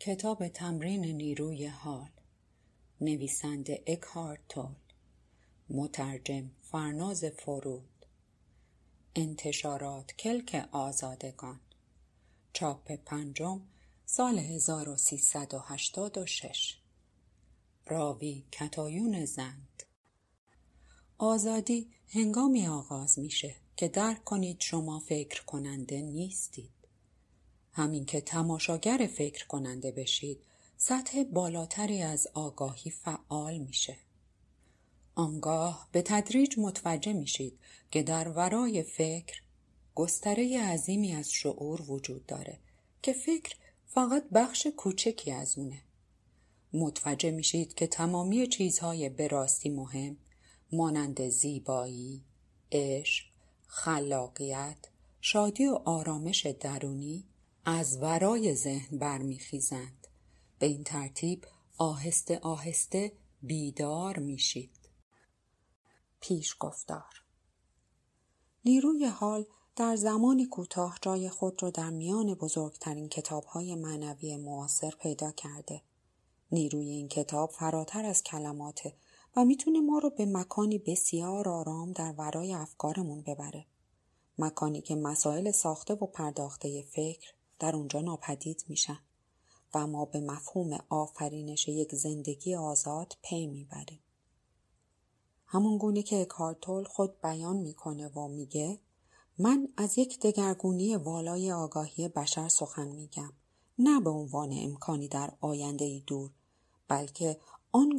کتاب تمرین نیروی حال نویسنده اکهارت تول مترجم فرناز فرود انتشارات کلک آزادگان چاپ پنجم سال 1386 راوی کتایون زند آزادی هنگامی آغاز میشه که درک کنید شما فکر کننده نیستید همین که تماشاگر فکر کننده بشید سطح بالاتری از آگاهی فعال میشه. آنگاه به تدریج متوجه میشید که در ورای فکر گستره عظیمی از شعور وجود داره که فکر فقط بخش کوچکی از اونه. متوجه میشید که تمامی چیزهای به راستی مهم مانند زیبایی، عشق، خلاقیت، شادی و آرامش درونی از ورای ذهن برمیخیزند به این ترتیب آهسته آهسته بیدار میشید پیش گفتار نیروی حال در زمانی کوتاه جای خود را در میان بزرگترین کتابهای معنوی معاصر پیدا کرده نیروی این کتاب فراتر از کلمات و میتونه ما رو به مکانی بسیار آرام در ورای افکارمون ببره مکانی که مسائل ساخته و پرداخته فکر در اونجا ناپدید میشن و ما به مفهوم آفرینش یک زندگی آزاد پی میبریم. همون گونه که کارتول خود بیان میکنه و میگه من از یک دگرگونی والای آگاهی بشر سخن میگم نه به عنوان امکانی در آینده ای دور بلکه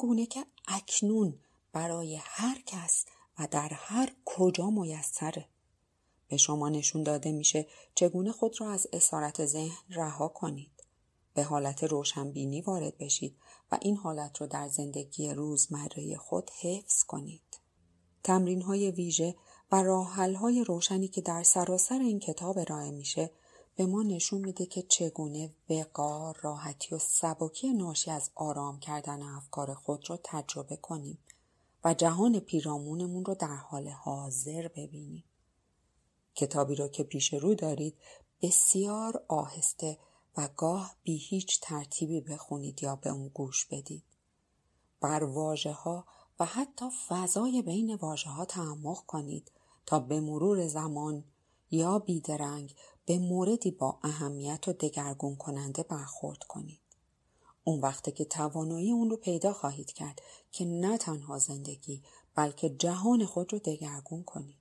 گونه که اکنون برای هر کس و در هر کجا میسره به شما نشون داده میشه چگونه خود را از اسارت ذهن رها کنید. به حالت روشنبینی وارد بشید و این حالت را در زندگی روزمره خود حفظ کنید. تمرین های ویژه و راحل های روشنی که در سراسر این کتاب ارائه میشه به ما نشون میده که چگونه وقار، راحتی و سبکی ناشی از آرام کردن افکار خود را تجربه کنیم و جهان پیرامونمون رو در حال حاضر ببینیم. کتابی را که پیش رو دارید بسیار آهسته و گاه بی هیچ ترتیبی بخونید یا به اون گوش بدید. بر واجه ها و حتی فضای بین واجه ها تعمق کنید تا به مرور زمان یا بیدرنگ به موردی با اهمیت و دگرگون کننده برخورد کنید. اون وقته که توانایی اون رو پیدا خواهید کرد که نه تنها زندگی بلکه جهان خود رو دگرگون کنید.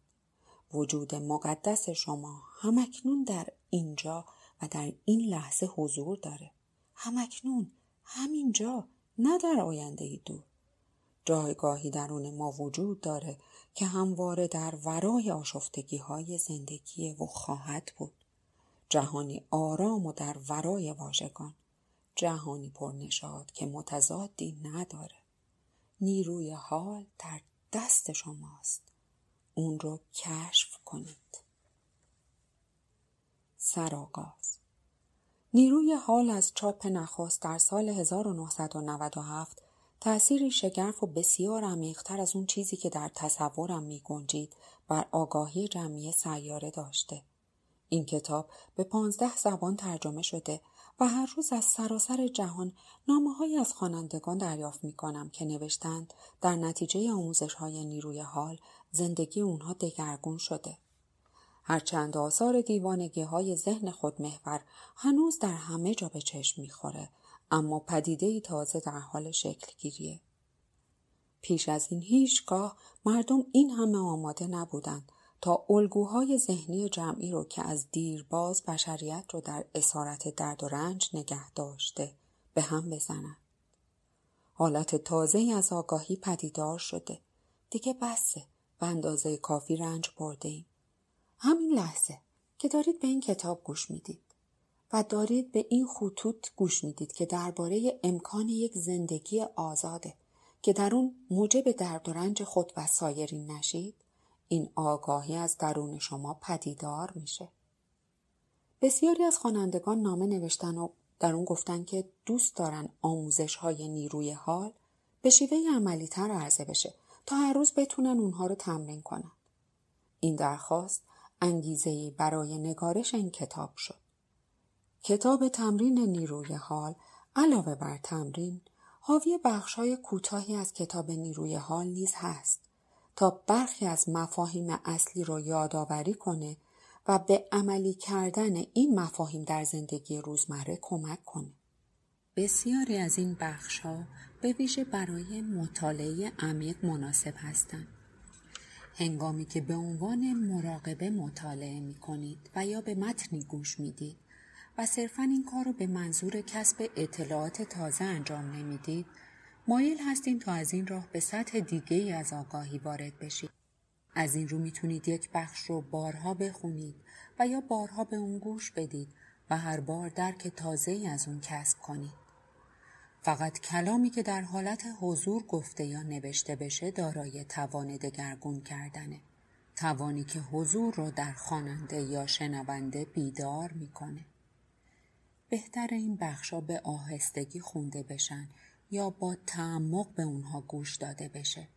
وجود مقدس شما همکنون در اینجا و در این لحظه حضور داره همکنون همینجا نه در آینده دور جایگاهی درون ما وجود داره که همواره در ورای آشفتگی های زندگی و خواهد بود جهانی آرام و در ورای واژگان جهانی پرنشاد که متضادی نداره نیروی حال در دست شماست اون رو کشف کنید. سرآغاز نیروی حال از چاپ نخست در سال 1997 تأثیری شگرف و بسیار عمیقتر از اون چیزی که در تصورم می گنجید بر آگاهی جمعی سیاره داشته. این کتاب به پانزده زبان ترجمه شده و هر روز از سراسر جهان نامه از خوانندگان دریافت می کنم که نوشتند در نتیجه آموزش های نیروی حال زندگی اونها دگرگون شده. هرچند آثار دیوانگی های ذهن خود محور هنوز در همه جا به چشم میخوره اما پدیده ای تازه در حال شکل گیریه. پیش از این هیچگاه مردم این همه آماده نبودند تا الگوهای ذهنی جمعی رو که از دیرباز بشریت رو در اسارت درد و رنج نگه داشته به هم بزنند. حالت تازه از آگاهی پدیدار شده. دیگه بسه. به اندازه کافی رنج برده ایم. همین لحظه که دارید به این کتاب گوش میدید و دارید به این خطوط گوش میدید که درباره امکان یک زندگی آزاده که در اون موجب درد و رنج خود و سایرین نشید این آگاهی از درون شما پدیدار میشه بسیاری از خوانندگان نامه نوشتن و در اون گفتن که دوست دارن آموزش های نیروی حال به شیوه عملی تر عرضه بشه تا هر روز بتونن اونها رو تمرین کنند این درخواست انگیزه برای نگارش این کتاب شد. کتاب تمرین نیروی حال علاوه بر تمرین حاوی های کوتاهی از کتاب نیروی حال نیز هست تا برخی از مفاهیم اصلی را یادآوری کنه و به عملی کردن این مفاهیم در زندگی روزمره کمک کنه. بسیاری از این بخش ها به ویژه برای مطالعه عمیق مناسب هستند. هنگامی که به عنوان مراقبه مطالعه می کنید و یا به متنی گوش میدید و صرفا این کار رو به منظور کسب اطلاعات تازه انجام نمیدید مایل هستیم تا از این راه به سطح دیگه ای از آگاهی وارد بشید. از این رو میتونید یک بخش رو بارها بخونید و یا بارها به اون گوش بدید و هر بار درک تازه ای از اون کسب کنید. فقط کلامی که در حالت حضور گفته یا نوشته بشه دارای توان دگرگون کردنه توانی که حضور رو در خواننده یا شنونده بیدار میکنه بهتر این بخشا به آهستگی خونده بشن یا با تعمق به اونها گوش داده بشه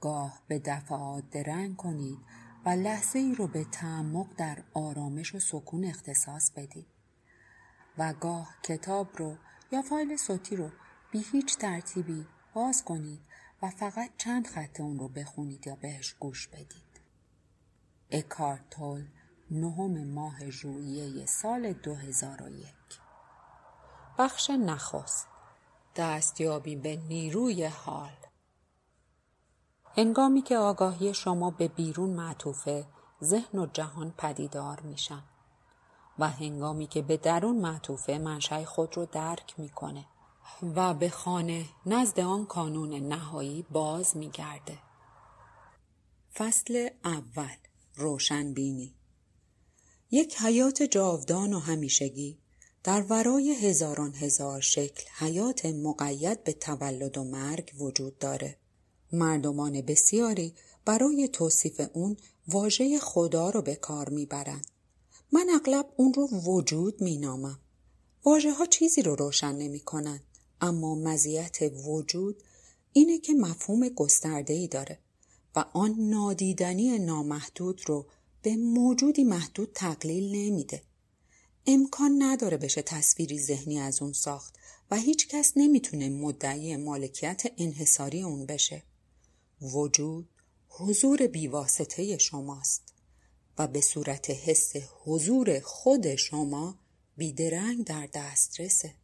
گاه به دفعات درنگ کنید و لحظه ای رو به تعمق در آرامش و سکون اختصاص بدید و گاه کتاب رو یا فایل صوتی رو بی هیچ ترتیبی باز کنید و فقط چند خط اون رو بخونید یا بهش گوش بدید. اکارتول نهم ماه ژوئیه سال 2001 بخش نخست دستیابی به نیروی حال هنگامی که آگاهی شما به بیرون معطوفه ذهن و جهان پدیدار میشن و هنگامی که به درون معطوفه منشأ خود رو درک میکنه و به خانه نزد آن کانون نهایی باز میگرده فصل اول روشنبینی یک حیات جاودان و همیشگی در ورای هزاران هزار شکل حیات مقید به تولد و مرگ وجود داره. مردمان بسیاری برای توصیف اون واژه خدا رو به کار میبرند من اغلب اون رو وجود می نامم. واجه ها چیزی رو روشن نمی اما مزیت وجود اینه که مفهوم گسترده ای داره و آن نادیدنی نامحدود رو به موجودی محدود تقلیل نمیده. امکان نداره بشه تصویری ذهنی از اون ساخت و هیچ کس نمیتونه مدعی مالکیت انحصاری اون بشه. وجود حضور بیواسطه شماست. و به صورت حس حضور خود شما بیدرنگ در دسترسه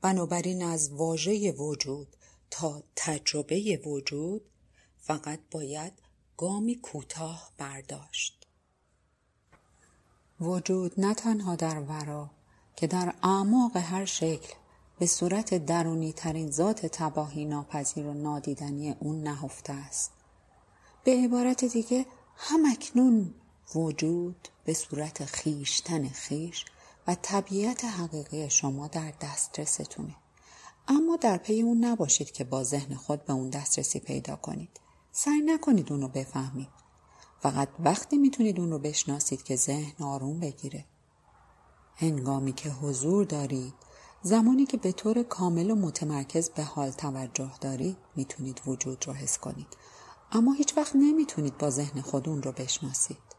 بنابراین از واژه وجود تا تجربه وجود فقط باید گامی کوتاه برداشت وجود نه تنها در ورا که در اعماق هر شکل به صورت درونی ترین ذات تباهی ناپذیر و نادیدنی اون نهفته است به عبارت دیگه همکنون وجود به صورت خیشتن خیش و طبیعت حقیقی شما در دسترستونه اما در پی اون نباشید که با ذهن خود به اون دسترسی پیدا کنید سعی نکنید اون رو بفهمید فقط وقتی میتونید اون رو بشناسید که ذهن آروم بگیره هنگامی که حضور دارید زمانی که به طور کامل و متمرکز به حال توجه دارید میتونید وجود رو حس کنید اما هیچ وقت نمیتونید با ذهن خود اون رو بشناسید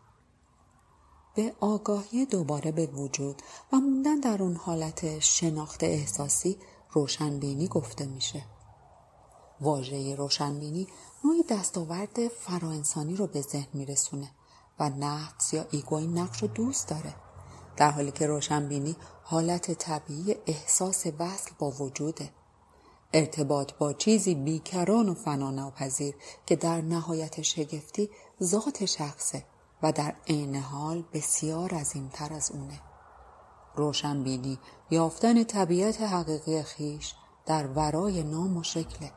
به آگاهی دوباره به وجود و موندن در اون حالت شناخت احساسی روشنبینی گفته میشه. واژه روشنبینی نوعی دستاورد فراانسانی رو به ذهن میرسونه و نقص یا ایگوی نقش رو دوست داره در حالی که روشنبینی حالت طبیعی احساس وصل با وجوده ارتباط با چیزی بیکران و فنا ناپذیر که در نهایت شگفتی ذات شخصه و در عین حال بسیار عظیمتر از اونه روشنبینی یافتن طبیعت حقیقی خیش در ورای نام و شکله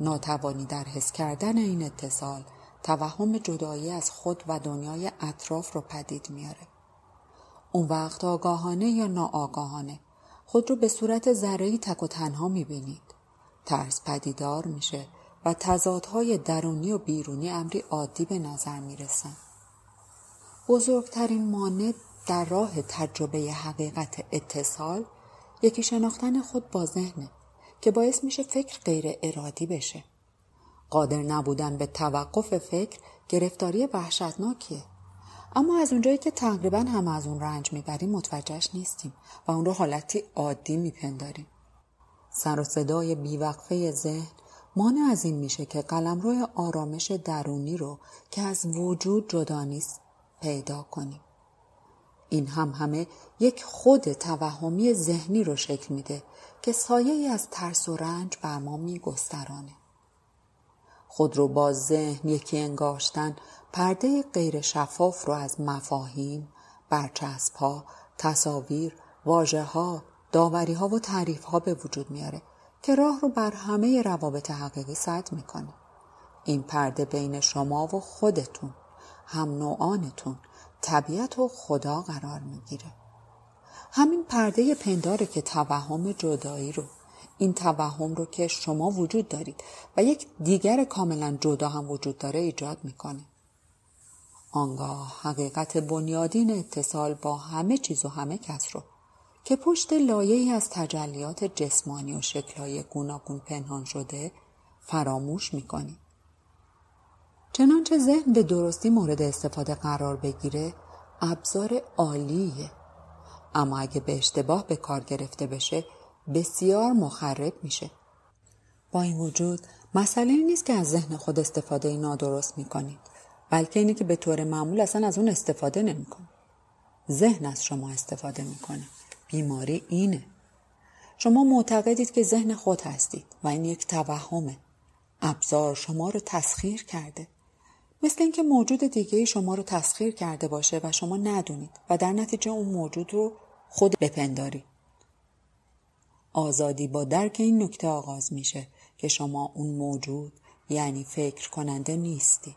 ناتوانی در حس کردن این اتصال توهم جدایی از خود و دنیای اطراف رو پدید میاره اون وقت آگاهانه یا ناآگاهانه خود رو به صورت ذرهی تک و تنها میبینید ترس پدیدار میشه و تضادهای درونی و بیرونی امری عادی به نظر میرسند بزرگترین مانع در راه تجربه حقیقت اتصال یکی شناختن خود با ذهنه که باعث میشه فکر غیر ارادی بشه. قادر نبودن به توقف فکر گرفتاری وحشتناکیه. اما از اونجایی که تقریبا هم از اون رنج میبریم متوجهش نیستیم و اون رو حالتی عادی میپنداریم. سر و صدای بیوقفه ذهن مانع از این میشه که روی آرامش درونی رو که از وجود جدا نیست پیدا کنیم این هم همه یک خود توهمی ذهنی رو شکل میده که سایه از ترس و رنج بر ما میگسترانه خود رو با ذهن یکی انگاشتن پرده غیر شفاف رو از مفاهیم، برچسب ها، تصاویر، واژه ها، داوری ها و تعریف ها به وجود میاره که راه رو بر همه روابط حقیقی سد میکنه. این پرده بین شما و خودتون هم نوعانتون طبیعت و خدا قرار میگیره همین پرده پنداره که توهم جدایی رو این توهم رو که شما وجود دارید و یک دیگر کاملا جدا هم وجود داره ایجاد میکنه آنگاه حقیقت بنیادین اتصال با همه چیز و همه کس رو که پشت لایه ای از تجلیات جسمانی و شکلهای گوناگون پنهان شده فراموش میکنید چنانچه ذهن به درستی مورد استفاده قرار بگیره ابزار عالیه اما اگه به اشتباه به کار گرفته بشه بسیار مخرب میشه با این وجود مسئله این نیست که از ذهن خود استفاده نادرست میکنید بلکه اینه که به طور معمول اصلا از اون استفاده نمیکن ذهن از شما استفاده میکنه بیماری اینه شما معتقدید که ذهن خود هستید و این یک توهمه ابزار شما رو تسخیر کرده مثل اینکه موجود دیگه شما رو تسخیر کرده باشه و شما ندونید و در نتیجه اون موجود رو خود بپنداری. آزادی با درک این نکته آغاز میشه که شما اون موجود یعنی فکر کننده نیستید.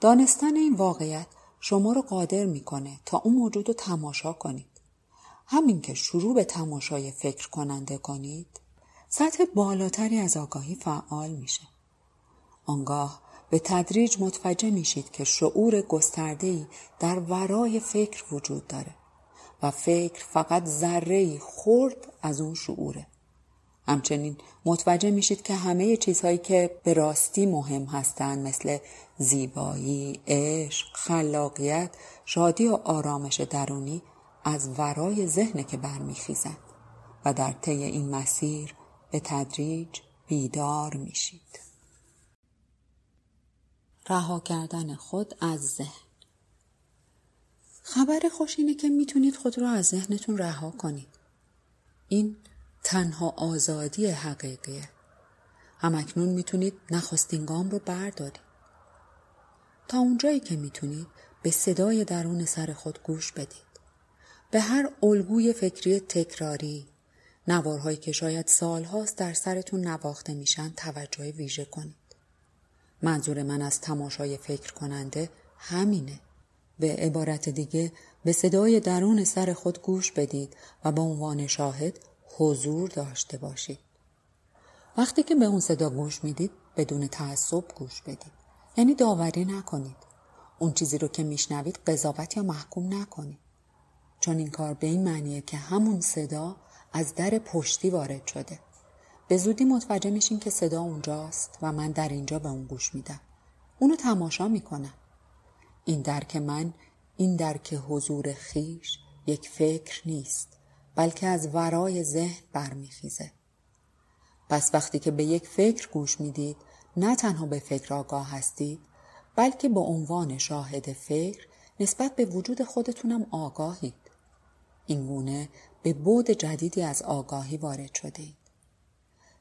دانستن این واقعیت شما رو قادر میکنه تا اون موجود رو تماشا کنید. همین که شروع به تماشای فکر کننده کنید سطح بالاتری از آگاهی فعال میشه. آنگاه به تدریج متوجه میشید که شعور ای در ورای فکر وجود داره و فکر فقط ای خرد از اون شعوره همچنین متوجه میشید که همه چیزهایی که به راستی مهم هستند مثل زیبایی، عشق، خلاقیت، شادی و آرامش درونی از ورای ذهن که برمیخیزند و در طی این مسیر به تدریج بیدار میشید. رها کردن خود از ذهن خبر خوش اینه که میتونید خود را از ذهنتون رها کنید این تنها آزادی حقیقیه همکنون میتونید نخستین گام رو بردارید تا اونجایی که میتونید به صدای درون سر خود گوش بدید به هر الگوی فکری تکراری نوارهایی که شاید سالهاست در سرتون نواخته میشن توجه ویژه کنید منظور من از تماشای فکر کننده همینه. به عبارت دیگه به صدای درون سر خود گوش بدید و به عنوان شاهد حضور داشته باشید. وقتی که به اون صدا گوش میدید بدون تعصب گوش بدید. یعنی داوری نکنید. اون چیزی رو که میشنوید قضاوت یا محکوم نکنید. چون این کار به این معنیه که همون صدا از در پشتی وارد شده. به زودی متوجه میشین که صدا اونجاست و من در اینجا به اون گوش میدم. اونو تماشا میکنم. این درک من، این درک حضور خیش یک فکر نیست بلکه از ورای ذهن برمیخیزه. پس وقتی که به یک فکر گوش میدید نه تنها به فکر آگاه هستید بلکه به عنوان شاهد فکر نسبت به وجود خودتونم آگاهید. اینگونه به بود جدیدی از آگاهی وارد شدید.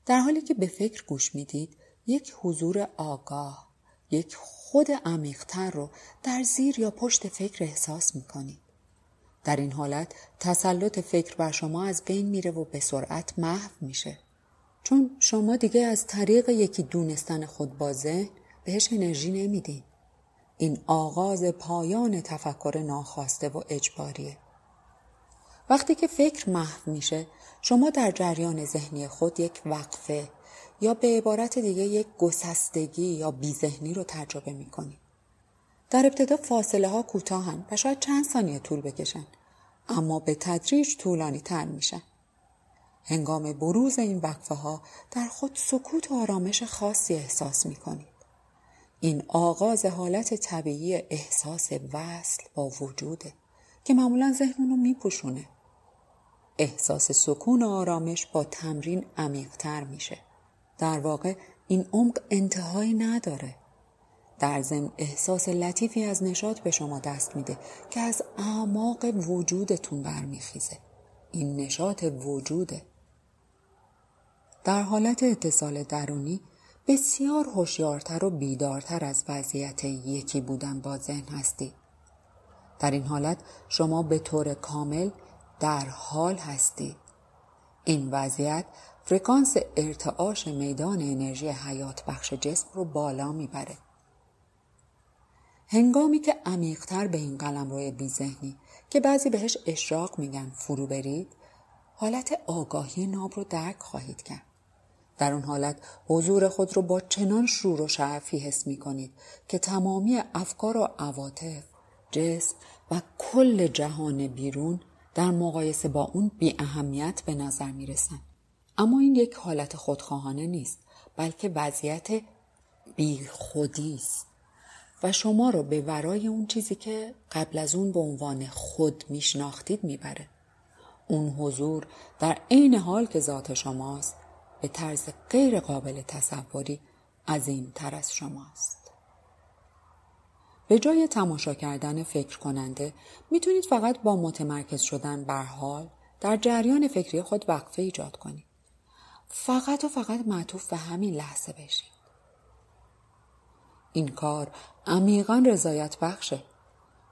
در حالی که به فکر گوش میدید یک حضور آگاه یک خود عمیقتر رو در زیر یا پشت فکر احساس میکنید در این حالت تسلط فکر بر شما از بین میره و به سرعت محو میشه چون شما دیگه از طریق یکی دونستن خود با ذهن بهش انرژی نمیدین این آغاز پایان تفکر ناخواسته و اجباریه وقتی که فکر محو میشه شما در جریان ذهنی خود یک وقفه یا به عبارت دیگه یک گسستگی یا بیذهنی رو تجربه میکنید. در ابتدا فاصله ها کوتاهن و شاید چند ثانیه طول بکشن اما به تدریج طولانی تر میشن. هنگام بروز این وقفه ها در خود سکوت و آرامش خاصی احساس میکنید. این آغاز حالت طبیعی احساس وصل با وجوده که معمولا ذهنونو رو میپوشونه. احساس سکون و آرامش با تمرین عمیقتر میشه. در واقع این عمق انتهایی نداره. در ضمن احساس لطیفی از نشاط به شما دست میده که از اعماق وجودتون برمیخیزه. این نشاط وجوده. در حالت اتصال درونی بسیار هوشیارتر و بیدارتر از وضعیت یکی بودن با ذهن هستی در این حالت شما به طور کامل در حال هستید. این وضعیت فرکانس ارتعاش میدان انرژی حیات بخش جسم رو بالا میبره. هنگامی که عمیقتر به این قلم روی ذهنی که بعضی بهش اشراق میگن فرو برید حالت آگاهی ناب رو درک خواهید کرد. در اون حالت حضور خود رو با چنان شور و شعفی حس می کنید که تمامی افکار و عواطف جسم و کل جهان بیرون در مقایسه با اون بی اهمیت به نظر می رسن. اما این یک حالت خودخواهانه نیست بلکه وضعیت بی خودی است و شما رو به ورای اون چیزی که قبل از اون به عنوان خود می میبره. اون حضور در عین حال که ذات شماست به طرز غیر قابل تصوری از تر از شماست. به جای تماشا کردن فکر کننده میتونید فقط با متمرکز شدن بر حال در جریان فکری خود وقفه ایجاد کنید. فقط و فقط معطوف به همین لحظه بشید. این کار عمیقا رضایت بخشه.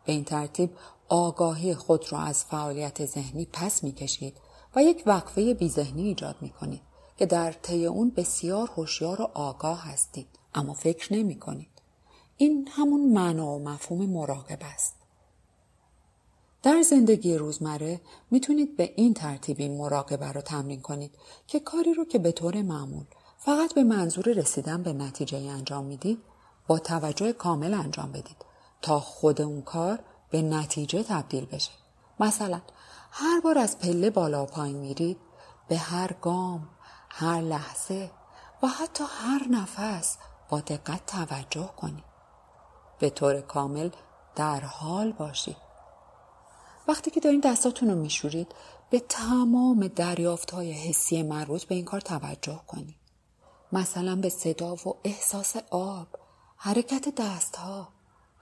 به این ترتیب آگاهی خود را از فعالیت ذهنی پس میکشید و یک وقفه بی ذهنی ایجاد میکنید که در طی اون بسیار هوشیار و آگاه هستید اما فکر نمی کنید. این همون معنا و مفهوم مراقب است. در زندگی روزمره میتونید به این ترتیبی مراقبه رو تمرین کنید که کاری رو که به طور معمول فقط به منظور رسیدن به نتیجه انجام میدید با توجه کامل انجام بدید تا خود اون کار به نتیجه تبدیل بشه. مثلا هر بار از پله بالا و پایین میرید به هر گام، هر لحظه و حتی هر نفس با دقت توجه کنید. به طور کامل در حال باشید وقتی که دارین دستاتون رو میشورید به تمام دریافت های حسی مربوط به این کار توجه کنید مثلا به صدا و احساس آب حرکت دست ها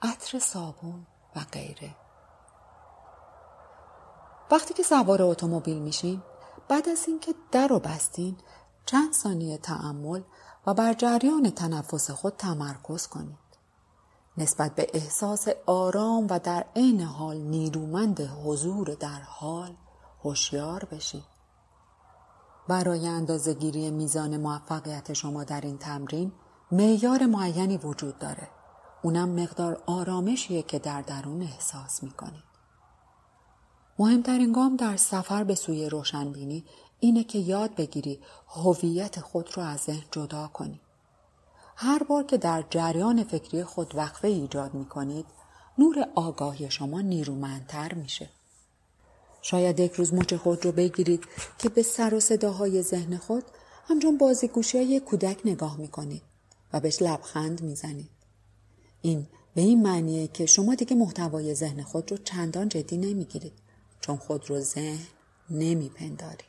عطر صابون و غیره وقتی که سوار اتومبیل میشین بعد از اینکه در رو بستین چند ثانیه تعمل و بر جریان تنفس خود تمرکز کنید نسبت به احساس آرام و در عین حال نیرومند حضور در حال هوشیار بشید. برای اندازه گیری میزان موفقیت شما در این تمرین معیار معینی وجود داره. اونم مقدار آرامشیه که در درون احساس میکنید. مهمترین گام در سفر به سوی روشنبینی اینه که یاد بگیری هویت خود رو از ذهن جدا کنی. هر بار که در جریان فکری خود وقفه ایجاد می کنید نور آگاهی شما نیرومندتر میشه. شاید یک روز مچ خود رو بگیرید که به سر و صداهای ذهن خود همچون گوشی های کودک نگاه کنید و بهش لبخند زنید. این به این معنیه که شما دیگه محتوای ذهن خود رو چندان جدی نمیگیرید چون خود رو ذهن پنداری.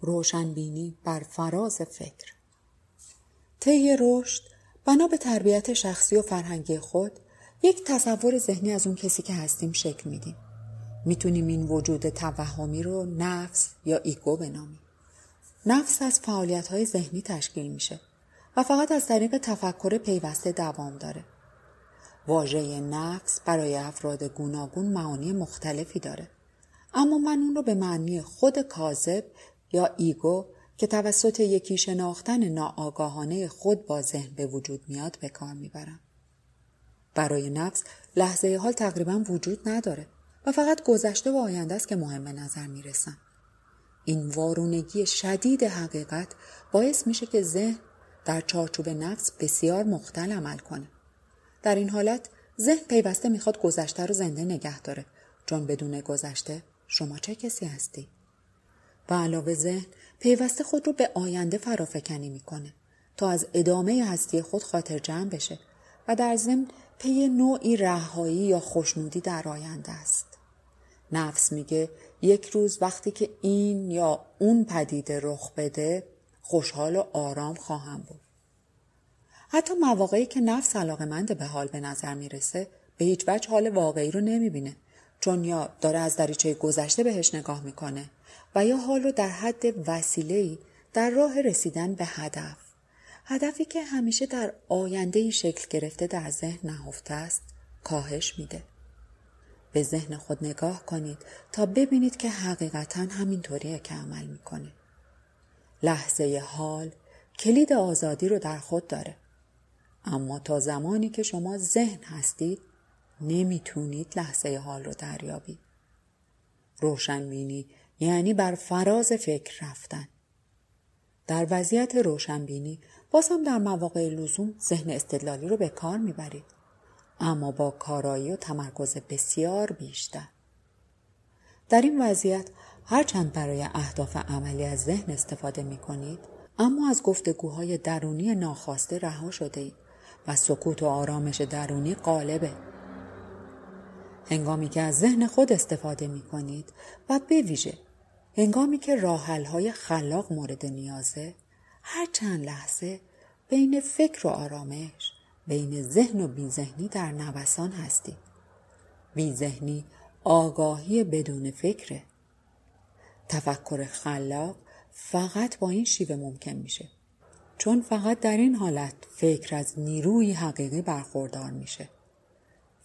روشنبینی بر فراز فکر طی رشد بنا به تربیت شخصی و فرهنگی خود یک تصور ذهنی از اون کسی که هستیم شکل میدیم میتونیم این وجود توهمی رو نفس یا ایگو بنامیم نفس از فعالیت های ذهنی تشکیل میشه و فقط از طریق تفکر پیوسته دوام داره واژه نفس برای افراد گوناگون معانی مختلفی داره اما من اون رو به معنی خود کاذب یا ایگو که توسط یکی شناختن ناآگاهانه خود با ذهن به وجود میاد به کار میبرم. برای نفس لحظه حال تقریبا وجود نداره و فقط گذشته و آینده است که مهم به نظر میرسن. این وارونگی شدید حقیقت باعث میشه که ذهن در چارچوب نفس بسیار مختل عمل کنه. در این حالت ذهن پیوسته میخواد گذشته رو زنده نگه داره چون بدون گذشته شما چه کسی هستی؟ و علاوه ذهن پیوسته خود رو به آینده فرافکنی میکنه تا از ادامه هستی خود خاطر جمع بشه و در ضمن پی نوعی رهایی یا خوشنودی در آینده است. نفس میگه یک روز وقتی که این یا اون پدیده رخ بده خوشحال و آرام خواهم بود. حتی مواقعی که نفس علاقمند به حال به نظر میرسه به هیچ وجه حال واقعی رو نمیبینه چون یا داره از دریچه گذشته بهش نگاه میکنه و یا حال رو در حد وسیله‌ای در راه رسیدن به هدف هدفی که همیشه در آینده شکل گرفته در ذهن نهفته است کاهش میده به ذهن خود نگاه کنید تا ببینید که حقیقتا همینطوریه که عمل میکنه لحظه حال کلید آزادی رو در خود داره اما تا زمانی که شما ذهن هستید نمیتونید لحظه حال رو دریابید روشنبینی یعنی بر فراز فکر رفتن در وضعیت روشنبینی باز هم در مواقع لزوم ذهن استدلالی رو به کار میبرید اما با کارایی و تمرکز بسیار بیشتر در این وضعیت هرچند برای اهداف عملی از ذهن استفاده می کنید اما از گفتگوهای درونی ناخواسته رها شده اید و سکوت و آرامش درونی قالبه. هنگامی که از ذهن خود استفاده می کنید و به ویژه هنگامی که راحل های خلاق مورد نیازه هر چند لحظه بین فکر و آرامش بین ذهن و بیذهنی در نوسان هستی بیذهنی آگاهی بدون فکره تفکر خلاق فقط با این شیوه ممکن میشه چون فقط در این حالت فکر از نیروی حقیقی برخوردار میشه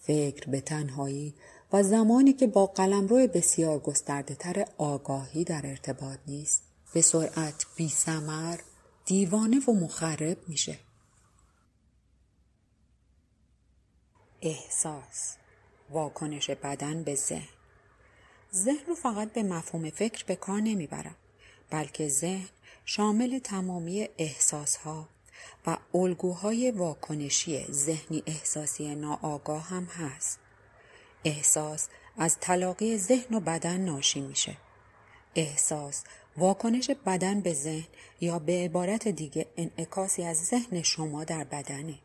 فکر به تنهایی و زمانی که با قلمرو بسیار گسترده تر آگاهی در ارتباط نیست به سرعت بی سمر دیوانه و مخرب میشه. احساس واکنش بدن به ذهن ذهن رو فقط به مفهوم فکر به کار نمیبرم بلکه ذهن شامل تمامی احساسها و الگوهای واکنشی ذهنی احساسی ناآگاه هم هست احساس از تلاقی ذهن و بدن ناشی میشه. احساس واکنش بدن به ذهن یا به عبارت دیگه انعکاسی از ذهن شما در بدنه.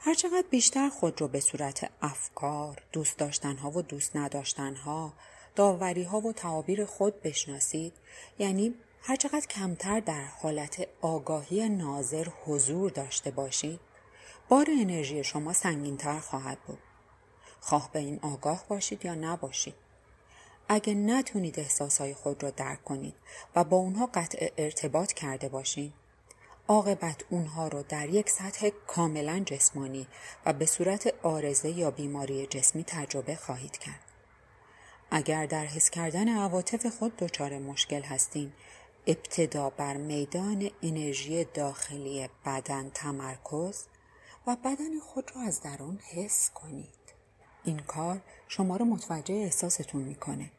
هرچقدر بیشتر خود رو به صورت افکار، دوست داشتنها و دوست نداشتنها، داوریها و تعابیر خود بشناسید یعنی هرچقدر کمتر در حالت آگاهی ناظر حضور داشته باشید بار انرژی شما سنگینتر خواهد بود خواه به این آگاه باشید یا نباشید اگه نتونید احساسهای خود را درک کنید و با اونها قطع ارتباط کرده باشید عاقبت اونها رو در یک سطح کاملا جسمانی و به صورت آرزه یا بیماری جسمی تجربه خواهید کرد. اگر در حس کردن عواطف خود دچار مشکل هستین، ابتدا بر میدان انرژی داخلی بدن تمرکز و بدن خود را از درون حس کنید. این کار شما رو متوجه احساستون میکنه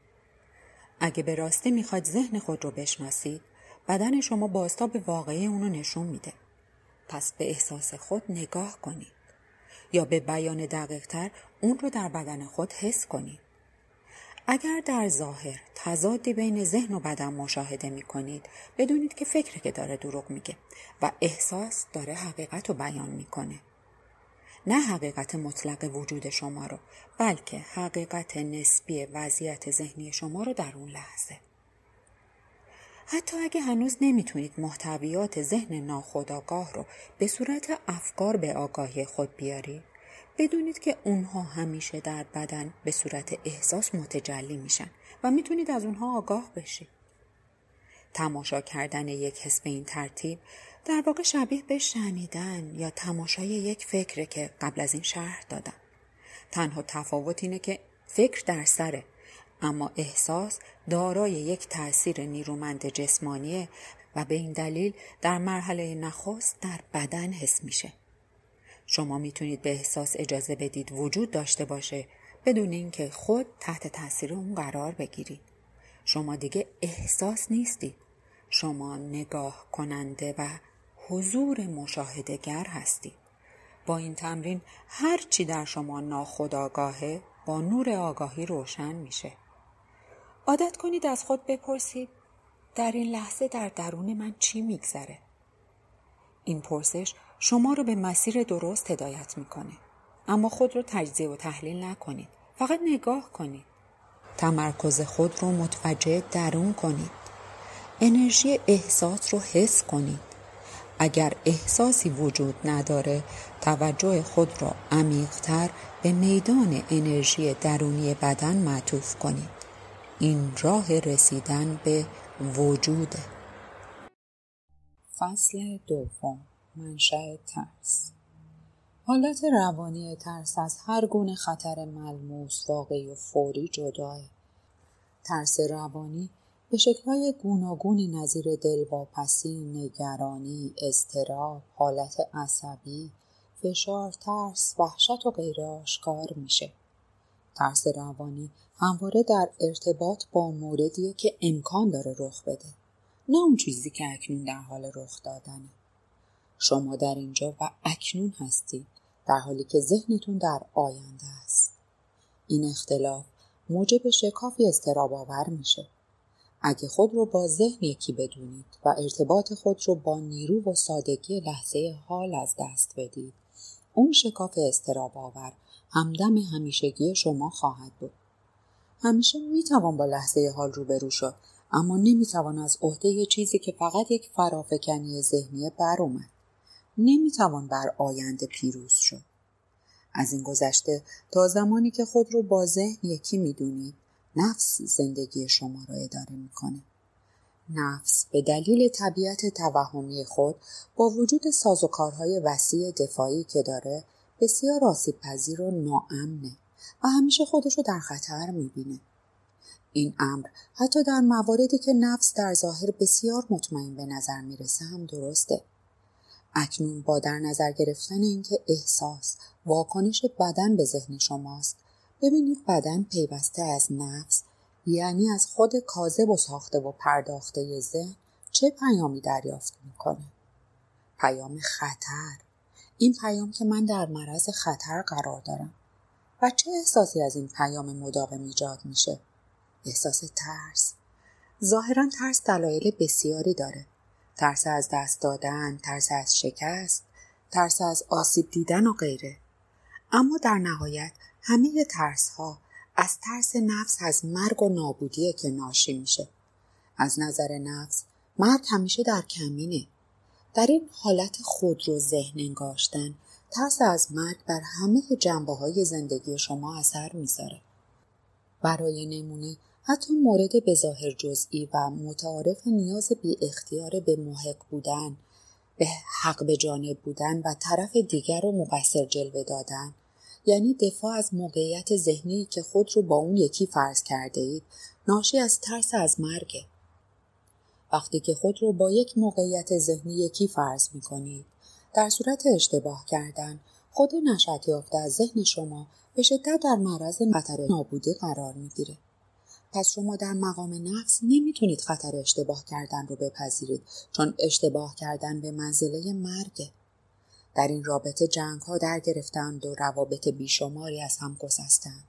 اگه به راستی میخواد ذهن خود رو بشناسید بدن شما به واقعی اونو نشون میده پس به احساس خود نگاه کنید یا به بیان دقیقتر اون رو در بدن خود حس کنید اگر در ظاهر تضادی بین ذهن و بدن مشاهده می کنید بدونید که فکر که داره دروغ میگه و احساس داره حقیقت رو بیان میکنه نه حقیقت مطلق وجود شما رو بلکه حقیقت نسبی وضعیت ذهنی شما رو در اون لحظه حتی اگه هنوز نمیتونید محتویات ذهن ناخودآگاه رو به صورت افکار به آگاهی خود بیاری، بدونید که اونها همیشه در بدن به صورت احساس متجلی میشن و میتونید از اونها آگاه بشید تماشا کردن یک حس به این ترتیب در واقع شبیه به شنیدن یا تماشای یک فکره که قبل از این شهر دادم تنها تفاوت اینه که فکر در سره اما احساس دارای یک تاثیر نیرومند جسمانیه و به این دلیل در مرحله نخست در بدن حس میشه شما میتونید به احساس اجازه بدید وجود داشته باشه بدون اینکه خود تحت تاثیر اون قرار بگیرید شما دیگه احساس نیستید شما نگاه کننده و حضور مشاهدهگر هستید. با این تمرین هر چی در شما ناخودآگاهه با نور آگاهی روشن میشه. عادت کنید از خود بپرسید در این لحظه در درون من چی میگذره؟ این پرسش شما رو به مسیر درست هدایت میکنه. اما خود رو تجزیه و تحلیل نکنید. فقط نگاه کنید. تمرکز خود رو متوجه درون کنید. انرژی احساس رو حس کنید. اگر احساسی وجود نداره توجه خود را عمیقتر به میدان انرژی درونی بدن معطوف کنید این راه رسیدن به وجوده فصل دوم منشأ ترس حالت روانی ترس از هر گونه خطر ملموس واقعی و فوری جداه ترس روانی به شکلهای گوناگونی نظیر دلواپسی، نگرانی، اضطراب، حالت عصبی، فشار، ترس، وحشت و غیره آشکار میشه. ترس روانی همواره در ارتباط با موردیه که امکان داره رخ بده. نه اون چیزی که اکنون در حال رخ دادنه. شما در اینجا و اکنون هستید در حالی که ذهنتون در آینده است. این اختلاف موجب شکافی آور میشه. اگه خود رو با ذهن یکی بدونید و ارتباط خود رو با نیرو و سادگی لحظه حال از دست بدید اون شکاف استراب آور همدم همیشگی شما خواهد بود همیشه میتوان با لحظه حال روبرو شد اما نمیتوان از عهده یه چیزی که فقط یک فرافکنی ذهنی بر اومد نمیتوان بر آینده پیروز شد از این گذشته تا زمانی که خود رو با ذهن یکی میدونید نفس زندگی شما را اداره میکنه نفس به دلیل طبیعت توهمی خود با وجود سازوکارهای وسیع دفاعی که داره بسیار آسیب پذیر و ناامنه و همیشه خودشو در خطر میبینه این امر حتی در مواردی که نفس در ظاهر بسیار مطمئن به نظر میرسه هم درسته اکنون با در نظر گرفتن اینکه احساس واکنش بدن به ذهن شماست ببینید بدن پیوسته از نفس یعنی از خود کاذب و ساخته و پرداخته ذهن چه پیامی دریافت میکنه پیام خطر این پیام که من در مرز خطر قرار دارم و چه احساسی از این پیام مداوم ایجاد میشه احساس ترس ظاهرا ترس دلایل بسیاری داره ترس از دست دادن ترس از شکست ترس از آسیب دیدن و غیره اما در نهایت همه ترس ها از ترس نفس از مرگ و نابودیه که ناشی میشه. از نظر نفس مرگ همیشه در کمینه. در این حالت خود رو ذهن انگاشتن ترس از مرگ بر همه جنبه های زندگی شما اثر میذاره. برای نمونه حتی مورد بظاهر جزئی و متعارف نیاز بی اختیار به محق بودن، به حق به جانب بودن و طرف دیگر رو مقصر جلوه دادن یعنی دفاع از موقعیت ذهنی که خود رو با اون یکی فرض کرده اید ناشی از ترس از مرگ. وقتی که خود رو با یک موقعیت ذهنی یکی فرض می کنید در صورت اشتباه کردن خود نشت یافته از ذهن شما به شدت در معرض خطر نابودی قرار میگیره پس شما در مقام نفس نمیتونید خطر اشتباه کردن رو بپذیرید چون اشتباه کردن به منزله مرگه در این رابطه جنگ ها در گرفتند و روابط بیشماری از هم گسستند.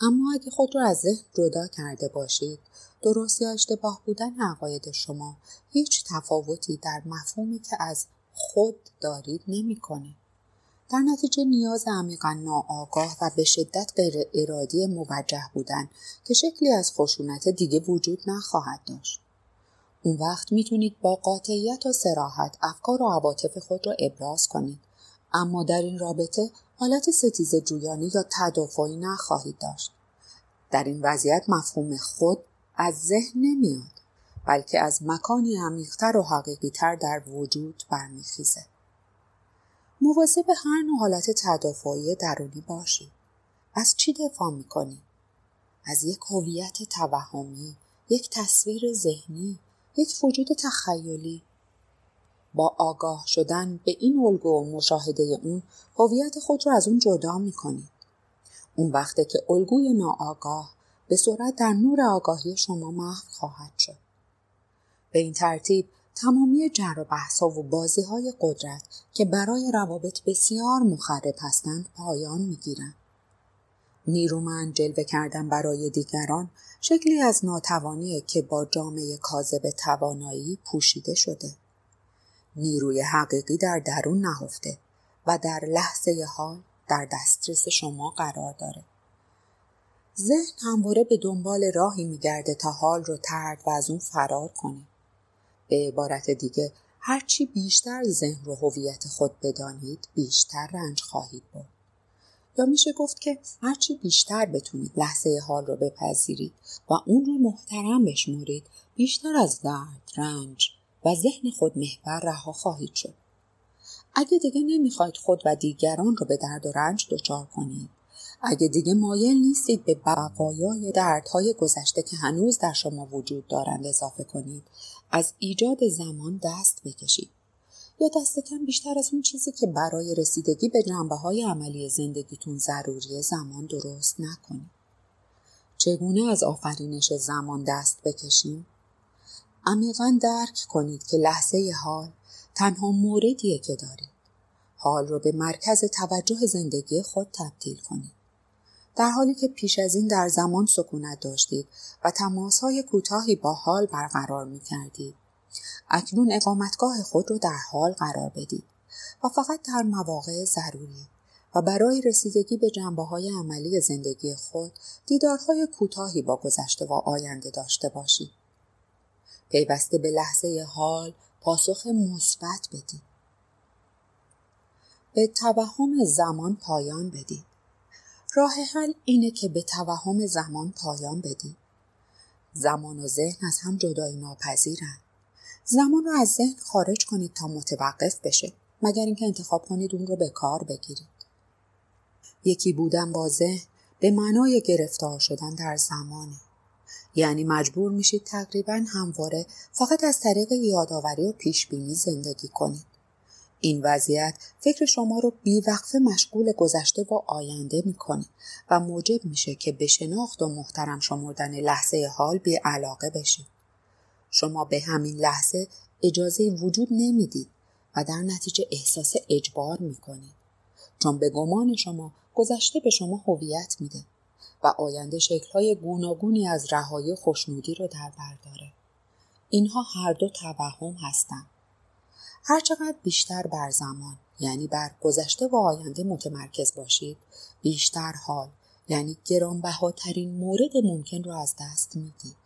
اما اگه خود را از ذهن جدا کرده باشید درست یا اشتباه بودن عقاید شما هیچ تفاوتی در مفهومی که از خود دارید نمیکنه در نتیجه نیاز عمیقا ناآگاه و به شدت غیر ارادی موجه بودن که شکلی از خشونت دیگه وجود نخواهد داشت اون وقت میتونید با قاطعیت و سراحت افکار و عواطف خود را ابراز کنید اما در این رابطه حالت ستیز جویانی یا تدافعی نخواهید داشت در این وضعیت مفهوم خود از ذهن نمیاد بلکه از مکانی عمیقتر و حقیقیتر در وجود برمیخیزه به هر نوع حالت تدافعی درونی باشید از چی دفاع میکنید از یک هویت توهمی یک تصویر ذهنی یک وجود تخیلی با آگاه شدن به این الگو و مشاهده اون هویت خود را از اون جدا میکنید اون وقته که الگوی ناآگاه به صورت در نور آگاهی شما محو خواهد شد به این ترتیب تمامی جر و ها و بازی های قدرت که برای روابط بسیار مخرب هستند پایان میگیرند نیرومند جلوه کردن برای دیگران شکلی از ناتوانی که با جامعه کاذب توانایی پوشیده شده نیروی حقیقی در درون نهفته و در لحظه حال در دسترس شما قرار داره ذهن همواره به دنبال راهی میگرده تا حال رو ترد و از اون فرار کنه به عبارت دیگه هرچی بیشتر ذهن رو هویت خود بدانید بیشتر رنج خواهید برد یا میشه گفت که هرچی بیشتر بتونید لحظه حال را بپذیرید و اون رو محترم بشمارید بیشتر از درد رنج و ذهن خود محور رها خواهید شد اگه دیگه نمیخواید خود و دیگران رو به درد و رنج دچار کنید اگه دیگه مایل نیستید به بقایای دردهای گذشته که هنوز در شما وجود دارند اضافه کنید از ایجاد زمان دست بکشید یا دست کم بیشتر از اون چیزی که برای رسیدگی به جنبه های عملی زندگیتون ضروری زمان درست نکنید. چگونه از آفرینش زمان دست بکشیم؟ عمیقا درک کنید که لحظه حال تنها موردیه که دارید. حال رو به مرکز توجه زندگی خود تبدیل کنید. در حالی که پیش از این در زمان سکونت داشتید و تماسهای کوتاهی با حال برقرار می کردید. اکنون اقامتگاه خود را در حال قرار بدید و فقط در مواقع ضروری و برای رسیدگی به جنبه های عملی زندگی خود دیدارهای کوتاهی با گذشته و آینده داشته باشید. پیوسته به لحظه حال پاسخ مثبت بدید. به توهم زمان پایان بدید. راه حل اینه که به توهم زمان پایان بدید. زمان و ذهن از هم جدایی ناپذیرند. زمان رو از ذهن خارج کنید تا متوقف بشه مگر اینکه انتخاب کنید اون رو به کار بگیرید یکی بودن با ذهن به معنای گرفتار شدن در زمانه یعنی مجبور میشید تقریبا همواره فقط از طریق یادآوری و پیشبینی زندگی کنید این وضعیت فکر شما رو بیوقفه مشغول گذشته و آینده میکنه و موجب میشه که به شناخت و محترم شمردن لحظه حال بی علاقه بشید شما به همین لحظه اجازه وجود نمیدید و در نتیجه احساس اجبار میکنید چون به گمان شما گذشته به شما هویت میده و آینده شکلهای گوناگونی از رهایی خوشنودی رو در بر داره اینها هر دو توهم هستند هرچقدر بیشتر بر زمان یعنی بر گذشته و آینده متمرکز باشید بیشتر حال یعنی گرانبهاترین مورد ممکن رو از دست میدید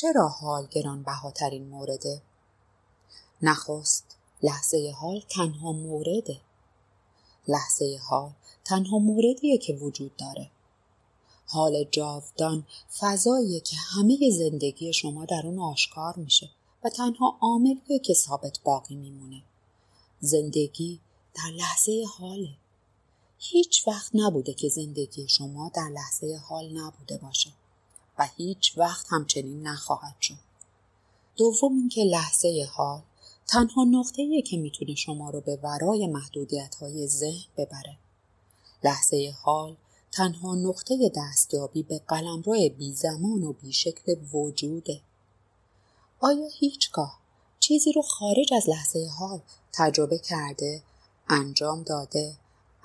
چرا حال گران گرانبهاترین مورده نخست لحظه حال تنها مورده لحظه حال تنها موردیه که وجود داره حال جاودان فضاییه که همه زندگی شما در اون آشکار میشه و تنها عاملیه که ثابت باقی میمونه زندگی در لحظه حاله هیچ وقت نبوده که زندگی شما در لحظه حال نبوده باشه و هیچ وقت همچنین نخواهد شد دوم اینکه لحظه حال تنها نقطه‌ایه که میتونه شما رو به ورای های ذهن ببره لحظه حال تنها نقطه دستیابی به روی بی زمان و بی شکل وجوده آیا هیچگاه چیزی رو خارج از لحظه حال تجربه کرده انجام داده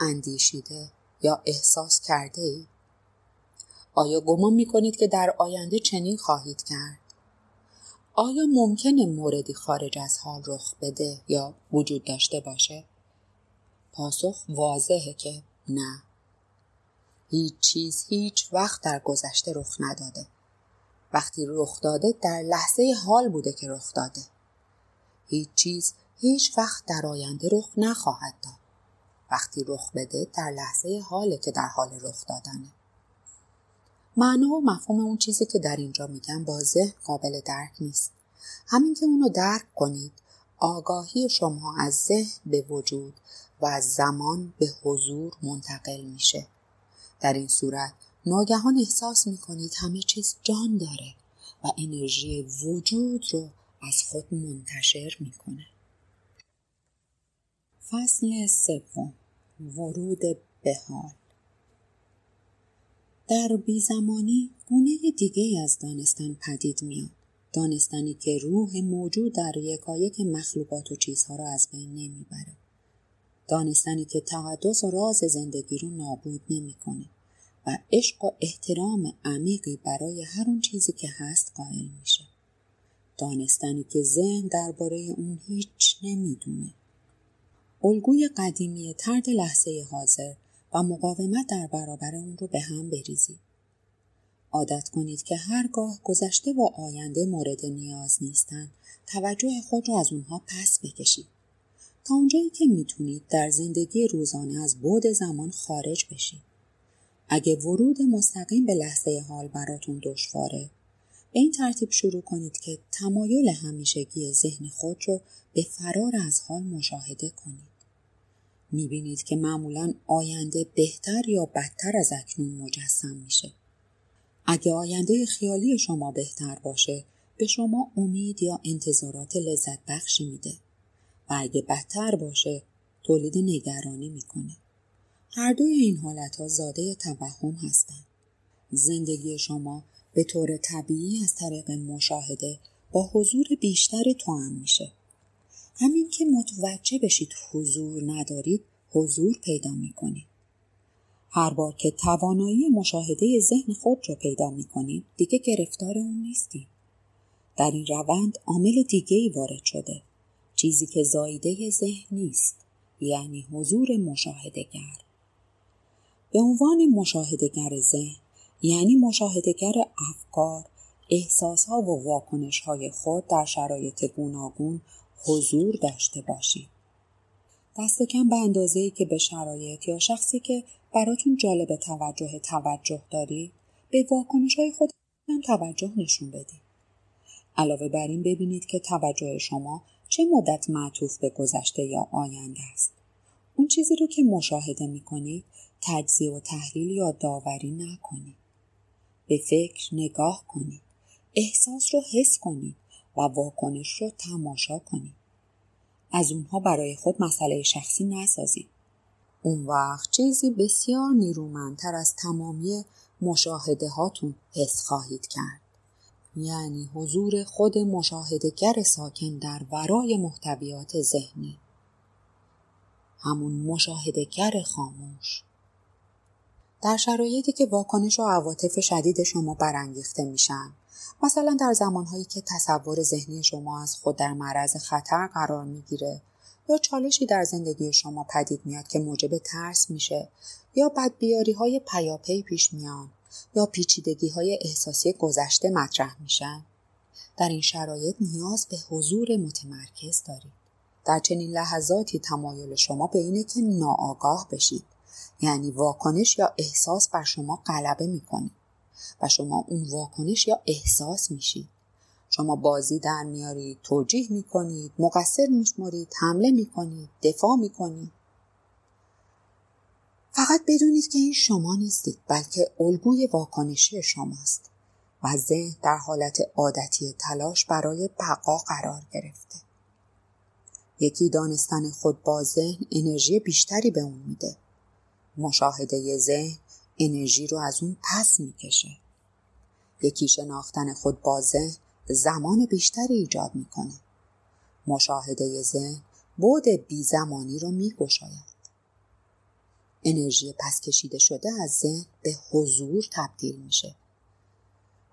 اندیشیده یا احساس کرده ای؟ آیا گمان می کنید که در آینده چنین خواهید کرد؟ آیا ممکن موردی خارج از حال رخ بده یا وجود داشته باشه؟ پاسخ واضحه که نه. هیچ چیز هیچ وقت در گذشته رخ نداده. وقتی رخ داده در لحظه حال بوده که رخ داده. هیچ چیز هیچ وقت در آینده رخ نخواهد داد. وقتی رخ بده در لحظه حاله که در حال رخ دادنه. معنا و مفهوم اون چیزی که در اینجا میگم با ذهن قابل درک نیست همین که اونو درک کنید آگاهی شما از ذهن به وجود و از زمان به حضور منتقل میشه در این صورت ناگهان احساس میکنید همه چیز جان داره و انرژی وجود رو از خود منتشر میکنه فصل سوم ورود به حال در بیزمانی گونه دیگه از دانستن پدید میاد. دانستنی که روح موجود در یکایک مخلوقات و چیزها را از بین نمیبره. دانستنی که تقدس و راز زندگی رو نابود نمیکنه و عشق و احترام عمیقی برای هر اون چیزی که هست قائل میشه. دانستنی که ذهن درباره اون هیچ نمیدونه. الگوی قدیمی ترد لحظه حاضر و مقاومت در برابر اون رو به هم بریزید. عادت کنید که هرگاه گذشته و آینده مورد نیاز نیستند توجه خود را از اونها پس بکشید تا اونجایی که میتونید در زندگی روزانه از بود زمان خارج بشید اگه ورود مستقیم به لحظه حال براتون دشواره به این ترتیب شروع کنید که تمایل همیشگی ذهن خود رو به فرار از حال مشاهده کنید میبینید که معمولا آینده بهتر یا بدتر از اکنون مجسم میشه. اگه آینده خیالی شما بهتر باشه به شما امید یا انتظارات لذت بخشی میده و اگه بدتر باشه تولید نگرانی میکنه. هر دوی این حالت ها زاده توهم هستند. زندگی شما به طور طبیعی از طریق مشاهده با حضور بیشتر توام میشه. همین که متوجه بشید حضور ندارید حضور پیدا میکنید هر بار که توانایی مشاهده ذهن خود را پیدا میکنید دیگه گرفتار اون نیستید در این روند عامل دیگه ای وارد شده چیزی که زایده ذهن نیست یعنی حضور مشاهدگر به عنوان مشاهدگر ذهن یعنی مشاهدگر افکار احساسها و های خود در شرایط گوناگون حضور داشته باشید. دست کم به اندازه ای که به شرایط یا شخصی که براتون جالب توجه توجه دارید به واکنش های خود هم توجه نشون بدید. علاوه بر این ببینید که توجه شما چه مدت معطوف به گذشته یا آینده است. اون چیزی رو که مشاهده می کنید تجزیه و تحلیل یا داوری نکنید. به فکر نگاه کنید. احساس رو حس کنید. و واکنش رو تماشا کنید. از اونها برای خود مسئله شخصی نسازید. اون وقت چیزی بسیار نیرومندتر از تمامی مشاهده هاتون حس خواهید کرد. یعنی حضور خود مشاهدهگر ساکن در ورای محتویات ذهنی. همون مشاهدهگر خاموش. در شرایطی که واکنش و عواطف شدید شما برانگیخته میشن مثلا در زمانهایی که تصور ذهنی شما از خود در معرض خطر قرار میگیره یا چالشی در زندگی شما پدید میاد که موجب ترس میشه یا بدبیاری های پیاپی پیش میان یا پیچیدگی های احساسی گذشته مطرح میشن در این شرایط نیاز به حضور متمرکز دارید در چنین لحظاتی تمایل شما به اینه که ناآگاه بشید یعنی واکنش یا احساس بر شما غلبه میکنید و شما اون واکنش یا احساس میشید شما بازی در میارید توجیه میکنید مقصر میشمرید حمله میکنید دفاع میکنید فقط بدونید که این شما نیستید بلکه الگوی واکنشی شماست و ذهن در حالت عادتی تلاش برای بقا قرار گرفته یکی دانستن خود با ذهن انرژی بیشتری به اون میده مشاهده ذهن انرژی رو از اون پس میکشه یکی شناختن خود با ذهن زمان بیشتری ایجاد میکنه مشاهده ذهن بود بی زمانی رو میگشاید انرژی پس کشیده شده از ذهن به حضور تبدیل میشه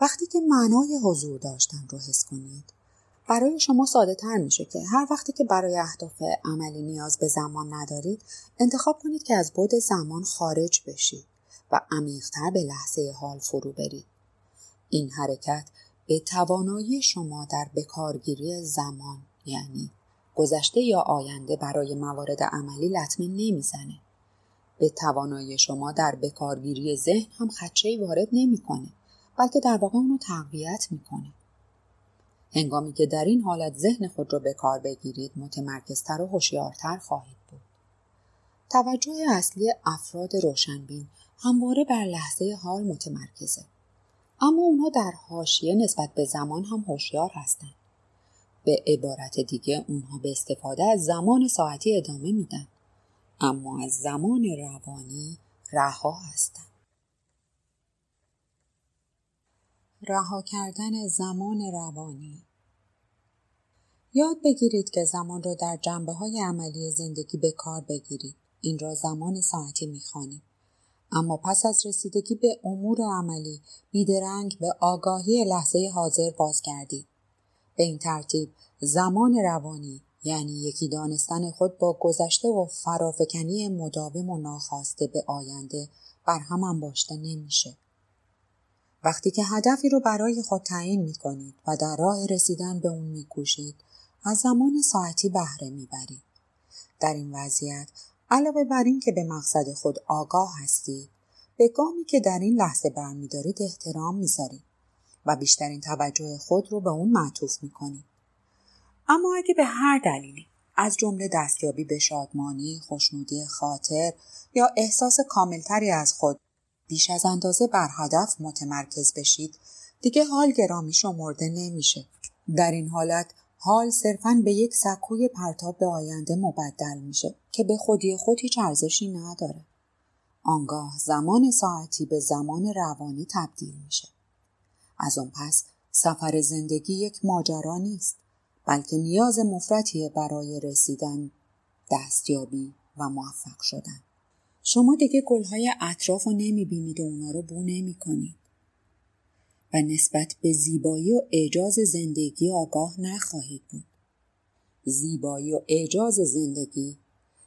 وقتی که معنای حضور داشتن رو حس کنید برای شما ساده تر میشه که هر وقتی که برای اهداف عملی نیاز به زمان ندارید انتخاب کنید که از بود زمان خارج بشید و عمیقتر به لحظه حال فرو برید. این حرکت به توانایی شما در بکارگیری زمان یعنی گذشته یا آینده برای موارد عملی لطمه نمیزنه. به توانایی شما در بکارگیری ذهن هم خدشه وارد نمیکنه بلکه در واقع اونو تقویت میکنه. هنگامی که در این حالت ذهن خود را به کار بگیرید متمرکزتر و هوشیارتر خواهید بود. توجه اصلی افراد روشنبین همواره بر لحظه حال متمرکزه اما اونها در حاشیه نسبت به زمان هم هوشیار هستند به عبارت دیگه اونها به استفاده از زمان ساعتی ادامه میدن اما از زمان روانی رها هستند رها کردن زمان روانی یاد بگیرید که زمان را در جنبه های عملی زندگی به کار بگیرید این را زمان ساعتی میخوانیم اما پس از رسیدگی به امور عملی بیدرنگ به آگاهی لحظه حاضر بازگردید به این ترتیب زمان روانی یعنی یکی دانستن خود با گذشته و فرافکنی مداوم و ناخواسته به آینده بر هم انباشته نمیشه وقتی که هدفی رو برای خود تعیین می کنید و در راه رسیدن به اون می از زمان ساعتی بهره می برید. در این وضعیت علاوه بر اینکه به مقصد خود آگاه هستید به گامی که در این لحظه برمیدارید احترام میذارید و بیشترین توجه خود رو به اون معطوف میکنید اما اگه به هر دلیلی از جمله دستیابی به شادمانی خوشنودی خاطر یا احساس کاملتری از خود بیش از اندازه بر هدف متمرکز بشید دیگه حال گرامی شمرده نمیشه در این حالت حال صرفا به یک سکوی پرتاب به آینده مبدل میشه که به خودی خود هیچ ارزشی نداره. آنگاه زمان ساعتی به زمان روانی تبدیل میشه. از آن پس سفر زندگی یک ماجرا نیست بلکه نیاز مفرتی برای رسیدن دستیابی و موفق شدن. شما دیگه گلهای اطراف رو نمیبینید و اونا رو بو نمیکنید. و نسبت به زیبایی و اعجاز زندگی آگاه نخواهید بود. زیبایی و اعجاز زندگی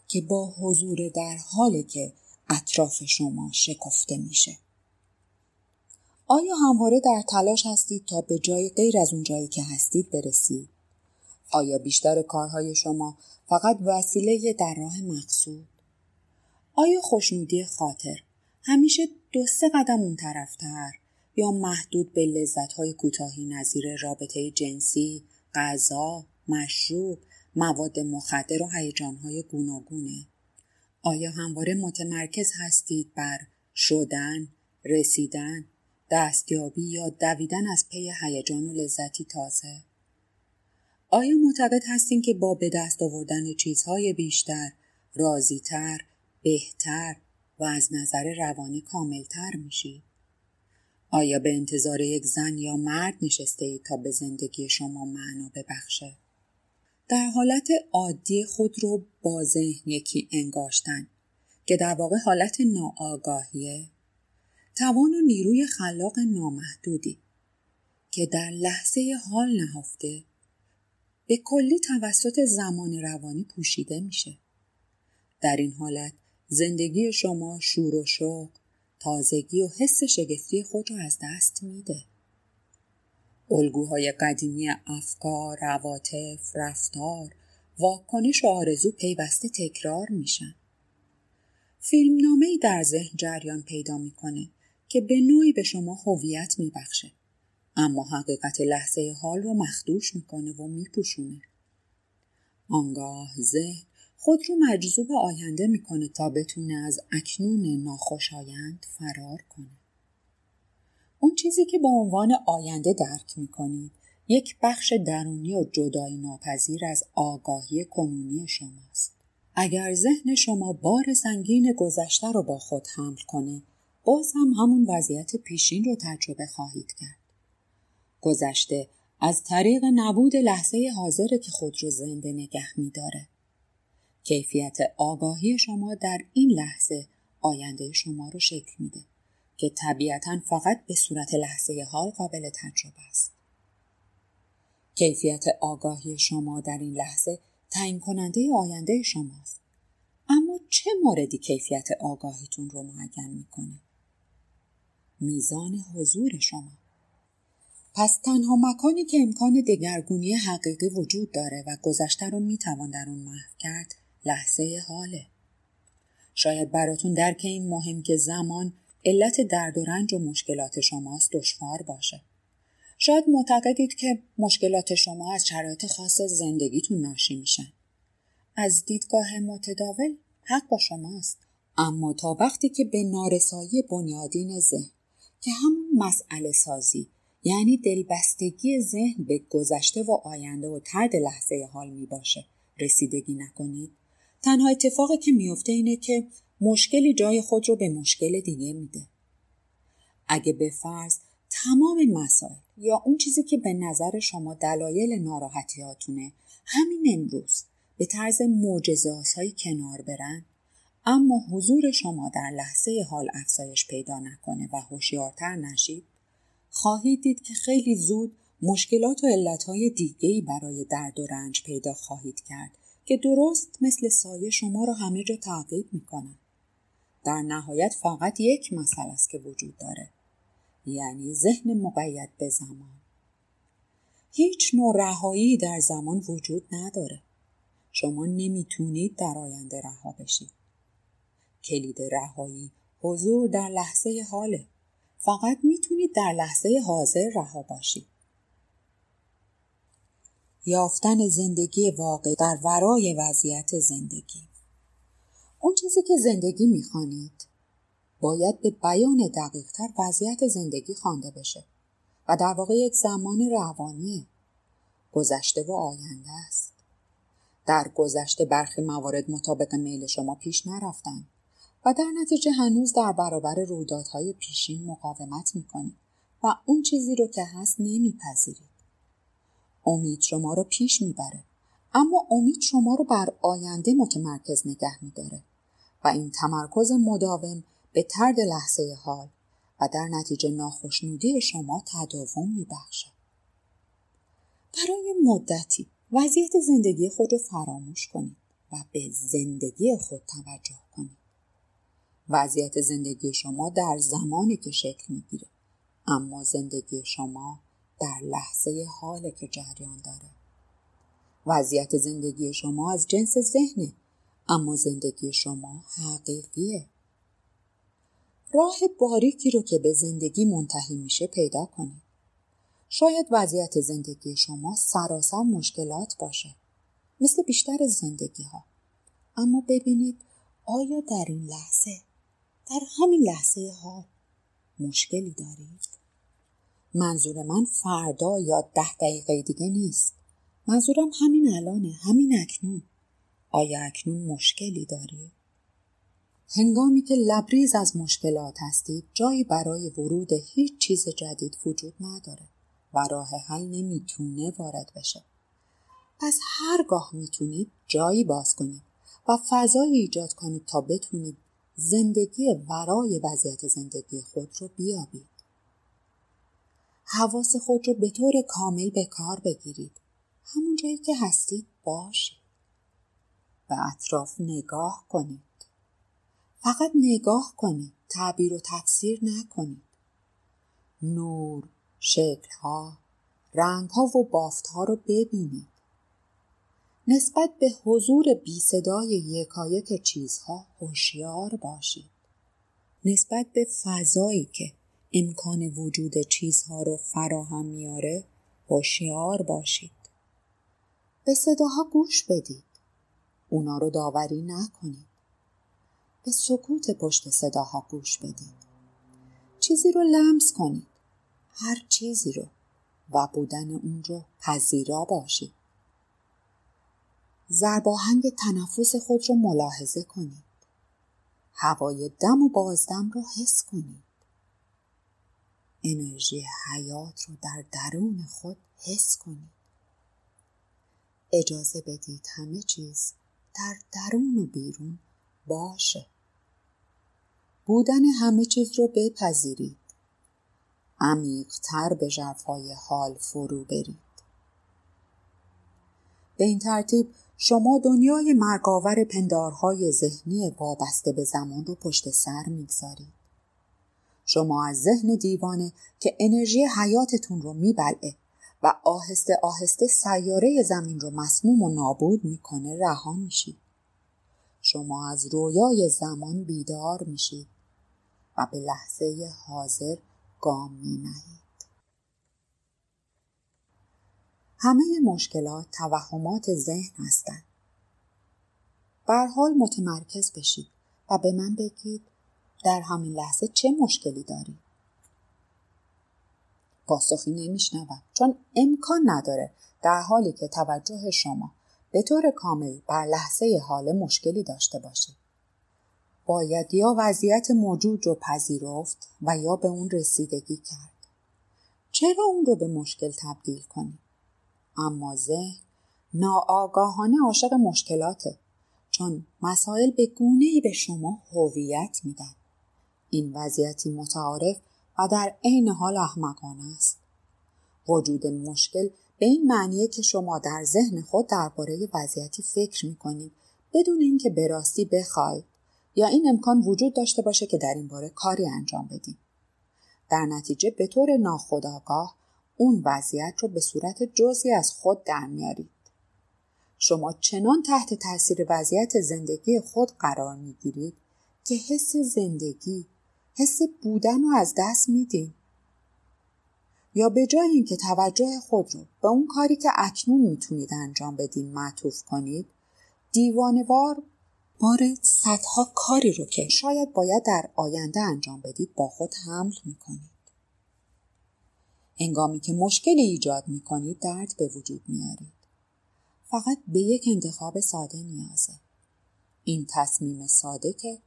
که با حضور در حال که اطراف شما شکفته میشه. آیا همواره در تلاش هستید تا به جای غیر از اون جایی که هستید برسید؟ آیا بیشتر کارهای شما فقط وسیله در راه مقصود؟ آیا خوشنودی خاطر همیشه دو سه قدم اون طرفتر یا محدود به لذتهای کوتاهی نظیر رابطه جنسی، غذا، مشروب، مواد مخدر و های گوناگونه. آیا همواره متمرکز هستید بر شدن، رسیدن، دستیابی یا دویدن از پی هیجان و لذتی تازه؟ آیا معتقد هستیم که با به دست آوردن چیزهای بیشتر، راضیتر، بهتر و از نظر روانی کاملتر میشید؟ آیا به انتظار یک زن یا مرد نشسته ای تا به زندگی شما معنا ببخشه؟ در حالت عادی خود رو با ذهن یکی انگاشتن که در واقع حالت ناآگاهیه توان و نیروی خلاق نامحدودی که در لحظه حال نهفته به کلی توسط زمان روانی پوشیده میشه در این حالت زندگی شما شور و شوق تازگی و حس شگفتی خود را از دست میده. الگوهای قدیمی افکار، عواطف، رفتار، واکنش و آرزو پیوسته تکرار میشن. فیلمنامه ای در ذهن جریان پیدا میکنه که به نوعی به شما هویت میبخشه اما حقیقت لحظه حال رو مخدوش میکنه و میپوشونه. آنگاه ذهن خود رو مجذوب آینده میکنه تا بتونه از اکنون ناخوشایند فرار کنه. اون چیزی که به عنوان آینده درک میکنید یک بخش درونی و جدای ناپذیر از آگاهی کنونی شماست. اگر ذهن شما بار سنگین گذشته رو با خود حمل کنه باز هم همون وضعیت پیشین رو تجربه خواهید کرد. گذشته از طریق نبود لحظه حاضر که خود رو زنده نگه میداره. کیفیت آگاهی شما در این لحظه آینده شما رو شکل میده که طبیعتا فقط به صورت لحظه حال قابل تجربه است. کیفیت آگاهی شما در این لحظه تعیین کننده آینده شماست. اما چه موردی کیفیت آگاهیتون رو معین میکنه؟ میزان حضور شما پس تنها مکانی که امکان دگرگونی حقیقی وجود داره و گذشته رو میتوان در اون محو کرد لحظه حاله شاید براتون درک این مهم که زمان علت درد و رنج و مشکلات شماست دشوار باشه شاید معتقدید که مشکلات شما از شرایط خاص زندگیتون ناشی میشن از دیدگاه متداول حق با شماست اما تا وقتی که به نارسایی بنیادین ذهن که همون مسئله سازی یعنی دلبستگی ذهن به گذشته و آینده و ترد لحظه حال می باشه رسیدگی نکنید تنها اتفاقی که میفته اینه که مشکلی جای خود رو به مشکل دیگه میده اگه به فرض تمام مسائل یا اون چیزی که به نظر شما دلایل ناراحتیاتونه همین امروز به طرز معجزه‌آسایی کنار برن اما حضور شما در لحظه حال افزایش پیدا نکنه و هوشیارتر نشید خواهید دید که خیلی زود مشکلات و علتهای دیگهی برای درد و رنج پیدا خواهید کرد که درست مثل سایه شما را همه جا تعقیب کنن. در نهایت فقط یک مسئله است که وجود داره یعنی ذهن مقید به زمان هیچ نوع رهایی در زمان وجود نداره شما نمیتونید در آینده رها بشید کلید رهایی حضور در لحظه حاله فقط میتونید در لحظه حاضر رها باشید یافتن زندگی واقعی در ورای وضعیت زندگی اون چیزی که زندگی میخوانید باید به بیان دقیقتر وضعیت زندگی خوانده بشه و در واقع یک زمان روانی گذشته و آینده است در گذشته برخی موارد مطابق میل شما پیش نرفتن و در نتیجه هنوز در برابر رویدادهای پیشین مقاومت میکنید و اون چیزی رو که هست نمیپذیرید امید شما رو پیش میبره اما امید شما رو بر آینده متمرکز نگه میداره و این تمرکز مداوم به ترد لحظه حال و در نتیجه ناخشنودی شما تداوم میبخشه برای مدتی وضعیت زندگی خود رو فراموش کنید و به زندگی خود توجه کنید وضعیت زندگی شما در زمانی که شکل میگیره اما زندگی شما در لحظه حال که جریان داره وضعیت زندگی شما از جنس ذهنه اما زندگی شما حقیقیه راه باریکی رو که به زندگی منتهی میشه پیدا کنید شاید وضعیت زندگی شما سراسر مشکلات باشه مثل بیشتر زندگی ها اما ببینید آیا در این لحظه در همین لحظه ها مشکلی دارید منظور من فردا یا ده دقیقه دیگه نیست منظورم همین الانه همین اکنون آیا اکنون مشکلی داری؟ هنگامی که لبریز از مشکلات هستید جایی برای ورود هیچ چیز جدید وجود نداره و راه حل نمیتونه وارد بشه پس هرگاه میتونید جایی باز کنید و فضایی ایجاد کنید تا بتونید زندگی ورای وضعیت زندگی خود رو بیابید حواس خود رو به طور کامل به کار بگیرید. همون جایی که هستید باشید. به اطراف نگاه کنید. فقط نگاه کنید. تعبیر و تفسیر نکنید. نور، شکلها، رنگها و بافتها رو ببینید. نسبت به حضور بی صدای یکایک چیزها هوشیار باشید. نسبت به فضایی که امکان وجود چیزها رو فراهم میاره هوشیار باشید. به صداها گوش بدید. اونا رو داوری نکنید. به سکوت پشت صداها گوش بدید. چیزی رو لمس کنید. هر چیزی رو و بودن اون رو پذیرا باشید. زرباهنگ تنفس خود رو ملاحظه کنید. هوای دم و بازدم رو حس کنید. انرژی حیات رو در درون خود حس کنید اجازه بدید همه چیز در درون و بیرون باشه بودن همه چیز رو بپذیرید تر به جرفای حال فرو برید به این ترتیب شما دنیای مرگاور پندارهای ذهنی وابسته به زمان رو پشت سر میگذارید شما از ذهن دیوانه که انرژی حیاتتون رو میبلعه و آهسته آهسته سیاره زمین رو مسموم و نابود میکنه رها میشید. شما از رویای زمان بیدار میشید و به لحظه حاضر گام مینهید. همه مشکلات توهمات ذهن هستند. بر حال متمرکز بشید و به من بگید در همین لحظه چه مشکلی داری؟ پاسخی نمیشنوم چون امکان نداره در حالی که توجه شما به طور کامل بر لحظه حال مشکلی داشته باشه. باید یا وضعیت موجود رو پذیرفت و یا به اون رسیدگی کرد. چرا اون رو به مشکل تبدیل کنی؟ اما ذهن ناآگاهانه عاشق مشکلاته چون مسائل به گونه ای به شما هویت میدن. این وضعیتی متعارف و در عین حال احمقانه است وجود مشکل به این معنیه که شما در ذهن خود درباره وضعیتی فکر میکنید بدون اینکه به راستی بخواید یا این امکان وجود داشته باشه که در این باره کاری انجام بدیم در نتیجه به طور ناخودآگاه اون وضعیت رو به صورت جزی از خود در میارید شما چنان تحت تاثیر وضعیت زندگی خود قرار میگیرید که حس زندگی حس بودن رو از دست میدیم یا به جای اینکه توجه خود رو به اون کاری که اکنون میتونید انجام بدین معطوف کنید دیوانوار بار صدها کاری رو که شاید باید در آینده انجام بدید با خود حمل میکنید انگامی که مشکلی ایجاد میکنید درد به وجود میارید فقط به یک انتخاب ساده نیازه این تصمیم ساده که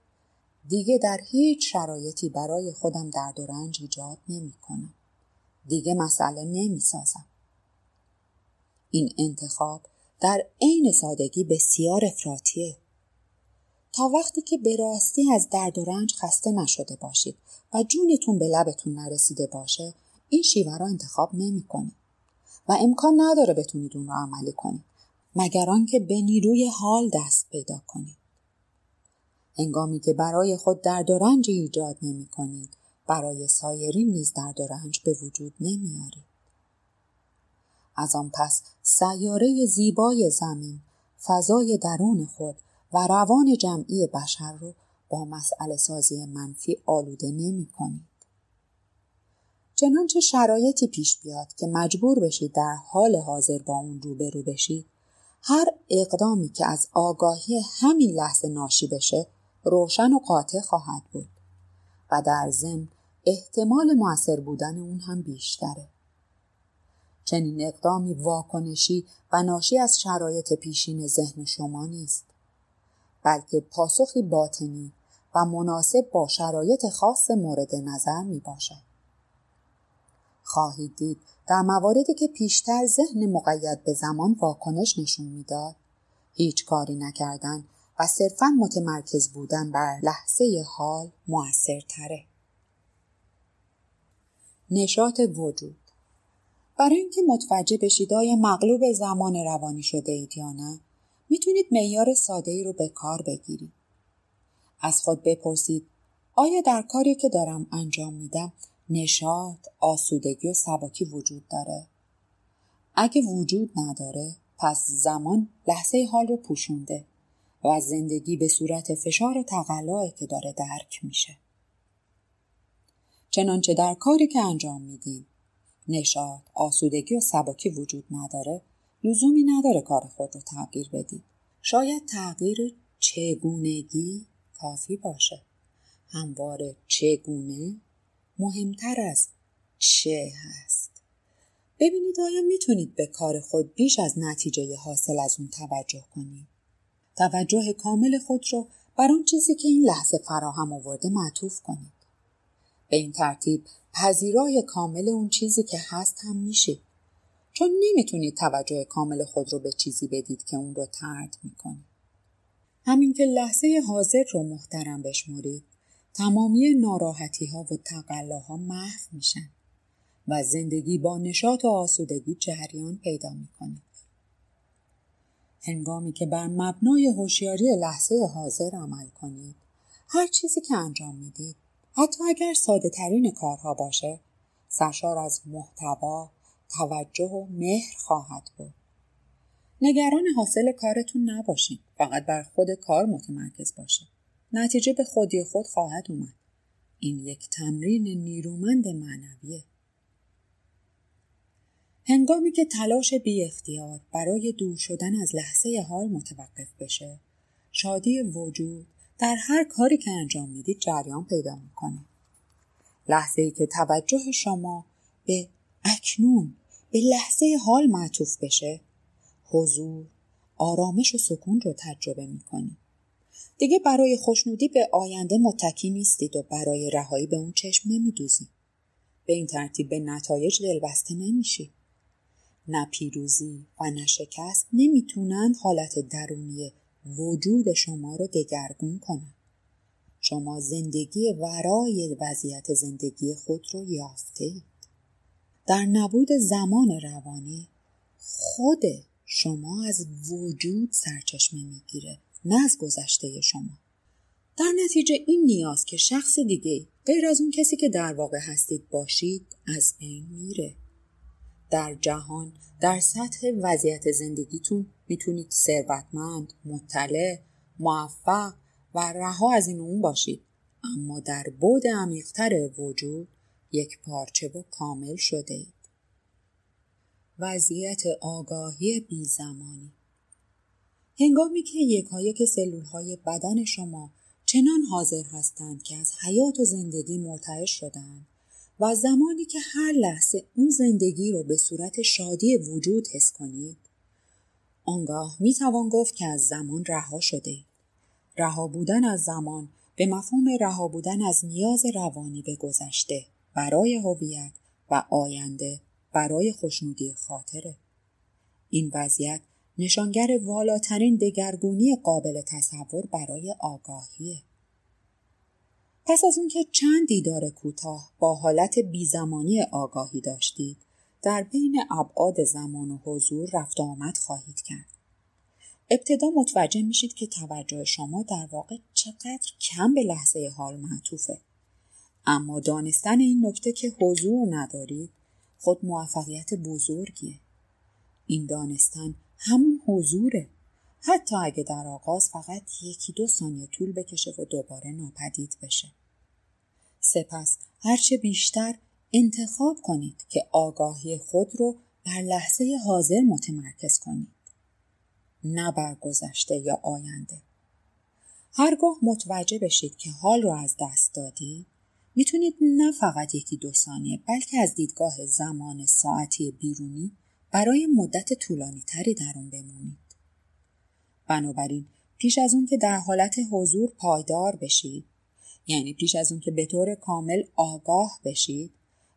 دیگه در هیچ شرایطی برای خودم درد و رنج ایجاد نمی کنم. دیگه مسئله نمی سازم. این انتخاب در عین سادگی بسیار افراتیه. تا وقتی که به راستی از درد و رنج خسته نشده باشید و جونتون به لبتون نرسیده باشه این شیوه را انتخاب نمیکنید و امکان نداره بتونید اون رو عملی کنید مگر آنکه به نیروی حال دست پیدا کنید هنگامی که برای خود درد و رنج ایجاد نمی کنید برای سایرین نیز درد و رنج به وجود نمیارید از آن پس سیاره زیبای زمین فضای درون خود و روان جمعی بشر رو با مسئله سازی منفی آلوده نمی کنید. چنانچه شرایطی پیش بیاد که مجبور بشید در حال حاضر با اون روبرو بشید هر اقدامی که از آگاهی همین لحظه ناشی بشه روشن و قاطع خواهد بود و در زم احتمال موثر بودن اون هم بیشتره چنین اقدامی واکنشی و ناشی از شرایط پیشین ذهن شما نیست بلکه پاسخی باطنی و مناسب با شرایط خاص مورد نظر می باشد. خواهید دید در مواردی که پیشتر ذهن مقید به زمان واکنش نشون میداد هیچ کاری نکردن و صرفا متمرکز بودن بر لحظه حال موثرتره. نشاط وجود برای اینکه متوجه بشید آیا مغلوب زمان روانی شده اید یا نه میتونید معیار ساده ای رو به کار بگیرید از خود بپرسید آیا در کاری که دارم انجام میدم نشاط آسودگی و سبکی وجود داره اگه وجود نداره پس زمان لحظه حال رو پوشونده و از زندگی به صورت فشار و که داره درک میشه. چنانچه در کاری که انجام میدیم نشاد، آسودگی و سباکی وجود نداره لزومی نداره کار خود رو تغییر بدید. شاید تغییر چگونگی کافی باشه. همواره چگونه مهمتر از چه هست. ببینید آیا میتونید به کار خود بیش از نتیجه حاصل از اون توجه کنید. توجه کامل خود را بر آن چیزی که این لحظه فراهم آورده معطوف کنید. به این ترتیب پذیرای کامل اون چیزی که هست هم میشه چون نمیتونید توجه کامل خود رو به چیزی بدید که اون رو ترد میکنه. همین که لحظه حاضر رو محترم بشمارید تمامی ناراحتی ها و تقلاها محو میشن و زندگی با نشاط و آسودگی جریان پیدا میکنه. هنگامی که بر مبنای هوشیاری لحظه حاضر عمل کنید هر چیزی که انجام میدید حتی اگر ساده ترین کارها باشه سرشار از محتوا توجه و مهر خواهد بود نگران حاصل کارتون نباشید فقط بر خود کار متمرکز باشه، نتیجه به خودی خود خواهد اومد این یک تمرین نیرومند معنویه هنگامی که تلاش بی اختیار برای دور شدن از لحظه حال متوقف بشه شادی وجود در هر کاری که انجام میدید جریان پیدا میکنه لحظه ای که توجه شما به اکنون به لحظه حال معطوف بشه حضور آرامش و سکون رو تجربه میکنی. دیگه برای خوشنودی به آینده متکی نیستید و برای رهایی به اون چشم نمیدوزید به این ترتیب به نتایج دلبسته نمیشید نه پیروزی و نه شکست نمیتونند حالت درونی وجود شما رو دگرگون کنند. شما زندگی ورای وضعیت زندگی خود رو یافته اید. در نبود زمان روانی خود شما از وجود سرچشمه میگیره نه از گذشته شما. در نتیجه این نیاز که شخص دیگه غیر از اون کسی که در واقع هستید باشید از بین میره. در جهان در سطح وضعیت زندگیتون میتونید ثروتمند مطلع موفق و رها از این اون باشید اما در بود عمیقتر وجود یک پارچه و کامل شده اید. وضعیت آگاهی بیزمانی هنگامی که یکایک که سلول های بدن شما چنان حاضر هستند که از حیات و زندگی مرتعش شدند و زمانی که هر لحظه اون زندگی رو به صورت شادی وجود حس کنید آنگاه می توان گفت که از زمان رها شده رها بودن از زمان به مفهوم رها بودن از نیاز روانی به گذشته برای هویت و آینده برای خوشنودی خاطره این وضعیت نشانگر والاترین دگرگونی قابل تصور برای آگاهیه پس از که چند دیدار کوتاه با حالت بیزمانی آگاهی داشتید در بین ابعاد زمان و حضور رفت آمد خواهید کرد ابتدا متوجه میشید که توجه شما در واقع چقدر کم به لحظه حال معطوفه اما دانستن این نکته که حضور ندارید خود موفقیت بزرگیه این دانستن همون حضوره حتی اگه در آغاز فقط یکی دو ثانیه طول بکشه و دوباره ناپدید بشه. سپس هرچه بیشتر انتخاب کنید که آگاهی خود رو بر لحظه حاضر متمرکز کنید. نه بر گذشته یا آینده. هرگاه متوجه بشید که حال رو از دست دادید میتونید نه فقط یکی دو ثانیه بلکه از دیدگاه زمان ساعتی بیرونی برای مدت طولانی تری در اون بمونید. بنابراین پیش از اون که در حالت حضور پایدار بشید یعنی پیش از اون که به طور کامل آگاه بشید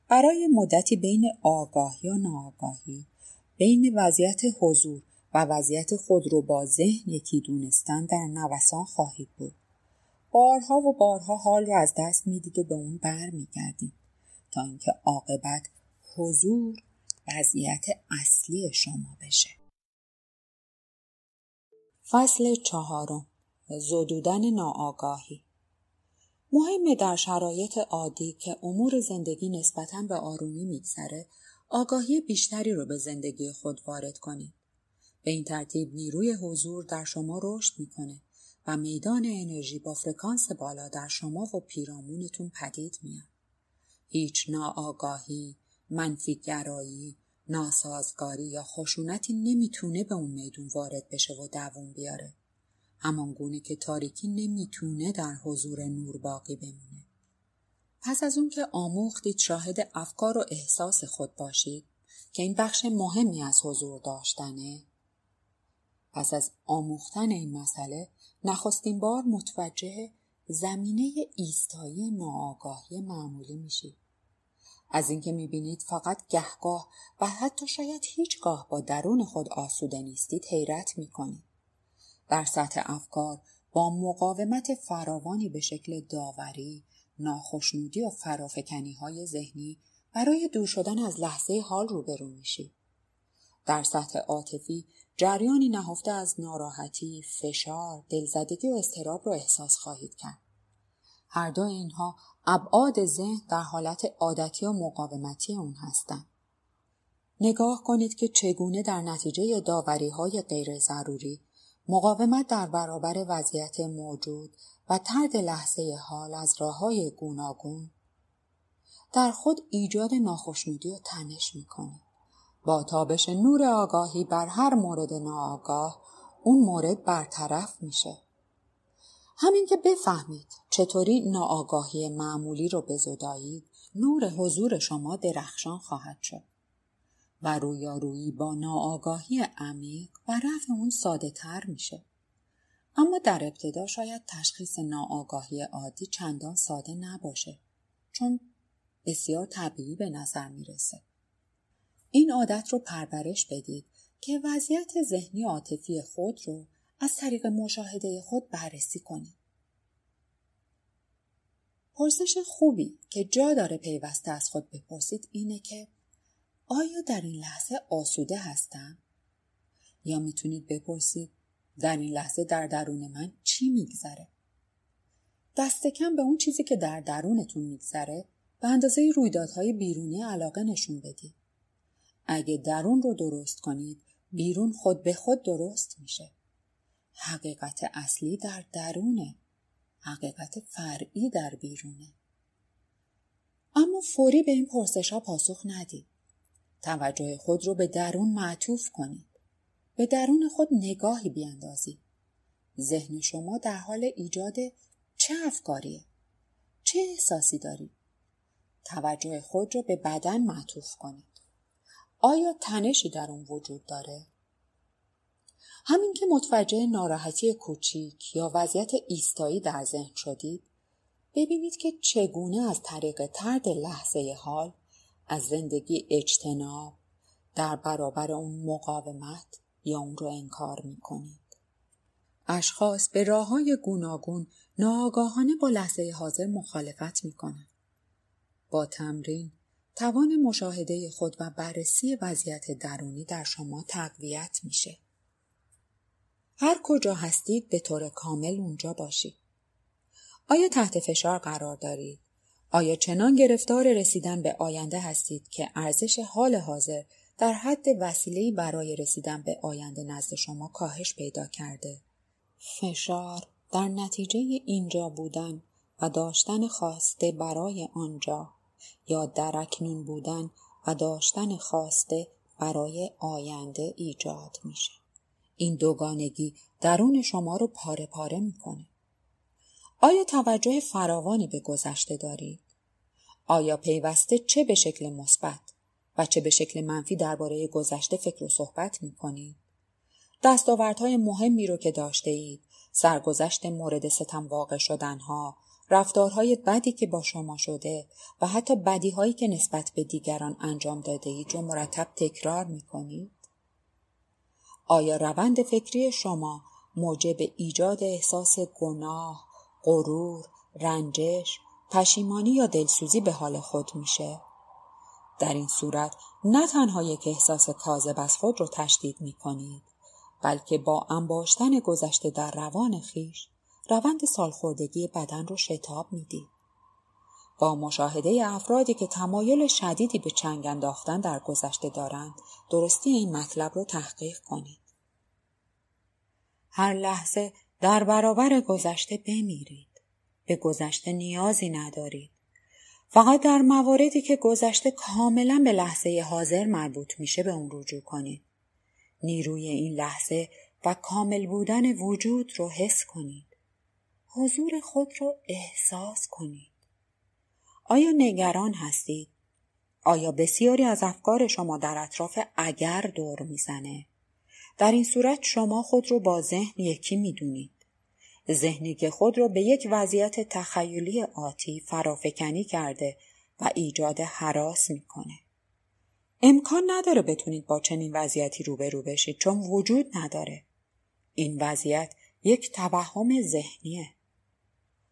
برای مدتی بین آگاهی و ناآگاهی بین وضعیت حضور و وضعیت خود رو با ذهن یکی دونستن در نوسان خواهید بود بارها و بارها حال رو از دست میدید و به اون بر برمیگردید تا اینکه عاقبت حضور وضعیت اصلی شما بشه فصل چهارم زدودن ناآگاهی مهمه در شرایط عادی که امور زندگی نسبتا به آرومی میگذره آگاهی بیشتری رو به زندگی خود وارد کنید به این ترتیب نیروی حضور در شما رشد میکنه و میدان انرژی با فرکانس بالا در شما و پیرامونتون پدید میاد هیچ ناآگاهی منفیگرایی ناسازگاری یا خشونتی نمیتونه به اون میدون وارد بشه و دووم بیاره همان گونه که تاریکی نمیتونه در حضور نور باقی بمونه پس از اون که آموختید شاهد افکار و احساس خود باشید که این بخش مهمی از حضور داشتنه پس از آموختن این مسئله نخستین بار متوجه زمینه ایستایی ناآگاهی معمولی میشید از اینکه میبینید فقط گهگاه و حتی شاید هیچگاه با درون خود آسوده نیستید حیرت میکنید در سطح افکار با مقاومت فراوانی به شکل داوری ناخشنودی و فرافکنی های ذهنی برای دور شدن از لحظه حال روبرو میشید در سطح عاطفی جریانی نهفته از ناراحتی فشار دلزدگی و اضطراب را احساس خواهید کرد هر دو اینها ابعاد ذهن در حالت عادتی و مقاومتی اون هستند. نگاه کنید که چگونه در نتیجه داوری های غیر ضروری مقاومت در برابر وضعیت موجود و ترد لحظه حال از راه های گوناگون در خود ایجاد ناخشنودی و تنش میکنه. با تابش نور آگاهی بر هر مورد ناآگاه اون مورد برطرف میشه. همین که بفهمید چطوری ناآگاهی معمولی رو بزدایید نور حضور شما درخشان خواهد شد و رویارویی با ناآگاهی عمیق و رفع اون ساده تر میشه اما در ابتدا شاید تشخیص ناآگاهی عادی چندان ساده نباشه چون بسیار طبیعی به نظر میرسه این عادت رو پرورش بدید که وضعیت ذهنی عاطفی خود رو از طریق مشاهده خود بررسی کنید. پرسش خوبی که جا داره پیوسته از خود بپرسید اینه که آیا در این لحظه آسوده هستم؟ یا میتونید بپرسید در این لحظه در درون من چی میگذره؟ دست کم به اون چیزی که در درونتون میگذره به اندازه رویدادهای بیرونی علاقه نشون بدید. اگه درون رو درست کنید بیرون خود به خود درست میشه. حقیقت اصلی در درونه حقیقت فرعی در بیرونه اما فوری به این پرسش ها پاسخ ندید توجه خود رو به درون معطوف کنید به درون خود نگاهی بیاندازید ذهن شما در حال ایجاد چه افکاریه چه احساسی دارید توجه خود را به بدن معطوف کنید آیا تنشی در اون وجود داره همین که متوجه ناراحتی کوچیک یا وضعیت ایستایی در ذهن شدید ببینید که چگونه از طریق ترد لحظه حال از زندگی اجتناب در برابر اون مقاومت یا اون رو انکار می کنید. اشخاص به راه های گوناگون ناآگاهانه با لحظه حاضر مخالفت می با تمرین توان مشاهده خود و بررسی وضعیت درونی در شما تقویت میشه. هر کجا هستید به طور کامل اونجا باشید. آیا تحت فشار قرار دارید؟ آیا چنان گرفتار رسیدن به آینده هستید که ارزش حال حاضر در حد وسیله‌ای برای رسیدن به آینده نزد شما کاهش پیدا کرده؟ فشار در نتیجه اینجا بودن و داشتن خواسته برای آنجا یا در اکنون بودن و داشتن خواسته برای آینده ایجاد میشه. این دوگانگی درون شما رو پاره پاره میکنه. آیا توجه فراوانی به گذشته دارید؟ آیا پیوسته چه به شکل مثبت و چه به شکل منفی درباره گذشته فکر و صحبت می کنید؟ دستاوردهای مهمی رو که داشته اید، سرگذشت مورد ستم واقع شدنها، رفتارهای بدی که با شما شده و حتی بدیهایی که نسبت به دیگران انجام داده اید رو مرتب تکرار می کنید؟ آیا روند فکری شما موجب ایجاد احساس گناه، غرور، رنجش، پشیمانی یا دلسوزی به حال خود میشه؟ در این صورت نه تنها یک احساس کاذب از خود رو تشدید می کنید بلکه با انباشتن گذشته در روان خیش روند سالخوردگی بدن رو شتاب میدید. با مشاهده افرادی که تمایل شدیدی به چنگ انداختن در گذشته دارند درستی این مطلب رو تحقیق کنید. هر لحظه در برابر گذشته بمیرید. به گذشته نیازی ندارید. فقط در مواردی که گذشته کاملا به لحظه حاضر مربوط میشه به اون رجوع کنید. نیروی این لحظه و کامل بودن وجود رو حس کنید. حضور خود رو احساس کنید. آیا نگران هستید؟ آیا بسیاری از افکار شما در اطراف اگر دور میزنه؟ در این صورت شما خود رو با ذهن یکی میدونید. ذهنی که خود را به یک وضعیت تخیلی آتی فرافکنی کرده و ایجاد حراس میکنه. امکان نداره بتونید با چنین وضعیتی روبرو بشید چون وجود نداره. این وضعیت یک توهم ذهنیه.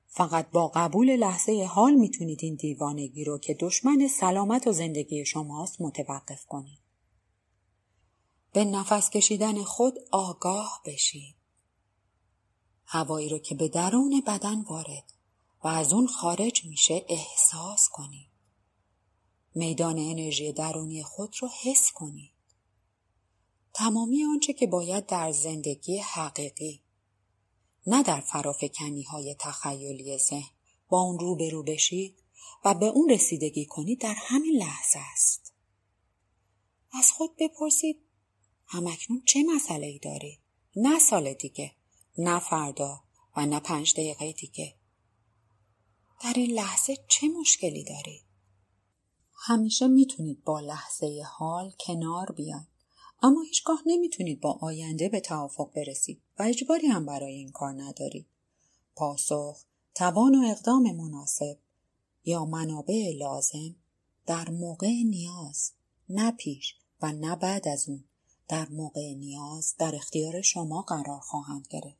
فقط با قبول لحظه حال میتونید این دیوانگی رو که دشمن سلامت و زندگی شماست متوقف کنید. به نفس کشیدن خود آگاه بشید. هوایی رو که به درون بدن وارد و از اون خارج میشه احساس کنید. میدان انرژی درونی خود رو حس کنید. تمامی آنچه که باید در زندگی حقیقی نه در فرافکنی های تخیلی ذهن با اون روبرو بشید و به اون رسیدگی کنید در همین لحظه است. از خود بپرسید همکنون چه مسئله ای داری؟ نه سال دیگه، نه فردا و نه پنج دقیقه دیگه. در این لحظه چه مشکلی داری؟ همیشه میتونید با لحظه حال کنار بیاید. اما هیچگاه نمیتونید با آینده به توافق برسید و اجباری هم برای این کار ندارید. پاسخ، توان و اقدام مناسب یا منابع لازم در موقع نیاز نه پیش و نه بعد از اون در موقع نیاز در اختیار شما قرار خواهند گرفت.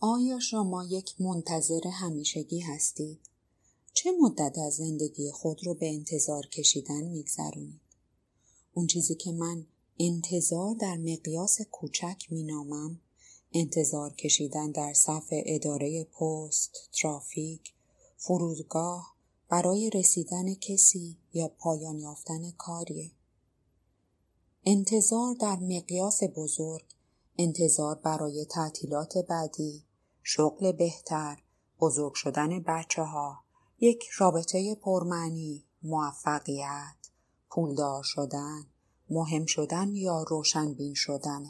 آیا شما یک منتظر همیشگی هستید؟ چه مدت از زندگی خود رو به انتظار کشیدن میگذرونید؟ اون چیزی که من انتظار در مقیاس کوچک مینامم انتظار کشیدن در صف اداره پست، ترافیک، فرودگاه برای رسیدن کسی یا پایان یافتن کاریه. انتظار در مقیاس بزرگ انتظار برای تعطیلات بعدی شغل بهتر بزرگ شدن بچه ها یک رابطه پرمعنی موفقیت پولدار شدن مهم شدن یا روشنبین شدن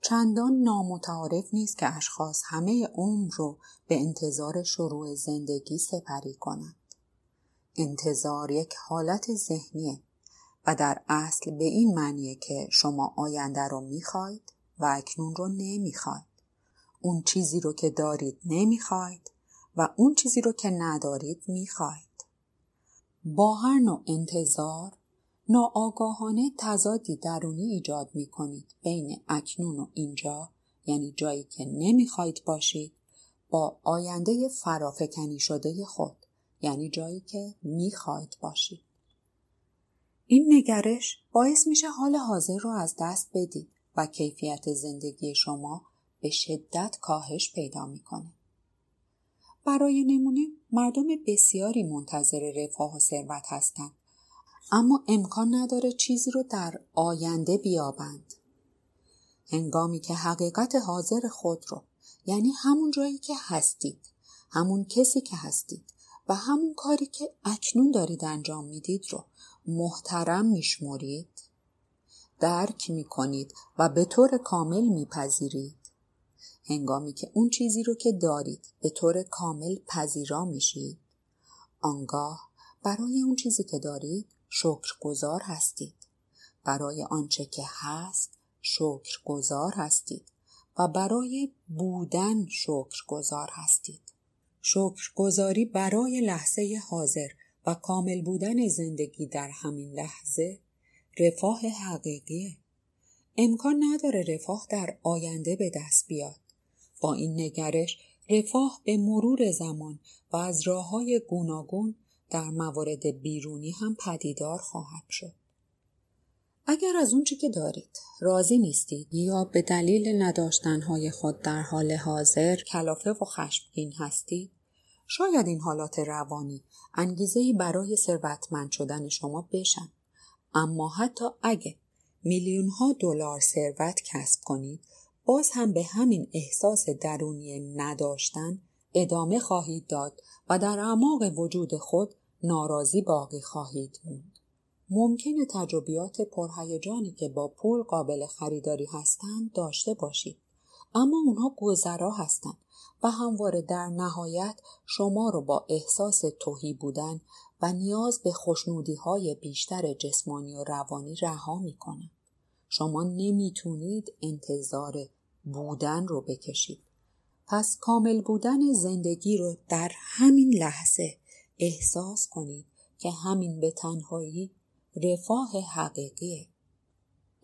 چندان نامتعارف نیست که اشخاص همه عمر رو به انتظار شروع زندگی سپری کنند انتظار یک حالت ذهنیه و در اصل به این معنیه که شما آینده رو میخواید و اکنون رو نمیخواید. اون چیزی رو که دارید نمیخواید و اون چیزی رو که ندارید میخواید. با هر نوع انتظار ناآگاهانه تضادی درونی ایجاد میکنید بین اکنون و اینجا یعنی جایی که نمیخواید باشید با آینده فرافکنی شده خود یعنی جایی که میخواید باشید. این نگرش باعث میشه حال حاضر رو از دست بدید و کیفیت زندگی شما به شدت کاهش پیدا میکنه. برای نمونه مردم بسیاری منتظر رفاه و ثروت هستند اما امکان نداره چیزی رو در آینده بیابند. هنگامی که حقیقت حاضر خود رو یعنی همون جایی که هستید همون کسی که هستید و همون کاری که اکنون دارید انجام میدید رو محترم میشمرید درک میکنید و به طور کامل میپذیرید هنگامی که اون چیزی رو که دارید به طور کامل پذیرا میشید آنگاه برای اون چیزی که دارید شکرگزار هستید برای آنچه که هست شکرگزار هستید و برای بودن شکرگزار هستید شکرگزاری برای لحظه حاضر و کامل بودن زندگی در همین لحظه رفاه حقیقیه. امکان نداره رفاه در آینده به دست بیاد. با این نگرش رفاه به مرور زمان و از راه های گوناگون در موارد بیرونی هم پدیدار خواهد شد. اگر از اونچه که دارید راضی نیستید یا به دلیل نداشتنهای خود در حال حاضر کلافه و خشمگین هستید شاید این حالات روانی انگیزه برای ثروتمند شدن شما بشن اما حتی اگه میلیون ها دلار ثروت کسب کنید باز هم به همین احساس درونی نداشتن ادامه خواهید داد و در اعماق وجود خود ناراضی باقی خواهید موند ممکن تجربیات پرهیجانی که با پول قابل خریداری هستند داشته باشید اما اونها گذرا هستند و همواره در نهایت شما رو با احساس توهی بودن و نیاز به خوشنودی های بیشتر جسمانی و روانی رها میکنه. شما نمیتونید انتظار بودن رو بکشید. پس کامل بودن زندگی رو در همین لحظه احساس کنید که همین به تنهایی رفاه حقیقیه.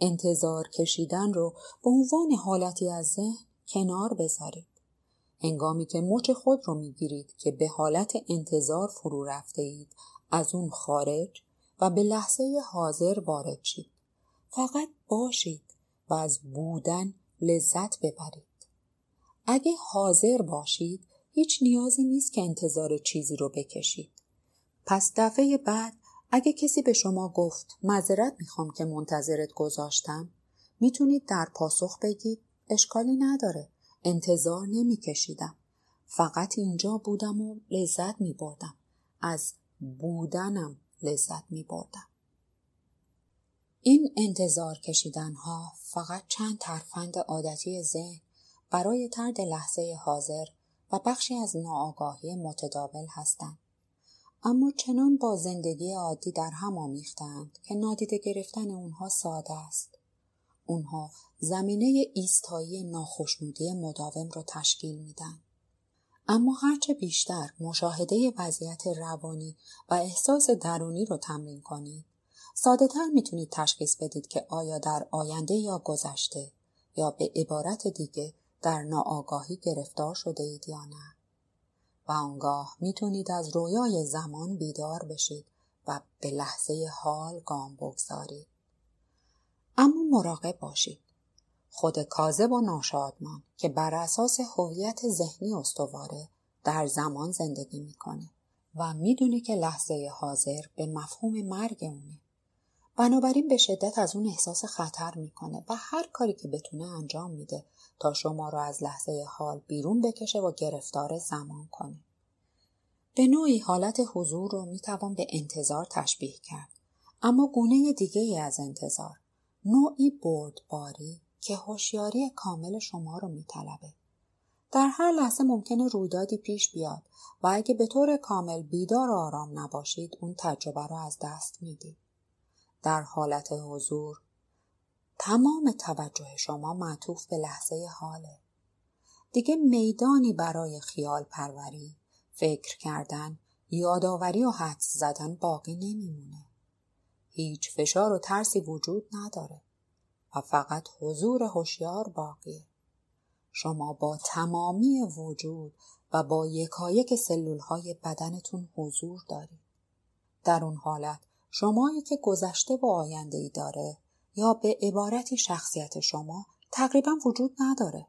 انتظار کشیدن رو به عنوان حالتی از ذهن کنار بذارید. هنگامی که مچ خود رو میگیرید که به حالت انتظار فرو رفته اید از اون خارج و به لحظه حاضر وارد شید. فقط باشید و از بودن لذت ببرید. اگه حاضر باشید هیچ نیازی نیست که انتظار چیزی رو بکشید. پس دفعه بعد اگه کسی به شما گفت معذرت میخوام که منتظرت گذاشتم میتونید در پاسخ بگید اشکالی نداره انتظار نمی کشیدم. فقط اینجا بودم و لذت می بردم. از بودنم لذت می بردم. این انتظار کشیدن ها فقط چند ترفند عادتی ذهن برای ترد لحظه حاضر و بخشی از ناآگاهی متداول هستند. اما چنان با زندگی عادی در هم آمیختند که نادیده گرفتن اونها ساده است. اونها زمینه ایستایی ناخشنودی مداوم را تشکیل میدن. اما هرچه بیشتر مشاهده وضعیت روانی و احساس درونی رو تمرین کنید، ساده تر میتونید تشخیص بدید که آیا در آینده یا گذشته یا به عبارت دیگه در ناآگاهی گرفتار شده اید یا نه. و آنگاه میتونید از رویای زمان بیدار بشید و به لحظه حال گام بگذارید. اما مراقب باشید. خود کاذب و ناشادمان که بر اساس هویت ذهنی استواره در زمان زندگی میکنه و میدونه که لحظه حاضر به مفهوم مرگ اونه. بنابراین به شدت از اون احساس خطر میکنه و هر کاری که بتونه انجام میده تا شما رو از لحظه حال بیرون بکشه و گرفتار زمان کنه. به نوعی حالت حضور رو میتوان به انتظار تشبیه کرد. اما گونه دیگه ای از انتظار نوعی بردباری که هوشیاری کامل شما رو میطلبه در هر لحظه ممکنه رویدادی پیش بیاد و اگه به طور کامل بیدار و آرام نباشید اون تجربه رو از دست میدید در حالت حضور تمام توجه شما معطوف به لحظه حاله دیگه میدانی برای خیال پروری فکر کردن یادآوری و حدس زدن باقی نمیمونه هیچ فشار و ترسی وجود نداره و فقط حضور هوشیار باقیه. شما با تمامی وجود و با یکایک سلول های بدنتون حضور دارید. در اون حالت شمایی که گذشته و آینده ای داره یا به عبارتی شخصیت شما تقریبا وجود نداره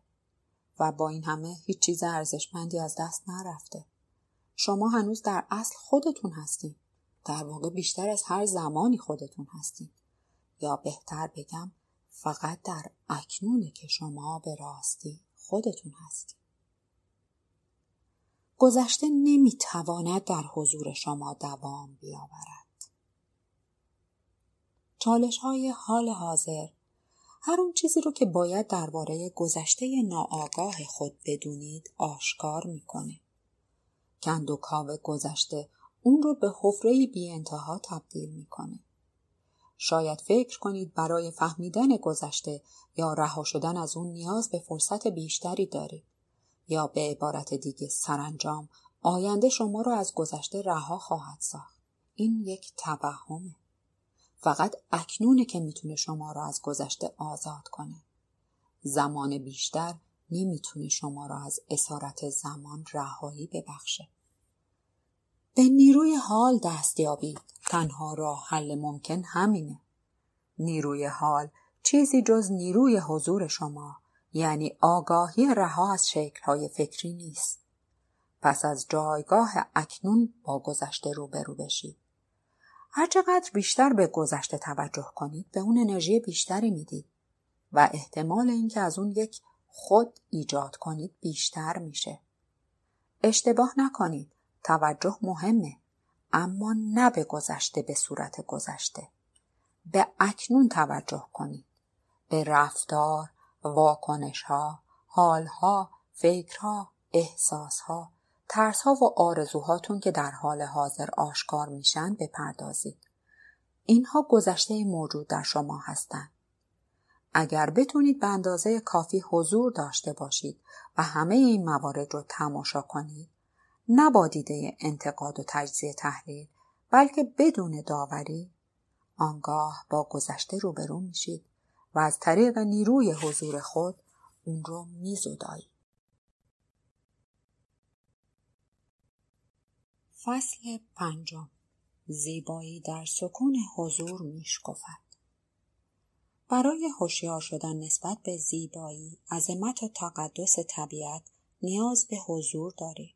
و با این همه هیچ چیز ارزشمندی از دست نرفته. شما هنوز در اصل خودتون هستید. در واقع بیشتر از هر زمانی خودتون هستید یا بهتر بگم فقط در اکنون که شما به راستی خودتون هستید گذشته نمیتواند در حضور شما دوام بیاورد چالش های حال حاضر هر اون چیزی رو که باید درباره گذشته ناآگاه خود بدونید آشکار میکنه کندوکاو گذشته اون رو به حفره بی انتها تبدیل میکنه. شاید فکر کنید برای فهمیدن گذشته یا رها شدن از اون نیاز به فرصت بیشتری دارید یا به عبارت دیگه سرانجام آینده شما را از گذشته رها خواهد ساخت این یک توهمه فقط اکنونه که میتونه شما را از گذشته آزاد کنه زمان بیشتر نمیتونه شما را از اسارت زمان رهایی ببخشه به نیروی حال دست یابید تنها راه حل ممکن همینه نیروی حال چیزی جز نیروی حضور شما یعنی آگاهی رها از شکلهای فکری نیست پس از جایگاه اکنون با گذشته روبرو بشید هرچقدر بیشتر به گذشته توجه کنید به اون انرژی بیشتری میدید و احتمال اینکه از اون یک خود ایجاد کنید بیشتر میشه اشتباه نکنید توجه مهمه اما نه به گذشته به صورت گذشته به اکنون توجه کنید به رفتار واکنش ها حال ها فکرها احساس ها ترس ها و آرزوهاتون که در حال حاضر آشکار میشن بپردازید اینها گذشته موجود در شما هستند اگر بتونید به اندازه کافی حضور داشته باشید و همه این موارد رو تماشا کنید نه با دیده انتقاد و تجزیه تحلیل بلکه بدون داوری آنگاه با گذشته روبرو میشید و از طریق نیروی حضور خود اون رو میزدایید فصل پنجم زیبایی در سکون حضور میشکفد برای هوشیار شدن نسبت به زیبایی عظمت و تقدس طبیعت نیاز به حضور دارید.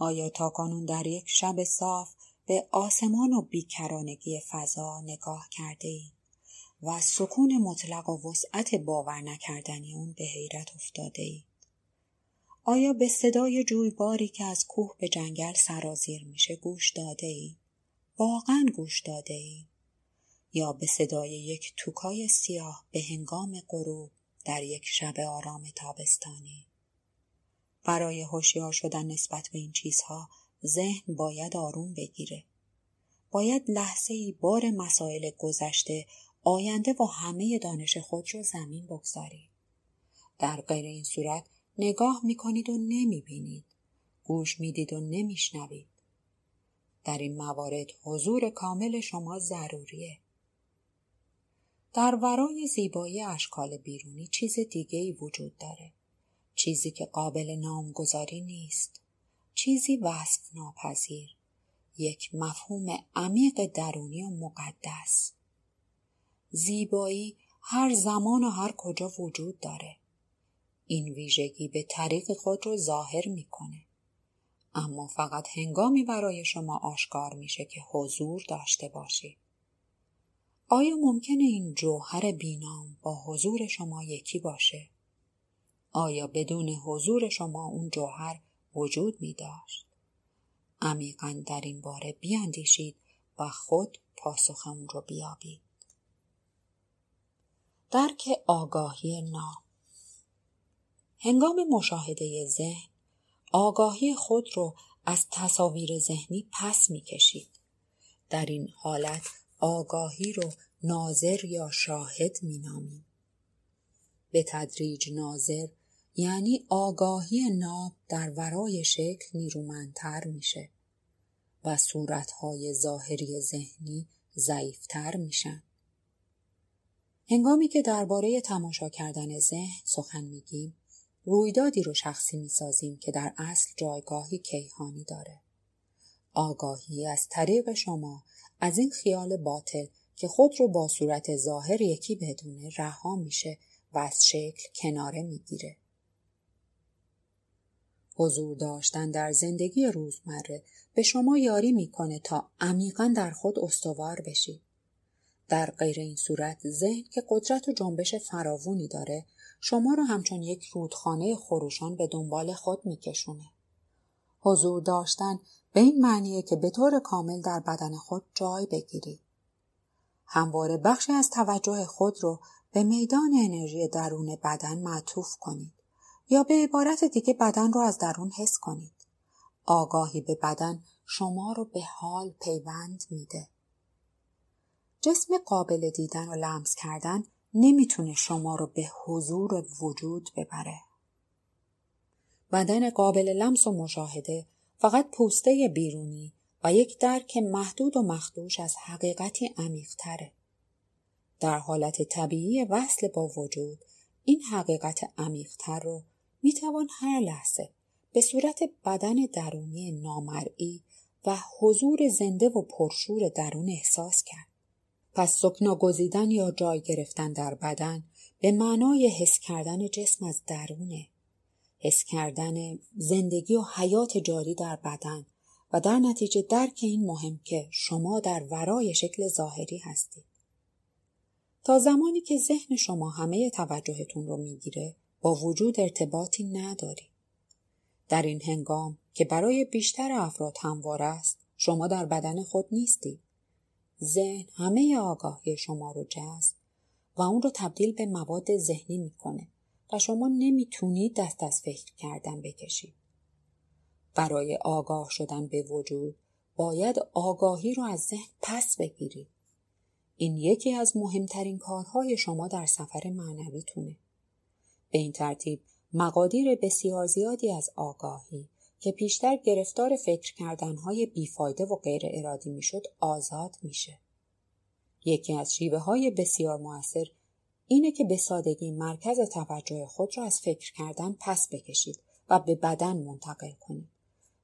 آیا تا تاکنون در یک شب صاف به آسمان و بیکرانگی فضا نگاه کرده اید و سکون مطلق و وسعت باور نکردنی اون به حیرت افتاده اید؟ آیا به صدای جویباری که از کوه به جنگل سرازیر میشه گوش داده ای؟ واقعا گوش داده ای؟ یا به صدای یک توکای سیاه به هنگام غروب در یک شب آرام تابستانی؟ برای هوشیار شدن نسبت به این چیزها ذهن باید آروم بگیره باید لحظه ای بار مسائل گذشته آینده و همه دانش خود رو زمین بگذارید در غیر این صورت نگاه میکنید و نمیبینید گوش میدید و نمیشنوید در این موارد حضور کامل شما ضروریه در ورای زیبایی اشکال بیرونی چیز دیگه ای وجود داره چیزی که قابل نامگذاری نیست چیزی وصف ناپذیر یک مفهوم عمیق درونی و مقدس زیبایی هر زمان و هر کجا وجود داره این ویژگی به طریق خود رو ظاهر میکنه اما فقط هنگامی برای شما آشکار میشه که حضور داشته باشید آیا ممکنه این جوهر بینام با حضور شما یکی باشه آیا بدون حضور شما اون جوهر وجود می داشت؟ عمیقا در این باره بیاندیشید و خود پاسخ اون رو بیابید. درک آگاهی نا هنگام مشاهده ذهن آگاهی خود رو از تصاویر ذهنی پس می کشید. در این حالت آگاهی رو ناظر یا شاهد می به تدریج ناظر یعنی آگاهی ناب در ورای شکل نیرومندتر میشه و صورتهای ظاهری ذهنی ضعیفتر میشن. هنگامی که درباره تماشا کردن ذهن سخن میگیم رویدادی رو شخصی میسازیم که در اصل جایگاهی کیهانی داره. آگاهی از طریق شما از این خیال باطل که خود رو با صورت ظاهر یکی بدونه رها میشه و از شکل کناره میگیره. حضور داشتن در زندگی روزمره به شما یاری میکنه تا عمیقا در خود استوار بشید. در غیر این صورت ذهن که قدرت و جنبش فراوونی داره شما رو همچون یک رودخانه خروشان به دنبال خود میکشونه. حضور داشتن به این معنیه که به طور کامل در بدن خود جای بگیری. همواره بخشی از توجه خود رو به میدان انرژی درون بدن معطوف کنید. یا به عبارت دیگه بدن رو از درون حس کنید. آگاهی به بدن شما رو به حال پیوند میده. جسم قابل دیدن و لمس کردن نمیتونه شما رو به حضور وجود ببره. بدن قابل لمس و مشاهده فقط پوسته بیرونی و یک درک محدود و مخدوش از حقیقتی عمیقتره. در حالت طبیعی وصل با وجود این حقیقت عمیقتر رو می توان هر لحظه به صورت بدن درونی نامرئی و حضور زنده و پرشور درون احساس کرد. پس سکنا گزیدن یا جای گرفتن در بدن به معنای حس کردن جسم از درونه. حس کردن زندگی و حیات جاری در بدن و در نتیجه درک این مهم که شما در ورای شکل ظاهری هستید. تا زمانی که ذهن شما همه توجهتون رو میگیره با وجود ارتباطی نداری در این هنگام که برای بیشتر افراد هموار است شما در بدن خود نیستی ذهن همه آگاهی شما رو جذب و اون رو تبدیل به مواد ذهنی میکنه و شما نمیتونید دست از فکر کردن بکشید برای آگاه شدن به وجود باید آگاهی رو از ذهن پس بگیرید این یکی از مهمترین کارهای شما در سفر معنویتونه به این ترتیب مقادیر بسیار زیادی از آگاهی که پیشتر گرفتار فکر کردنهای بیفایده و غیر ارادی میشد آزاد میشه. یکی از شیوه های بسیار موثر اینه که به سادگی مرکز توجه خود را از فکر کردن پس بکشید و به بدن منتقل کنید.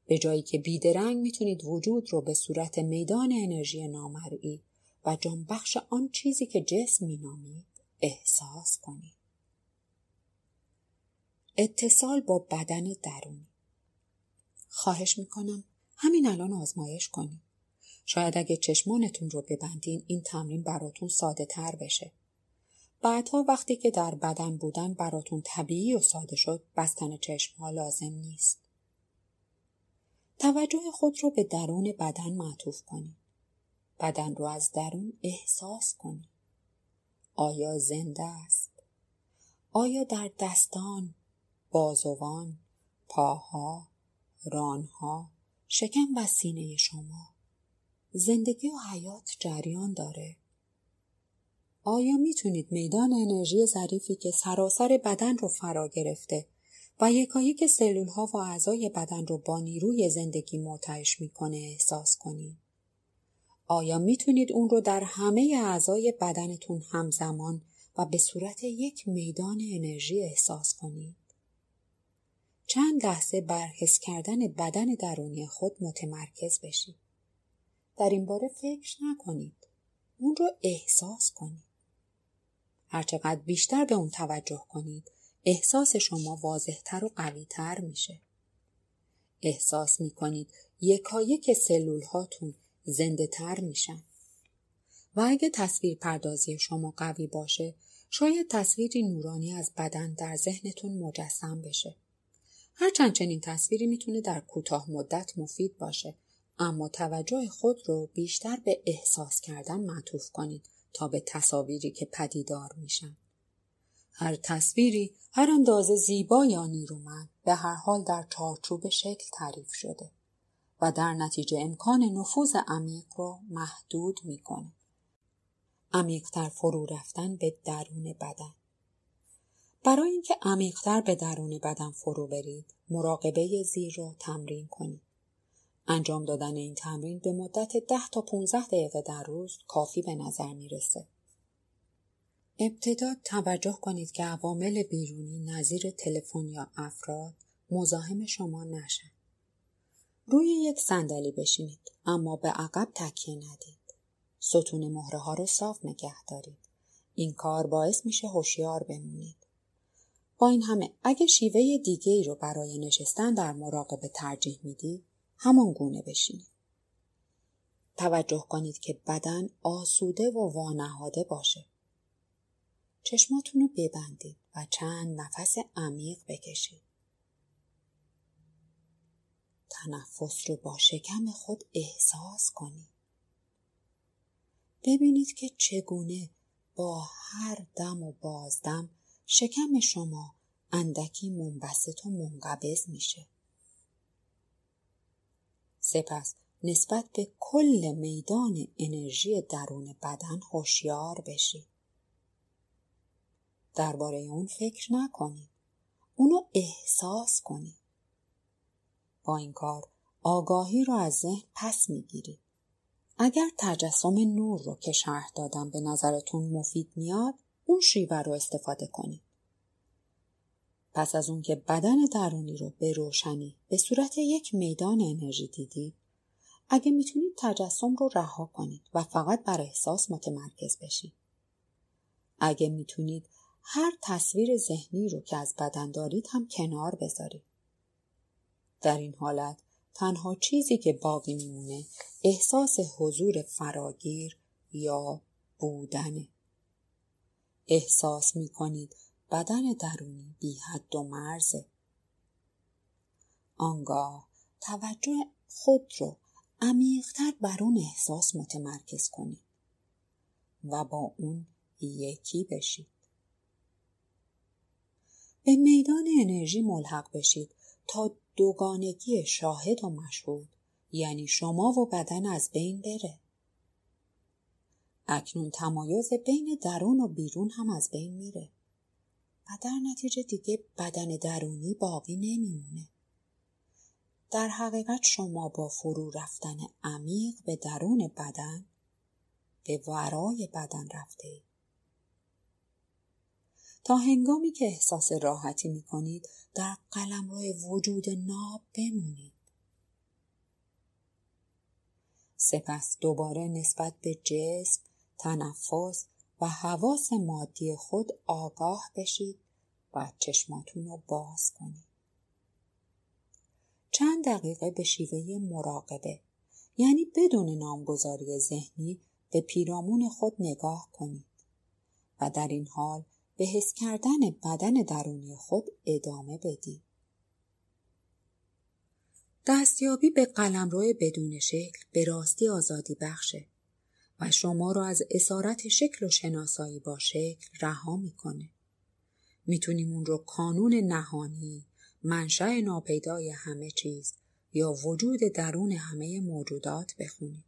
به جایی که بیدرنگ میتونید وجود رو به صورت میدان انرژی نامرئی و جانبخش آن چیزی که جسم مینامید احساس کنید. اتصال با بدن درونی خواهش میکنم همین الان آزمایش کنید شاید اگه چشمانتون رو ببندین این تمرین براتون ساده تر بشه بعدها وقتی که در بدن بودن براتون طبیعی و ساده شد بستن چشم ها لازم نیست توجه خود رو به درون بدن معطوف کنید بدن رو از درون احساس کنید آیا زنده است آیا در دستان بازوان، پاها، رانها، شکم و سینه شما. زندگی و حیات جریان داره. آیا میتونید میدان انرژی ظریفی که سراسر بدن رو فرا گرفته و یکایی که سلول ها و اعضای بدن رو با نیروی زندگی مرتعش میکنه احساس کنید؟ آیا میتونید اون رو در همه اعضای بدنتون همزمان و به صورت یک میدان انرژی احساس کنید؟ چند لحظه بر حس کردن بدن درونی خود متمرکز بشید. در این باره فکر نکنید. اون رو احساس کنید. هرچقدر بیشتر به اون توجه کنید احساس شما واضحتر و قویتر میشه. احساس میکنید یکایک سلول هاتون زنده تر میشن. و اگه تصویر پردازی شما قوی باشه شاید تصویری نورانی از بدن در ذهنتون مجسم بشه. هرچند چنین تصویری میتونه در کوتاه مدت مفید باشه اما توجه خود رو بیشتر به احساس کردن معطوف کنید تا به تصاویری که پدیدار میشن. هر تصویری هر اندازه زیبا یا نیرومند به هر حال در چارچوب شکل تعریف شده و در نتیجه امکان نفوذ عمیق رو محدود میکنه. عمیقتر فرو رفتن به درون بدن. برای اینکه عمیقتر به درون بدن فرو برید مراقبه زیر را تمرین کنید انجام دادن این تمرین به مدت 10 تا 15 دقیقه در روز کافی به نظر میرسه ابتدا توجه کنید که عوامل بیرونی نظیر تلفن یا افراد مزاحم شما نشن روی یک صندلی بشینید اما به عقب تکیه ندید ستون مهره ها رو صاف نگه دارید این کار باعث میشه هوشیار بمونید با این همه اگه شیوه دیگه ای رو برای نشستن در مراقبه ترجیح میدی همان گونه بشین. توجه کنید که بدن آسوده و وانهاده باشه. چشماتون رو ببندید و چند نفس عمیق بکشید. تنفس رو با شکم خود احساس کنید. ببینید که چگونه با هر دم و بازدم شکم شما اندکی منبسط و منقبض میشه سپس نسبت به کل میدان انرژی درون بدن هوشیار بشید درباره اون فکر نکنید اونو احساس کنید با این کار آگاهی رو از ذهن پس میگیرید اگر تجسم نور رو که شرح دادم به نظرتون مفید میاد اون شیوه رو استفاده کنید پس از اون که بدن درونی رو به روشنی به صورت یک میدان انرژی دیدید اگه میتونید تجسم رو رها کنید و فقط بر احساس متمرکز بشید اگه میتونید هر تصویر ذهنی رو که از بدن دارید هم کنار بذارید در این حالت تنها چیزی که باقی میمونه احساس حضور فراگیر یا بودنه احساس میکنید بدن درونی بی حد و مرزه. آنگاه توجه خود رو عمیقتر بر اون احساس متمرکز کنید و با اون یکی بشید. به میدان انرژی ملحق بشید تا دوگانگی شاهد و مشهود یعنی شما و بدن از بین بره. اکنون تمایز بین درون و بیرون هم از بین میره. و در نتیجه دیگه بدن درونی باقی نمیمونه. در حقیقت شما با فرو رفتن عمیق به درون بدن به ورای بدن رفته اید. تا هنگامی که احساس راحتی می کنید در قلم روی وجود ناب بمونید. سپس دوباره نسبت به جسم، تنفس و حواس مادی خود آگاه بشید و چشماتون رو باز کنید. چند دقیقه به شیوه مراقبه یعنی بدون نامگذاری ذهنی به پیرامون خود نگاه کنید و در این حال به حس کردن بدن درونی خود ادامه بدید. دستیابی به قلمرو بدون شکل به راستی آزادی بخشه و شما رو از اسارت شکل و شناسایی با شکل رها میکنه میتونیم اون رو کانون نهانی منشأ ناپیدای همه چیز یا وجود درون همه موجودات بخونیم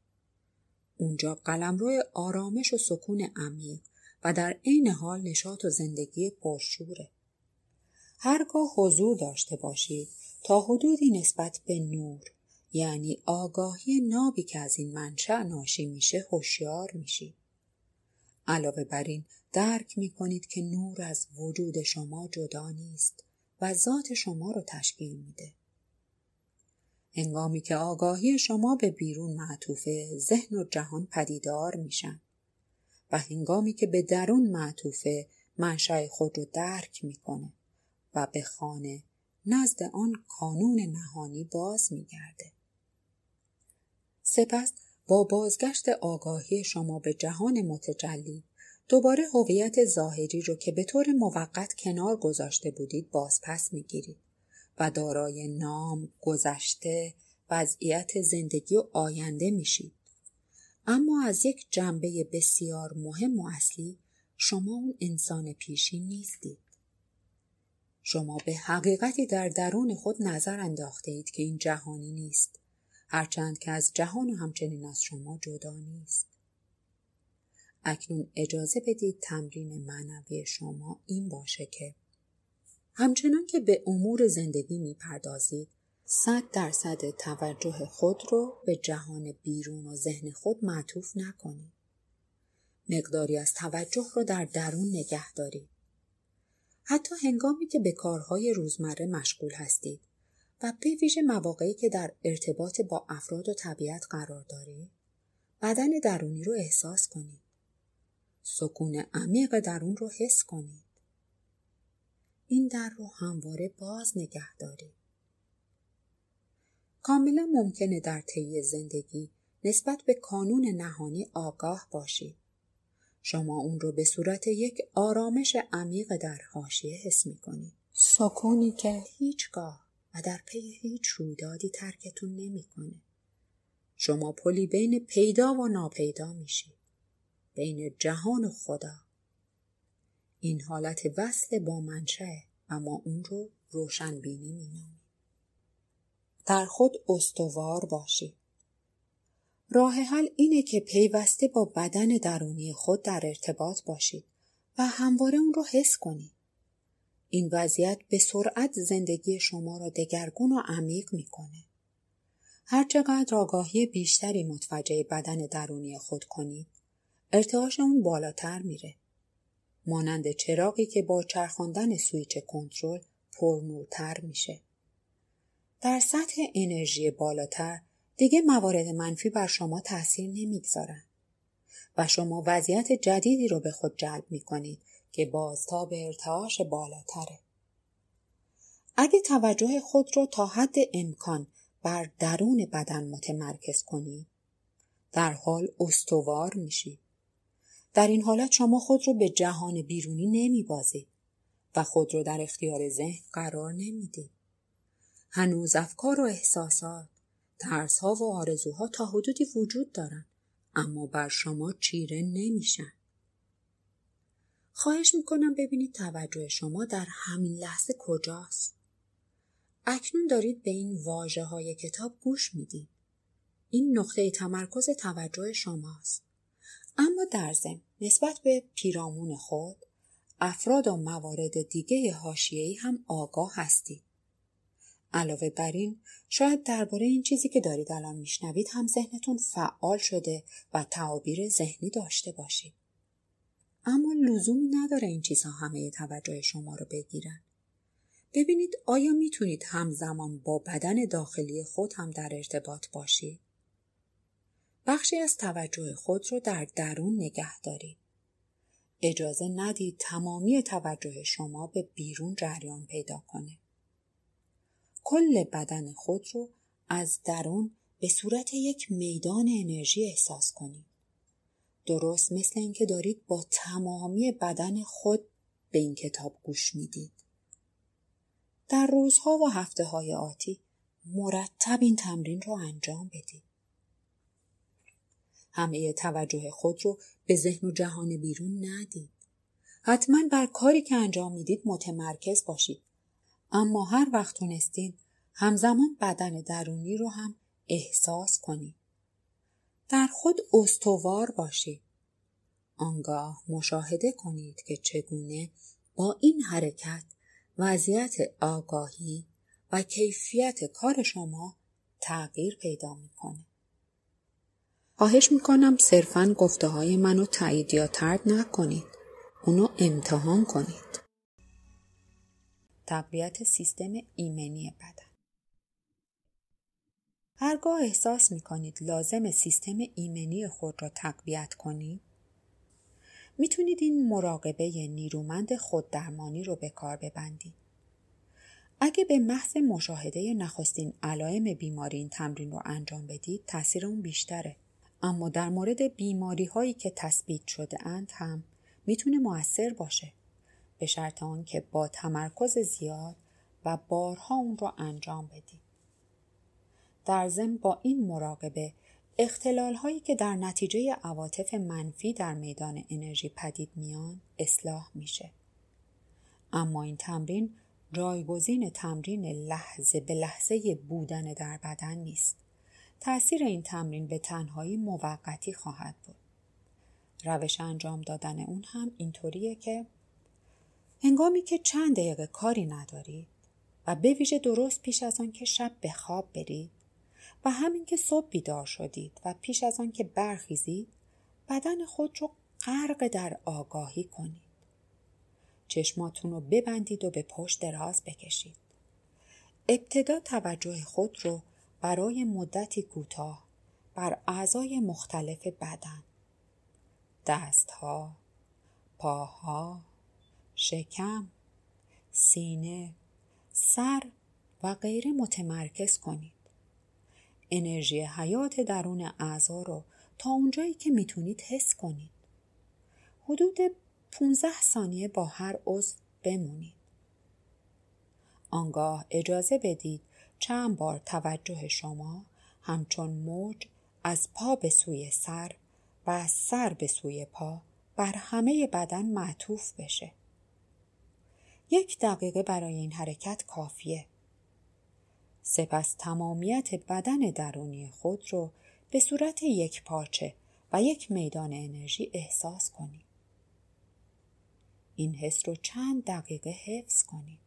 اونجا قلمرو آرامش و سکون عمیق و در عین حال نشاط و زندگی پرشوره هرگاه حضور داشته باشید تا حدودی نسبت به نور یعنی آگاهی نابی که از این منشأ ناشی میشه هوشیار میشید علاوه بر این درک میکنید که نور از وجود شما جدا نیست و ذات شما رو تشکیل میده انگامی که آگاهی شما به بیرون معطوفه ذهن و جهان پدیدار میشن و هنگامی که به درون معطوفه منشأ خود رو درک میکنه و به خانه نزد آن قانون نهانی باز میگرده سپس با بازگشت آگاهی شما به جهان متجلی دوباره هویت ظاهری رو که به طور موقت کنار گذاشته بودید بازپس میگیرید و دارای نام، گذشته، وضعیت زندگی و آینده میشید. اما از یک جنبه بسیار مهم و اصلی شما اون انسان پیشی نیستید. شما به حقیقتی در درون خود نظر انداخته اید که این جهانی نیست هرچند که از جهان و همچنین از شما جدا نیست اکنون اجازه بدید تمرین معنوی شما این باشه که همچنان که به امور زندگی میپردازید صد درصد توجه خود رو به جهان بیرون و ذهن خود معطوف نکنید مقداری از توجه رو در درون نگه دارید حتی هنگامی که به کارهای روزمره مشغول هستید و به ویژه مواقعی که در ارتباط با افراد و طبیعت قرار داری بدن درونی رو احساس کنید سکون عمیق درون رو حس کنید این در رو همواره باز نگه دارید کاملا ممکنه در طی زندگی نسبت به کانون نهانی آگاه باشید شما اون رو به صورت یک آرامش عمیق در حاشیه حس می کنید سکونی که هیچگاه در پی هیچ رویدادی ترکتون نمیکنه. شما پلی بین پیدا و ناپیدا میشی بین جهان و خدا. این حالت وصل با منشه اما اون رو روشن روشنبینی مینامیم. در خود استوار باشید. راه حل اینه که پیوسته با بدن درونی خود در ارتباط باشید و همواره اون رو حس کنید. این وضعیت به سرعت زندگی شما را دگرگون و عمیق میکنه. هرچقدر آگاهی بیشتری متوجه بدن درونی خود کنید، ارتعاش اون بالاتر میره. مانند چراغی که با چرخاندن سویچ کنترل پرنورتر میشه. در سطح انرژی بالاتر دیگه موارد منفی بر شما تاثیر نمیگذارن و شما وضعیت جدیدی رو به خود جلب میکنید که بازتاب ارتعاش بالاتره. اگه توجه خود رو تا حد امکان بر درون بدن متمرکز کنی در حال استوار میشی در این حالت شما خود رو به جهان بیرونی نمیبازید و خود رو در اختیار ذهن قرار نمیدید هنوز افکار و احساسات ترسها و آرزوها تا حدودی وجود دارند اما بر شما چیره نمیشن خواهش میکنم ببینید توجه شما در همین لحظه کجاست. اکنون دارید به این واجه های کتاب گوش میدید. این نقطه تمرکز توجه شماست. اما در ضمن نسبت به پیرامون خود افراد و موارد دیگه هاشیهی هم آگاه هستید. علاوه بر این شاید درباره این چیزی که دارید الان میشنوید هم ذهنتون فعال شده و تعابیر ذهنی داشته باشید. اما لزومی نداره این چیزها همه توجه شما رو بگیرن. ببینید آیا میتونید همزمان با بدن داخلی خود هم در ارتباط باشید؟ بخشی از توجه خود رو در درون نگه دارید. اجازه ندید تمامی توجه شما به بیرون جریان پیدا کنه. کل بدن خود رو از درون به صورت یک میدان انرژی احساس کنید. درست مثل اینکه دارید با تمامی بدن خود به این کتاب گوش میدید در روزها و هفته های آتی مرتب این تمرین رو انجام بدید همه توجه خود رو به ذهن و جهان بیرون ندید حتما بر کاری که انجام میدید متمرکز باشید اما هر وقت تونستین همزمان بدن درونی رو هم احساس کنید در خود استوار باشید آنگاه مشاهده کنید که چگونه با این حرکت وضعیت آگاهی و کیفیت کار شما تغییر پیدا میکنه خواهش میکنم صرفا گفته های منو تایید یا ترد نکنید اونو امتحان کنید تقویت سیستم ایمنی بدن هرگاه احساس می کنید لازم سیستم ایمنی خود را تقویت کنید میتونید این مراقبه نیرومند خوددرمانی رو به کار ببندید. اگه به محض مشاهده نخستین علائم بیماری این تمرین رو انجام بدید تاثیر اون بیشتره. اما در مورد بیماری هایی که تثبیت شده اند هم میتونه موثر باشه به شرط آن که با تمرکز زیاد و بارها اون رو انجام بدید. در ضمن با این مراقبه اختلال هایی که در نتیجه عواطف منفی در میدان انرژی پدید میان اصلاح میشه. اما این تمرین جایگزین تمرین لحظه به لحظه بودن در بدن نیست. تأثیر این تمرین به تنهایی موقتی خواهد بود. روش انجام دادن اون هم اینطوریه که هنگامی که چند دقیقه کاری ندارید و به ویژه درست پیش از آن که شب به خواب برید و همین که صبح بیدار شدید و پیش از آن که برخیزید بدن خود رو غرق در آگاهی کنید. چشماتون رو ببندید و به پشت دراز بکشید. ابتدا توجه خود رو برای مدتی کوتاه بر اعضای مختلف بدن دستها، پاها، شکم، سینه، سر و غیره متمرکز کنید. انرژی حیات درون اعضا رو تا اونجایی که میتونید حس کنید. حدود 15 ثانیه با هر عضو بمونید. آنگاه اجازه بدید چند بار توجه شما همچون موج از پا به سوی سر و از سر به سوی پا بر همه بدن معطوف بشه. یک دقیقه برای این حرکت کافیه. سپس تمامیت بدن درونی خود رو به صورت یک پارچه و یک میدان انرژی احساس کنید. این حس رو چند دقیقه حفظ کنید.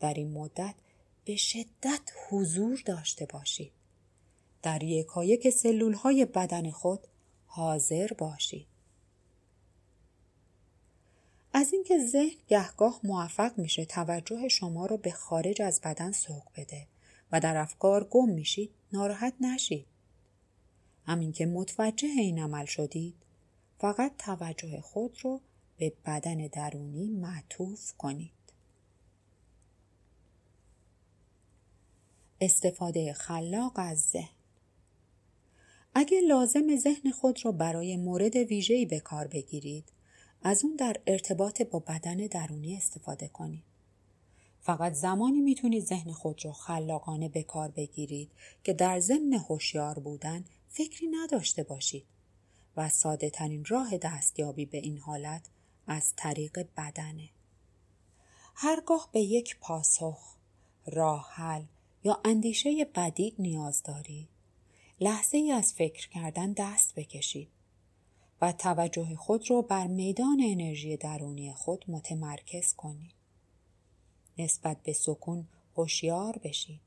در این مدت به شدت حضور داشته باشید. در یکایک سلول های بدن خود حاضر باشید. از اینکه ذهن گهگاه موفق میشه توجه شما رو به خارج از بدن سوق بده و در افکار گم میشید ناراحت نشید همین که متوجه این عمل شدید فقط توجه خود رو به بدن درونی معطوف کنید استفاده خلاق از ذهن اگه لازم ذهن خود را برای مورد ویژه‌ای به کار بگیرید از اون در ارتباط با بدن درونی استفاده کنید. فقط زمانی میتونید ذهن خود رو خلاقانه به کار بگیرید که در ضمن هوشیار بودن فکری نداشته باشید و ساده ترین راه دستیابی به این حالت از طریق بدنه. هرگاه به یک پاسخ، راه حل یا اندیشه بدی نیاز دارید، لحظه ای از فکر کردن دست بکشید. و توجه خود رو بر میدان انرژی درونی خود متمرکز کنید. نسبت به سکون هوشیار بشید.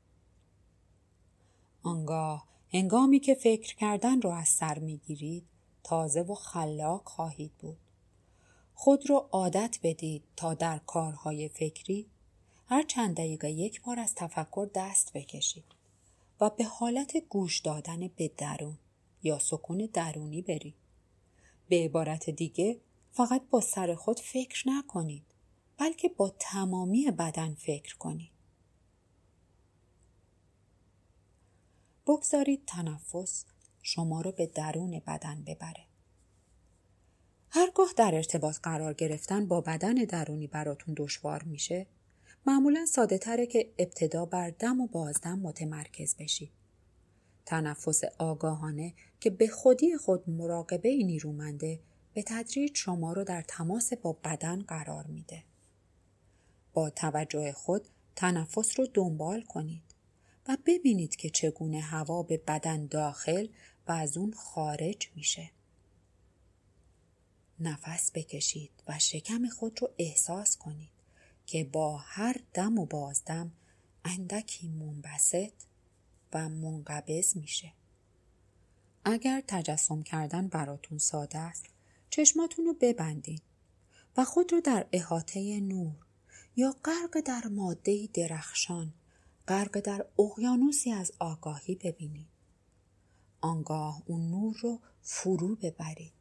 آنگاه هنگامی که فکر کردن رو از سر میگیرید تازه و خلاق خواهید بود. خود رو عادت بدید تا در کارهای فکری هر چند دقیقه یک بار از تفکر دست بکشید و به حالت گوش دادن به درون یا سکون درونی برید. به عبارت دیگه فقط با سر خود فکر نکنید بلکه با تمامی بدن فکر کنید. بگذارید تنفس شما رو به درون بدن ببره. هرگاه در ارتباط قرار گرفتن با بدن درونی براتون دشوار میشه معمولا ساده تره که ابتدا بر دم و بازدم متمرکز بشید تنفس آگاهانه که به خودی خود مراقبه نیرومنده به تدریج شما رو در تماس با بدن قرار میده. با توجه خود تنفس رو دنبال کنید و ببینید که چگونه هوا به بدن داخل و از اون خارج میشه. نفس بکشید و شکم خود رو احساس کنید که با هر دم و بازدم اندکی منبسط و منقبض میشه. اگر تجسم کردن براتون ساده است چشماتون رو ببندین و خود رو در احاطه نور یا غرق در ماده درخشان غرق در اقیانوسی از آگاهی ببینید. آنگاه اون نور رو فرو ببرید.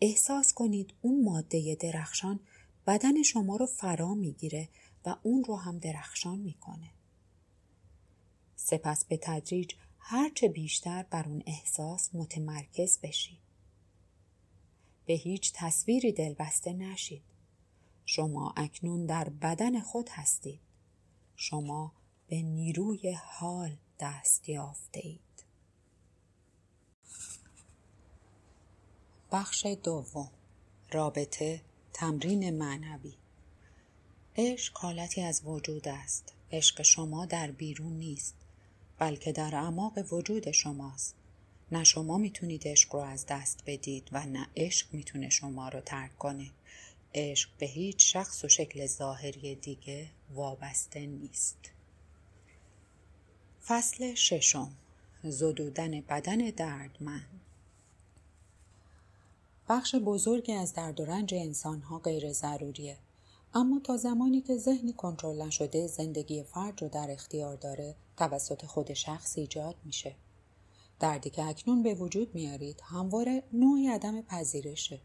احساس کنید اون ماده درخشان بدن شما رو فرا میگیره و اون رو هم درخشان میکنه. سپس به تدریج هرچه بیشتر بر اون احساس متمرکز بشید. به هیچ تصویری دلبسته نشید. شما اکنون در بدن خود هستید. شما به نیروی حال دست یافته اید. بخش دوم رابطه تمرین معنوی عشق حالتی از وجود است عشق شما در بیرون نیست بلکه در اعماق وجود شماست نه شما میتونید عشق رو از دست بدید و نه عشق میتونه شما رو ترک کنه عشق به هیچ شخص و شکل ظاهری دیگه وابسته نیست فصل ششم زدودن بدن من بخش بزرگی از درد و رنج انسان ها غیر ضروریه اما تا زمانی که ذهنی کنترل نشده زندگی فرد رو در اختیار داره توسط خود شخص ایجاد میشه. دردی که اکنون به وجود میارید همواره نوعی عدم پذیرشه.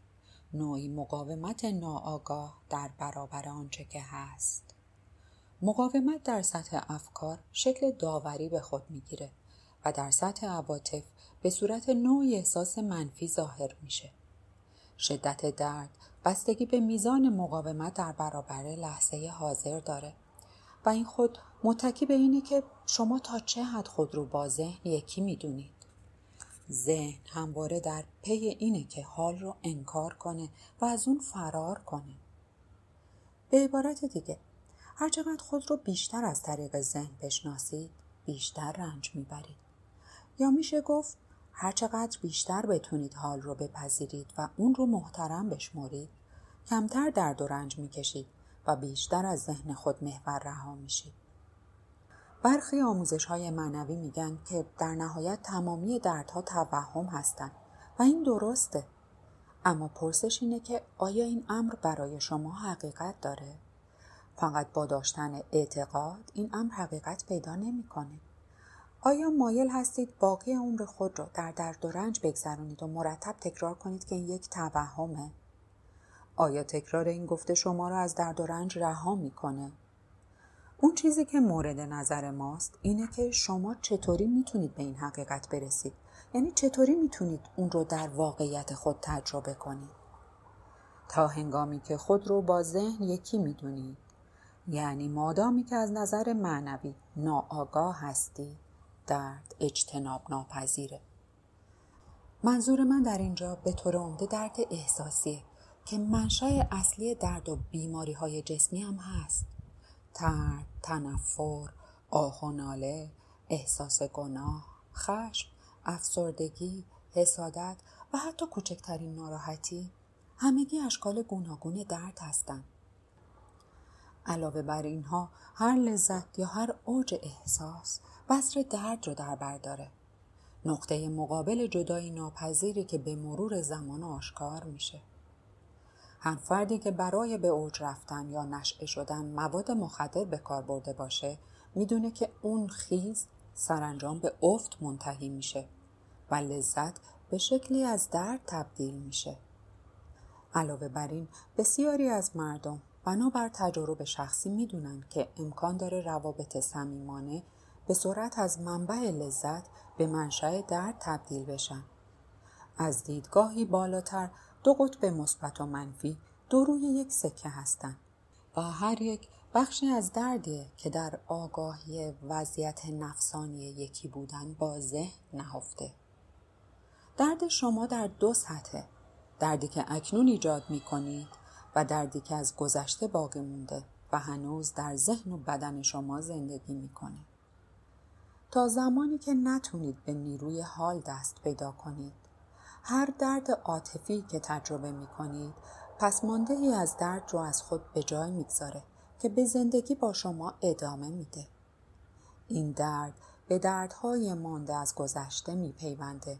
نوعی مقاومت ناآگاه در برابر آنچه که هست. مقاومت در سطح افکار شکل داوری به خود میگیره و در سطح عواطف به صورت نوعی احساس منفی ظاهر میشه. شدت درد بستگی به میزان مقاومت در برابر لحظه حاضر داره و این خود متکی به اینه که شما تا چه حد خود رو با ذهن یکی میدونید ذهن همواره در پی اینه که حال رو انکار کنه و از اون فرار کنه به عبارت دیگه هرچقدر خود رو بیشتر از طریق ذهن بشناسید بیشتر رنج میبرید یا میشه گفت هرچقدر بیشتر بتونید حال رو بپذیرید و اون رو محترم بشمرید کمتر درد و رنج میکشید و بیشتر از ذهن خود محور رها میشید برخی آموزش های معنوی میگن که در نهایت تمامی دردها توهم هستند و این درسته اما پرسش اینه که آیا این امر برای شما حقیقت داره؟ فقط با داشتن اعتقاد این امر حقیقت پیدا نمیکنه. آیا مایل هستید باقی عمر خود را در درد و رنج بگذرانید و مرتب تکرار کنید که این یک توهمه؟ آیا تکرار این گفته شما را از درد و رنج رها میکنه؟ اون چیزی که مورد نظر ماست اینه که شما چطوری میتونید به این حقیقت برسید یعنی چطوری میتونید اون رو در واقعیت خود تجربه کنید تا هنگامی که خود رو با ذهن یکی میدونید یعنی مادامی که از نظر معنوی ناآگاه هستی درد اجتناب ناپذیره منظور من در اینجا به طور عمده درد احساسیه که منشای اصلی درد و بیماری های جسمی هم هست ترد تنفر آه و ناله احساس گناه خشم افسردگی حسادت و حتی کوچکترین ناراحتی همگی اشکال گوناگون درد هستند علاوه بر اینها هر لذت یا هر اوج احساس بذر درد رو در بر داره نقطه مقابل جدایی ناپذیری که به مرور زمان آشکار میشه هم فردی که برای به اوج رفتن یا نشعه شدن مواد مخدر به کار برده باشه میدونه که اون خیز سرانجام به افت منتهی میشه و لذت به شکلی از درد تبدیل میشه علاوه بر این بسیاری از مردم بنابر تجارب شخصی میدونن که امکان داره روابط صمیمانه به سرعت از منبع لذت به منشأ درد تبدیل بشن از دیدگاهی بالاتر دو قطب مثبت و منفی دو روی یک سکه هستند و هر یک بخشی از دردیه که در آگاهی وضعیت نفسانی یکی بودن با ذهن نهفته درد شما در دو سطحه دردی که اکنون ایجاد می کنید و دردی که از گذشته باقی مونده و هنوز در ذهن و بدن شما زندگی میکنه تا زمانی که نتونید به نیروی حال دست پیدا کنید هر درد عاطفی که تجربه می کنید پس مانده ای از درد رو از خود به جای میگذاره که به زندگی با شما ادامه میده. این درد به دردهای مانده از گذشته میپیونده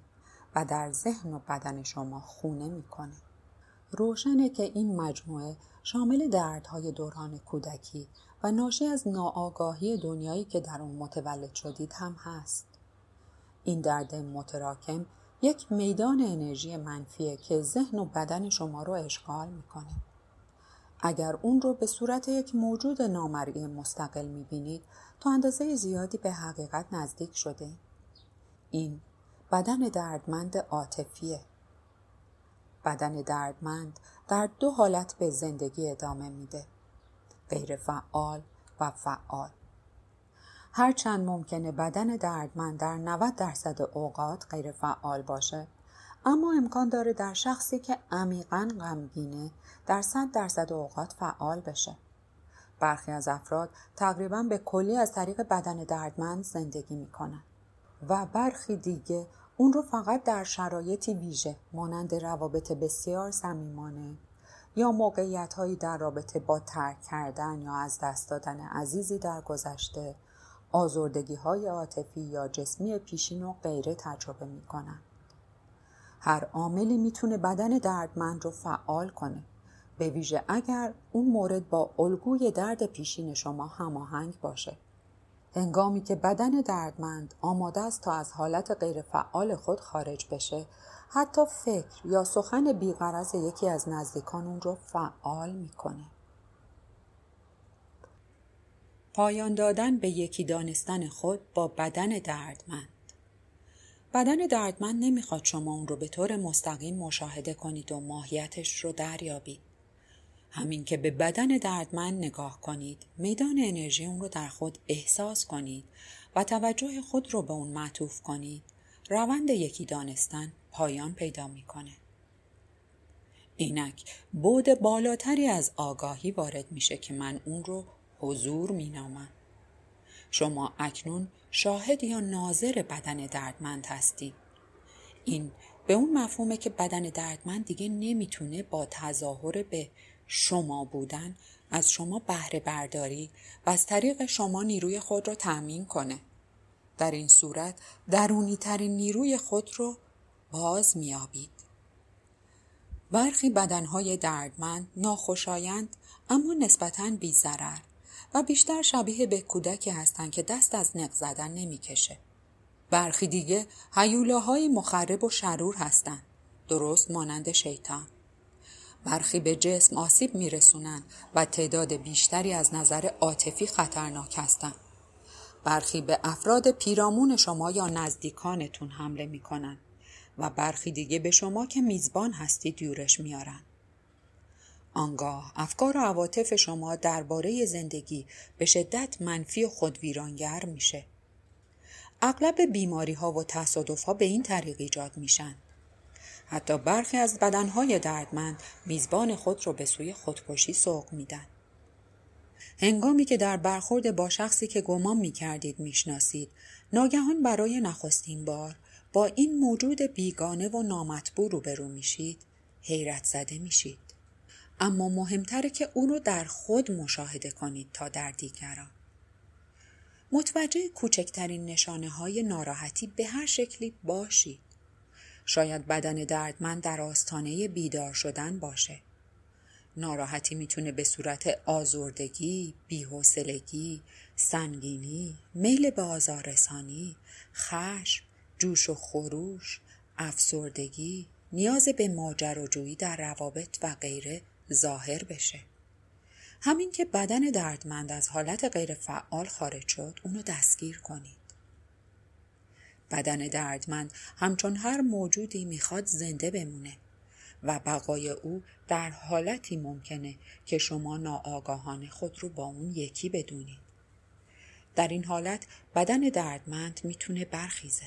و در ذهن و بدن شما خونه میکنه. روشنه که این مجموعه شامل دردهای دوران کودکی و ناشی از ناآگاهی دنیایی که در اون متولد شدید هم هست. این درد متراکم یک میدان انرژی منفیه که ذهن و بدن شما رو اشغال میکنه. اگر اون رو به صورت یک موجود نامرئی مستقل میبینید تا اندازه زیادی به حقیقت نزدیک شده. این بدن دردمند عاطفیه. بدن دردمند در دو حالت به زندگی ادامه میده. غیر فعال و فعال. هرچند ممکنه بدن دردمند در 90 درصد اوقات غیر فعال باشه اما امکان داره در شخصی که عمیقا غمگینه در 100 درصد اوقات فعال بشه برخی از افراد تقریبا به کلی از طریق بدن دردمند زندگی میکنن و برخی دیگه اون رو فقط در شرایطی ویژه مانند روابط بسیار صمیمانه یا موقعیت هایی در رابطه با ترک کردن یا از دست دادن عزیزی در گذشته آزردگی های عاطفی یا جسمی پیشین و غیره تجربه می کنن. هر عاملی تونه بدن دردمند رو فعال کنه به ویژه اگر اون مورد با الگوی درد پیشین شما هماهنگ باشه هنگامی که بدن دردمند آماده است تا از حالت غیرفعال خود خارج بشه حتی فکر یا سخن بیغرز یکی از نزدیکان اون رو فعال میکنه پایان دادن به یکی دانستن خود با بدن دردمند بدن دردمند نمیخواد شما اون رو به طور مستقیم مشاهده کنید و ماهیتش رو دریابید همین که به بدن دردمند نگاه کنید میدان انرژی اون رو در خود احساس کنید و توجه خود رو به اون معطوف کنید روند یکی دانستن پایان پیدا میکنه اینک بود بالاتری از آگاهی وارد میشه که من اون رو حضور می شما اکنون شاهد یا ناظر بدن دردمند هستید. این به اون مفهومه که بدن دردمند دیگه نمیتونه با تظاهر به شما بودن از شما بهره برداری و از طریق شما نیروی خود را تأمین کنه. در این صورت درونی ترین نیروی خود رو باز میابید. برخی بدنهای دردمند ناخوشایند اما نسبتاً بیزرر و بیشتر شبیه به کودکی هستند که دست از نق زدن نمیکشه. برخی دیگه هیولاهای مخرب و شرور هستند درست مانند شیطان برخی به جسم آسیب میرسونند و تعداد بیشتری از نظر عاطفی خطرناک هستند برخی به افراد پیرامون شما یا نزدیکانتون حمله میکنن و برخی دیگه به شما که میزبان هستید یورش میارند آنگاه افکار و عواطف شما درباره زندگی به شدت منفی و خودویرانگر میشه. اغلب بیماری ها و تصادف ها به این طریق ایجاد میشن. حتی برخی از بدنهای دردمند میزبان خود را به سوی خودکشی سوق میدن. هنگامی که در برخورد با شخصی که گمان می کردید می ناگهان برای نخستین بار با این موجود بیگانه و نامطبوع روبرو میشید، حیرت زده میشید. اما مهمتره که او رو در خود مشاهده کنید تا در دیگران. متوجه کوچکترین نشانه های ناراحتی به هر شکلی باشید. شاید بدن دردمند در آستانه بیدار شدن باشه. ناراحتی میتونه به صورت آزردگی، بیحسلگی، سنگینی، میل به آزاررسانی، خشم، جوش و خروش، افسردگی، نیاز به ماجراجویی در روابط و غیره ظاهر بشه همین که بدن دردمند از حالت غیر فعال خارج شد اونو دستگیر کنید بدن دردمند همچون هر موجودی میخواد زنده بمونه و بقای او در حالتی ممکنه که شما ناآگاهانه خود رو با اون یکی بدونید در این حالت بدن دردمند میتونه برخیزه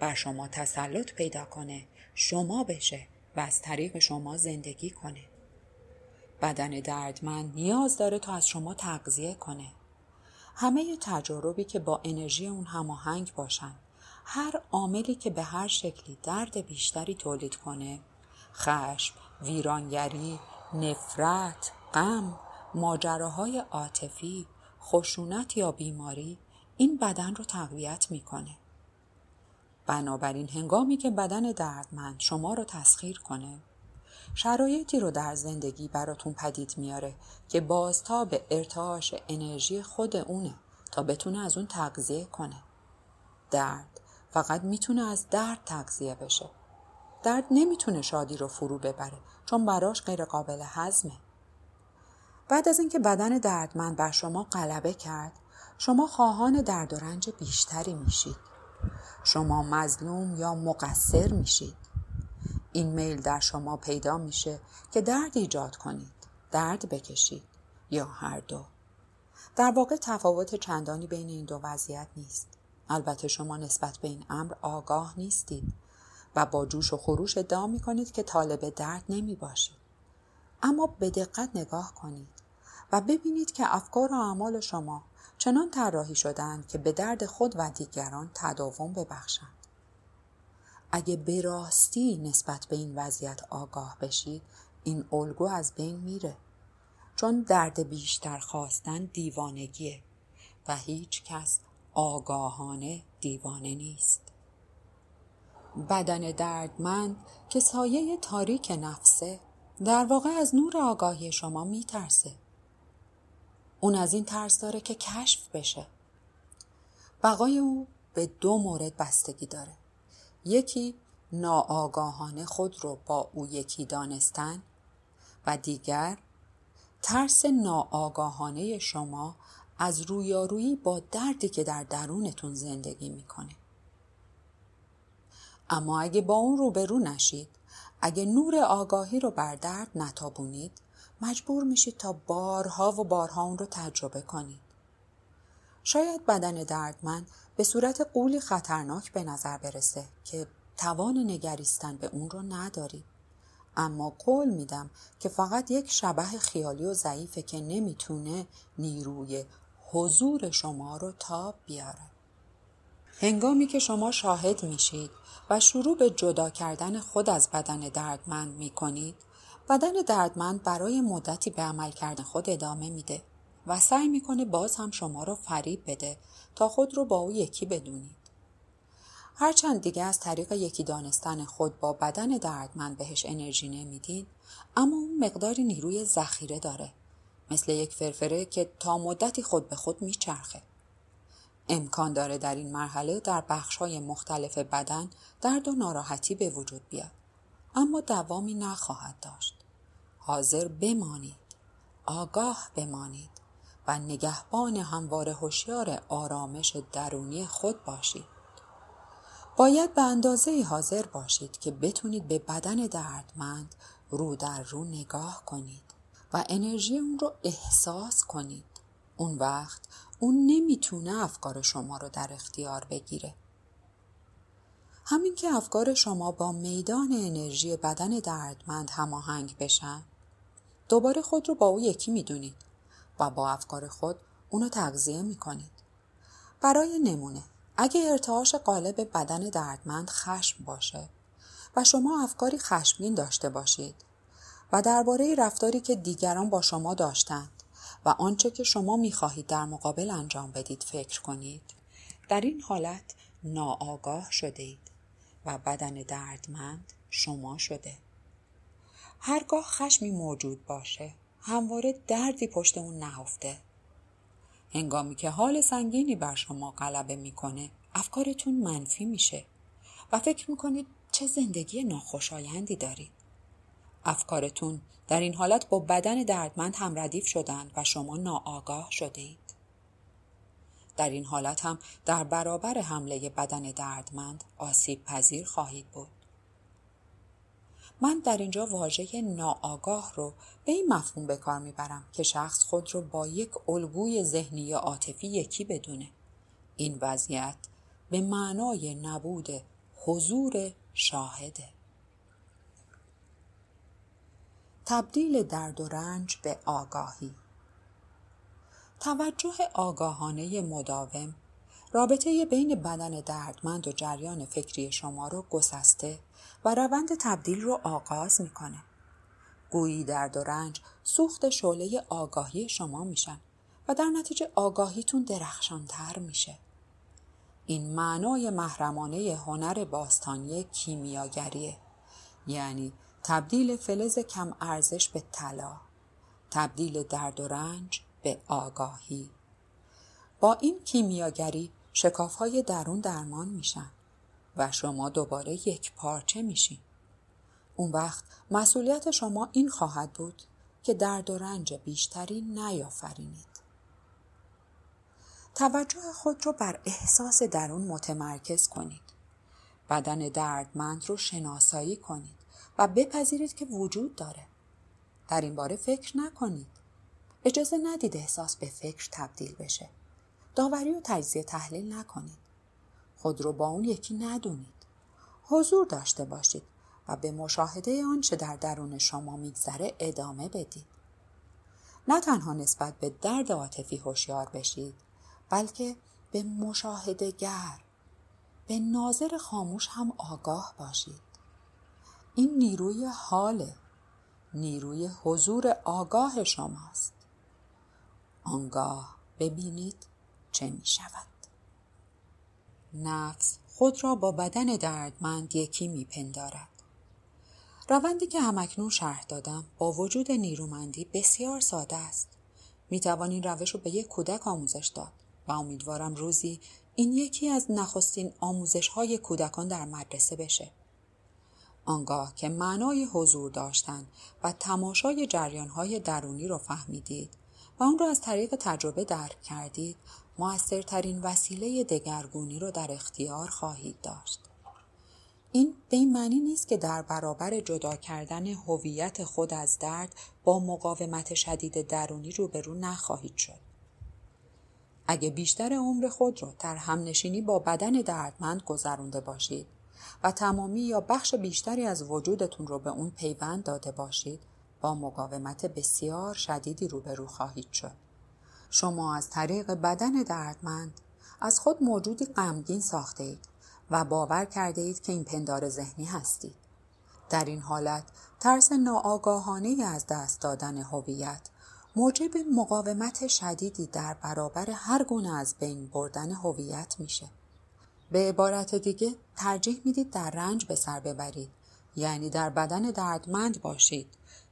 بر شما تسلط پیدا کنه شما بشه و از طریق شما زندگی کنه بدن دردمند نیاز داره تا از شما تغذیه کنه. همه تجاربی که با انرژی اون هماهنگ باشن هر عاملی که به هر شکلی درد بیشتری تولید کنه خشم، ویرانگری، نفرت، غم، ماجراهای عاطفی، خشونت یا بیماری این بدن رو تقویت میکنه. بنابراین هنگامی که بدن دردمند شما رو تسخیر کنه شرایطی رو در زندگی براتون پدید میاره که به ارتعاش انرژی خود اونه تا بتونه از اون تغذیه کنه درد فقط میتونه از درد تغذیه بشه درد نمیتونه شادی رو فرو ببره چون براش غیر قابل حزمه بعد از اینکه بدن دردمند بر شما غلبه کرد شما خواهان درد و رنج بیشتری میشید شما مظلوم یا مقصر میشید این میل در شما پیدا میشه که درد ایجاد کنید درد بکشید یا هر دو در واقع تفاوت چندانی بین این دو وضعیت نیست البته شما نسبت به این امر آگاه نیستید و با جوش و خروش ادعا می کنید که طالب درد نمی باشید. اما به دقت نگاه کنید و ببینید که افکار و اعمال شما چنان طراحی شدند که به درد خود و دیگران تداوم ببخشند. اگه به راستی نسبت به این وضعیت آگاه بشید، این الگو از بین میره چون درد بیشتر خواستن دیوانگیه و هیچ کس آگاهانه دیوانه نیست بدن دردمند که سایه تاریک نفسه در واقع از نور آگاهی شما میترسه اون از این ترس داره که کشف بشه بقای او به دو مورد بستگی داره یکی ناآگاهانه خود رو با او یکی دانستن و دیگر ترس ناآگاهانه شما از رویارویی با دردی که در درونتون زندگی میکنه اما اگه با اون روبرو نشید اگه نور آگاهی رو بر درد نتابونید مجبور میشید تا بارها و بارها اون رو تجربه کنید شاید بدن دردمند به صورت قولی خطرناک به نظر برسه که توان نگریستن به اون رو نداری اما قول میدم که فقط یک شبه خیالی و ضعیفه که نمیتونه نیروی حضور شما رو تاب بیاره هنگامی که شما شاهد میشید و شروع به جدا کردن خود از بدن دردمند میکنید بدن دردمند برای مدتی به عمل کردن خود ادامه میده و سعی میکنه باز هم شما رو فریب بده تا خود رو با او یکی بدونید. هرچند دیگه از طریق یکی دانستن خود با بدن دردمند بهش انرژی نمیدین اما اون مقداری نیروی ذخیره داره مثل یک فرفره که تا مدتی خود به خود میچرخه امکان داره در این مرحله در بخشهای مختلف بدن درد و ناراحتی به وجود بیاد اما دوامی نخواهد داشت حاضر بمانید آگاه بمانید و نگهبان هموار هوشیار آرامش درونی خود باشید. باید به اندازه حاضر باشید که بتونید به بدن دردمند رو در رو نگاه کنید و انرژی اون رو احساس کنید. اون وقت اون نمیتونه افکار شما رو در اختیار بگیره. همین که افکار شما با میدان انرژی بدن دردمند هماهنگ بشن دوباره خود رو با او یکی میدونید و با افکار خود اونو تغذیه میکنید. برای نمونه اگه ارتعاش قالب بدن دردمند خشم باشه و شما افکاری خشمگین داشته باشید و درباره رفتاری که دیگران با شما داشتند و آنچه که شما میخواهید در مقابل انجام بدید فکر کنید در این حالت ناآگاه شده اید و بدن دردمند شما شده هرگاه خشمی موجود باشه همواره دردی پشت اون نهفته هنگامی که حال سنگینی بر شما غلبه میکنه افکارتون منفی میشه و فکر میکنید چه زندگی ناخوشایندی دارید افکارتون در این حالت با بدن دردمند هم ردیف شدند و شما ناآگاه شده اید. در این حالت هم در برابر حمله بدن دردمند آسیب پذیر خواهید بود. من در اینجا واژه ناآگاه رو به این مفهوم به کار میبرم که شخص خود رو با یک الگوی ذهنی یا عاطفی یکی بدونه این وضعیت به معنای نبود حضور شاهده تبدیل درد و رنج به آگاهی توجه آگاهانه مداوم رابطه بین بدن دردمند و جریان فکری شما رو گسسته و روند تبدیل رو آغاز میکنه. گویی درد و رنج سوخت شعله آگاهی شما میشن و در نتیجه آگاهیتون درخشانتر میشه. این معنای محرمانه هنر باستانی کیمیاگریه یعنی تبدیل فلز کم ارزش به طلا تبدیل درد و رنج به آگاهی با این کیمیاگری شکافهای درون درمان میشن و شما دوباره یک پارچه میشین. اون وقت مسئولیت شما این خواهد بود که درد و رنج بیشتری نیافرینید. توجه خود رو بر احساس درون متمرکز کنید. بدن دردمند رو شناسایی کنید و بپذیرید که وجود داره. در این باره فکر نکنید. اجازه ندید احساس به فکر تبدیل بشه. داوری و تجزیه تحلیل نکنید. خود رو با اون یکی ندونید. حضور داشته باشید و به مشاهده آنچه در درون شما میگذره ادامه بدید. نه تنها نسبت به درد عاطفی هوشیار بشید بلکه به مشاهده گر، به ناظر خاموش هم آگاه باشید این نیروی حاله نیروی حضور آگاه شماست آنگاه ببینید چه می شود نفس خود را با بدن دردمند یکی میپندارد روندی که همکنون شرح دادم با وجود نیرومندی بسیار ساده است میتوان این روش رو به یک کودک آموزش داد و امیدوارم روزی این یکی از نخستین آموزش های کودکان در مدرسه بشه آنگاه که معنای حضور داشتن و تماشای جریان های درونی رو فهمیدید و اون را از طریق تجربه درک کردید موثرترین وسیله دگرگونی رو در اختیار خواهید داشت. این به این معنی نیست که در برابر جدا کردن هویت خود از درد با مقاومت شدید درونی روبرو نخواهید شد. اگه بیشتر عمر خود را در همنشینی با بدن دردمند گذرانده باشید و تمامی یا بخش بیشتری از وجودتون رو به اون پیوند داده باشید با مقاومت بسیار شدیدی روبرو خواهید شد. شما از طریق بدن دردمند از خود موجودی غمگین ساخته اید و باور کرده اید که این پندار ذهنی هستید. در این حالت ترس ناآگاهانه از دست دادن هویت موجب مقاومت شدیدی در برابر هر گونه از بین بردن هویت میشه. به عبارت دیگه ترجیح میدید در رنج به سر ببرید یعنی در بدن دردمند باشید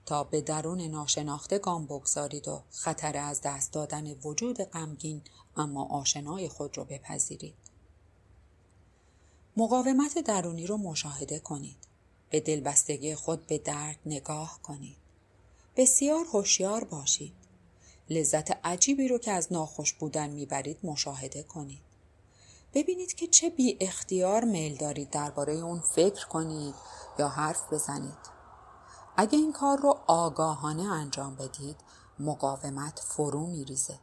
تا به درون ناشناخته گام بگذارید و خطر از دست دادن وجود غمگین اما آشنای خود را بپذیرید مقاومت درونی رو مشاهده کنید به دلبستگی خود به درد نگاه کنید بسیار هوشیار باشید لذت عجیبی رو که از ناخوش بودن میبرید مشاهده کنید ببینید که چه بی اختیار میل دارید درباره اون فکر کنید یا حرف بزنید اگه این کار رو آگاهانه انجام بدید مقاومت فرو میریزه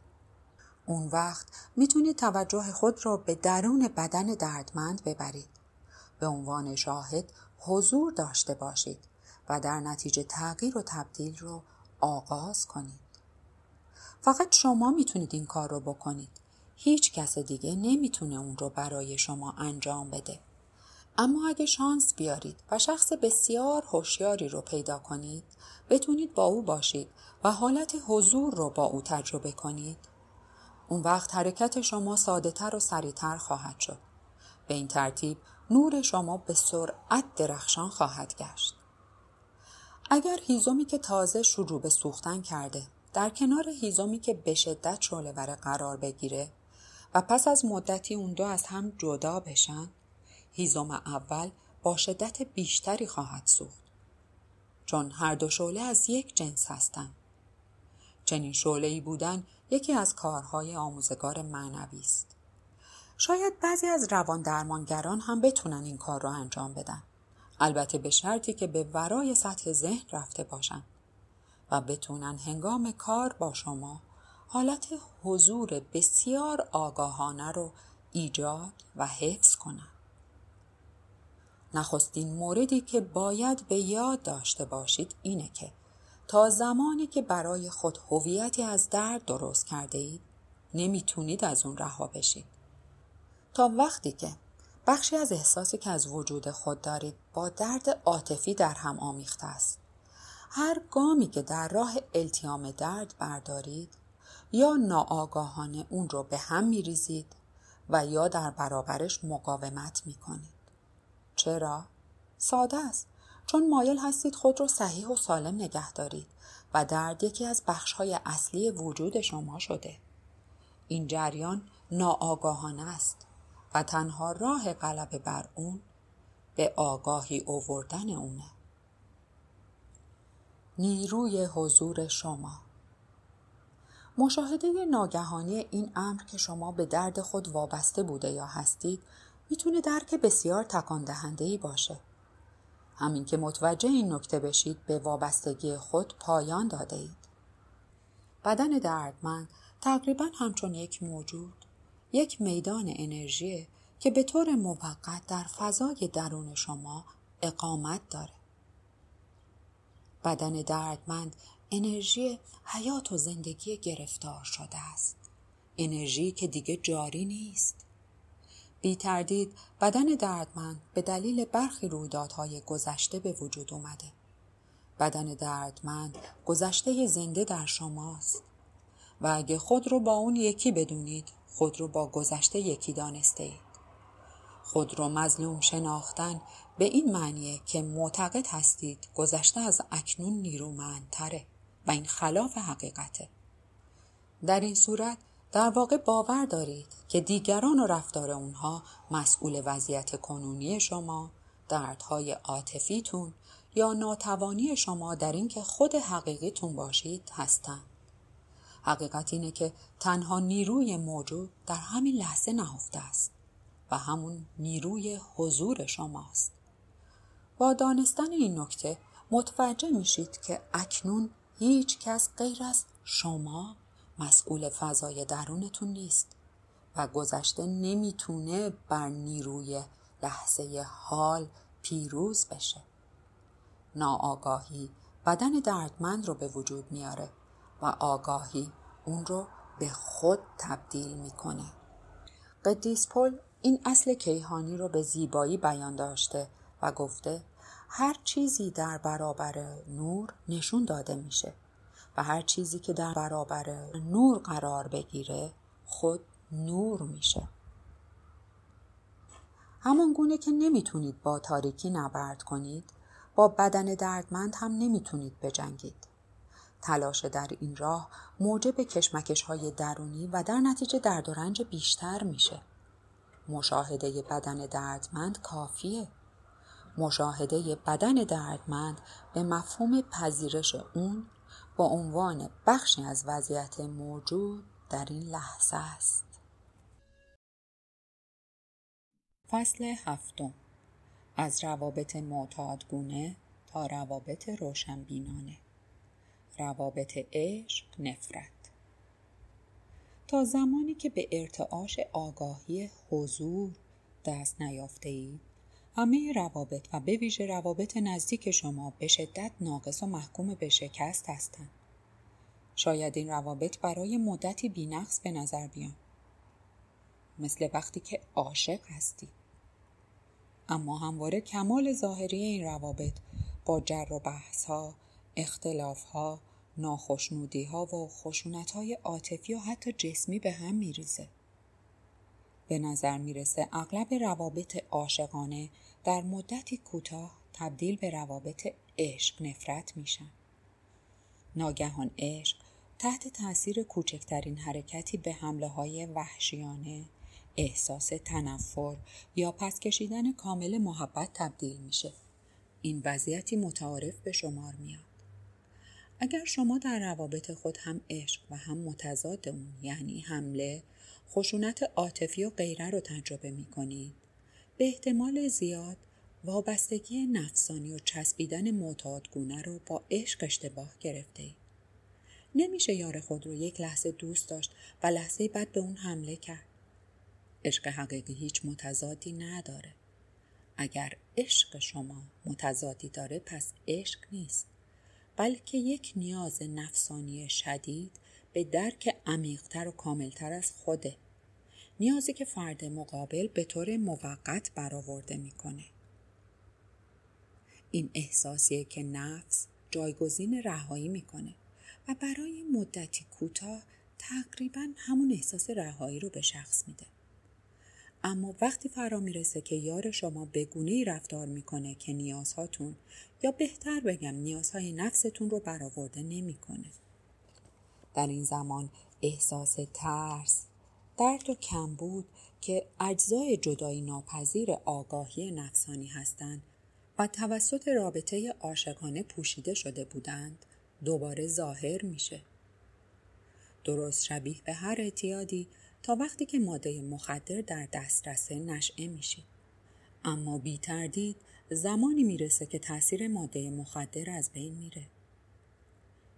اون وقت میتونید توجه خود را به درون بدن دردمند ببرید به عنوان شاهد حضور داشته باشید و در نتیجه تغییر و تبدیل رو آغاز کنید فقط شما میتونید این کار رو بکنید هیچ کس دیگه نمیتونه اون رو برای شما انجام بده اما اگه شانس بیارید و شخص بسیار هوشیاری رو پیدا کنید بتونید با او باشید و حالت حضور رو با او تجربه کنید اون وقت حرکت شما ساده تر و سریعتر خواهد شد به این ترتیب نور شما به سرعت درخشان خواهد گشت اگر هیزومی که تازه شروع به سوختن کرده در کنار هیزومی که به شدت شعله قرار بگیره و پس از مدتی اون دو از هم جدا بشن هیزم اول با شدت بیشتری خواهد سوخت چون هر دو شعله از یک جنس هستند چنین شعله ای بودن یکی از کارهای آموزگار معنوی است شاید بعضی از روان درمانگران هم بتونن این کار را انجام بدن البته به شرطی که به ورای سطح ذهن رفته باشند و بتونن هنگام کار با شما حالت حضور بسیار آگاهانه رو ایجاد و حفظ کنند نخستین موردی که باید به یاد داشته باشید اینه که تا زمانی که برای خود هویتی از درد درست کرده اید نمیتونید از اون رها بشید. تا وقتی که بخشی از احساسی که از وجود خود دارید با درد عاطفی در هم آمیخته است. هر گامی که در راه التیام درد بردارید یا ناآگاهانه اون رو به هم میریزید و یا در برابرش مقاومت میکنید. چرا؟ ساده است. چون مایل هستید خود را صحیح و سالم نگه دارید و درد یکی از بخشهای اصلی وجود شما شده. این جریان ناآگاهانه است و تنها راه قلب بر اون به آگاهی اووردن اونه. نیروی حضور شما مشاهده ناگهانی این امر که شما به درد خود وابسته بوده یا هستید میتونه درک بسیار تکان ای باشه. همین که متوجه این نکته بشید به وابستگی خود پایان داده اید. بدن دردمند تقریبا همچون یک موجود، یک میدان انرژی که به طور موقت در فضای درون شما اقامت داره. بدن دردمند انرژی حیات و زندگی گرفتار شده است. انرژی که دیگه جاری نیست. بی تردید بدن دردمند به دلیل برخی رویدادهای گذشته به وجود اومده. بدن دردمند گذشته زنده در شماست و اگه خود رو با اون یکی بدونید خود رو با گذشته یکی دانسته اید. خود رو مظلوم شناختن به این معنیه که معتقد هستید گذشته از اکنون نیرومندتره و این خلاف حقیقته. در این صورت در واقع باور دارید که دیگران و رفتار اونها مسئول وضعیت کنونی شما، دردهای عاطفیتون یا ناتوانی شما در اینکه خود حقیقیتون باشید هستند. حقیقت اینه که تنها نیروی موجود در همین لحظه نهفته است و همون نیروی حضور شماست. با دانستن این نکته متوجه میشید که اکنون هیچ کس غیر از شما مسئول فضای درونتون نیست و گذشته نمیتونه بر نیروی لحظه حال پیروز بشه ناآگاهی بدن دردمند رو به وجود میاره و آگاهی اون رو به خود تبدیل میکنه قدیس پل این اصل کیهانی رو به زیبایی بیان داشته و گفته هر چیزی در برابر نور نشون داده میشه و هر چیزی که در برابر نور قرار بگیره خود نور میشه همان گونه که نمیتونید با تاریکی نبرد کنید با بدن دردمند هم نمیتونید بجنگید تلاش در این راه موجب کشمکش های درونی و در نتیجه درد و رنج بیشتر میشه مشاهده بدن دردمند کافیه مشاهده بدن دردمند به مفهوم پذیرش اون با عنوان بخشی از وضعیت موجود در این لحظه است. فصل هفتم از روابط معتادگونه تا روابط روشنبینانه روابط عشق نفرت تا زمانی که به ارتعاش آگاهی حضور دست نیافته اید همه روابط و به ویژه روابط نزدیک شما به شدت ناقص و محکوم به شکست هستند. شاید این روابط برای مدتی بینقص به نظر بیان. مثل وقتی که عاشق هستی. اما همواره کمال ظاهری این روابط با جر و بحث ها، اختلاف ها، ناخشنودی ها و خشونت های عاطفی و حتی جسمی به هم میریزه. به نظر میرسه اغلب روابط عاشقانه در مدتی کوتاه تبدیل به روابط عشق نفرت میشن ناگهان عشق تحت تاثیر کوچکترین حرکتی به حمله های وحشیانه احساس تنفر یا پس کشیدن کامل محبت تبدیل میشه این وضعیتی متعارف به شمار میاد اگر شما در روابط خود هم عشق و هم متضاد اون یعنی حمله خشونت عاطفی و غیره رو تجربه می کنید به احتمال زیاد وابستگی نفسانی و چسبیدن معتادگونه رو با عشق اشتباه گرفته اید. نمیشه یار خود رو یک لحظه دوست داشت و لحظه بعد به اون حمله کرد. عشق حقیقی هیچ متضادی نداره. اگر عشق شما متضادی داره پس عشق نیست. بلکه یک نیاز نفسانی شدید به درک عمیقتر و کاملتر از خوده. نیازی که فرد مقابل به طور موقت برآورده میکنه این احساسیه که نفس جایگزین رهایی میکنه و برای مدتی کوتاه تقریبا همون احساس رهایی رو به شخص میده اما وقتی فرا میرسه که یار شما به گونه ای رفتار میکنه که نیازهاتون یا بهتر بگم نیازهای نفستون رو برآورده نمیکنه در این زمان احساس ترس، درد و بود که اجزای جدایی ناپذیر آگاهی نفسانی هستند و توسط رابطه عاشقانه پوشیده شده بودند دوباره ظاهر میشه درست شبیه به هر اعتیادی تا وقتی که ماده مخدر در دسترس نشعه میشید اما بی تردید زمانی میرسه که تاثیر ماده مخدر از بین میره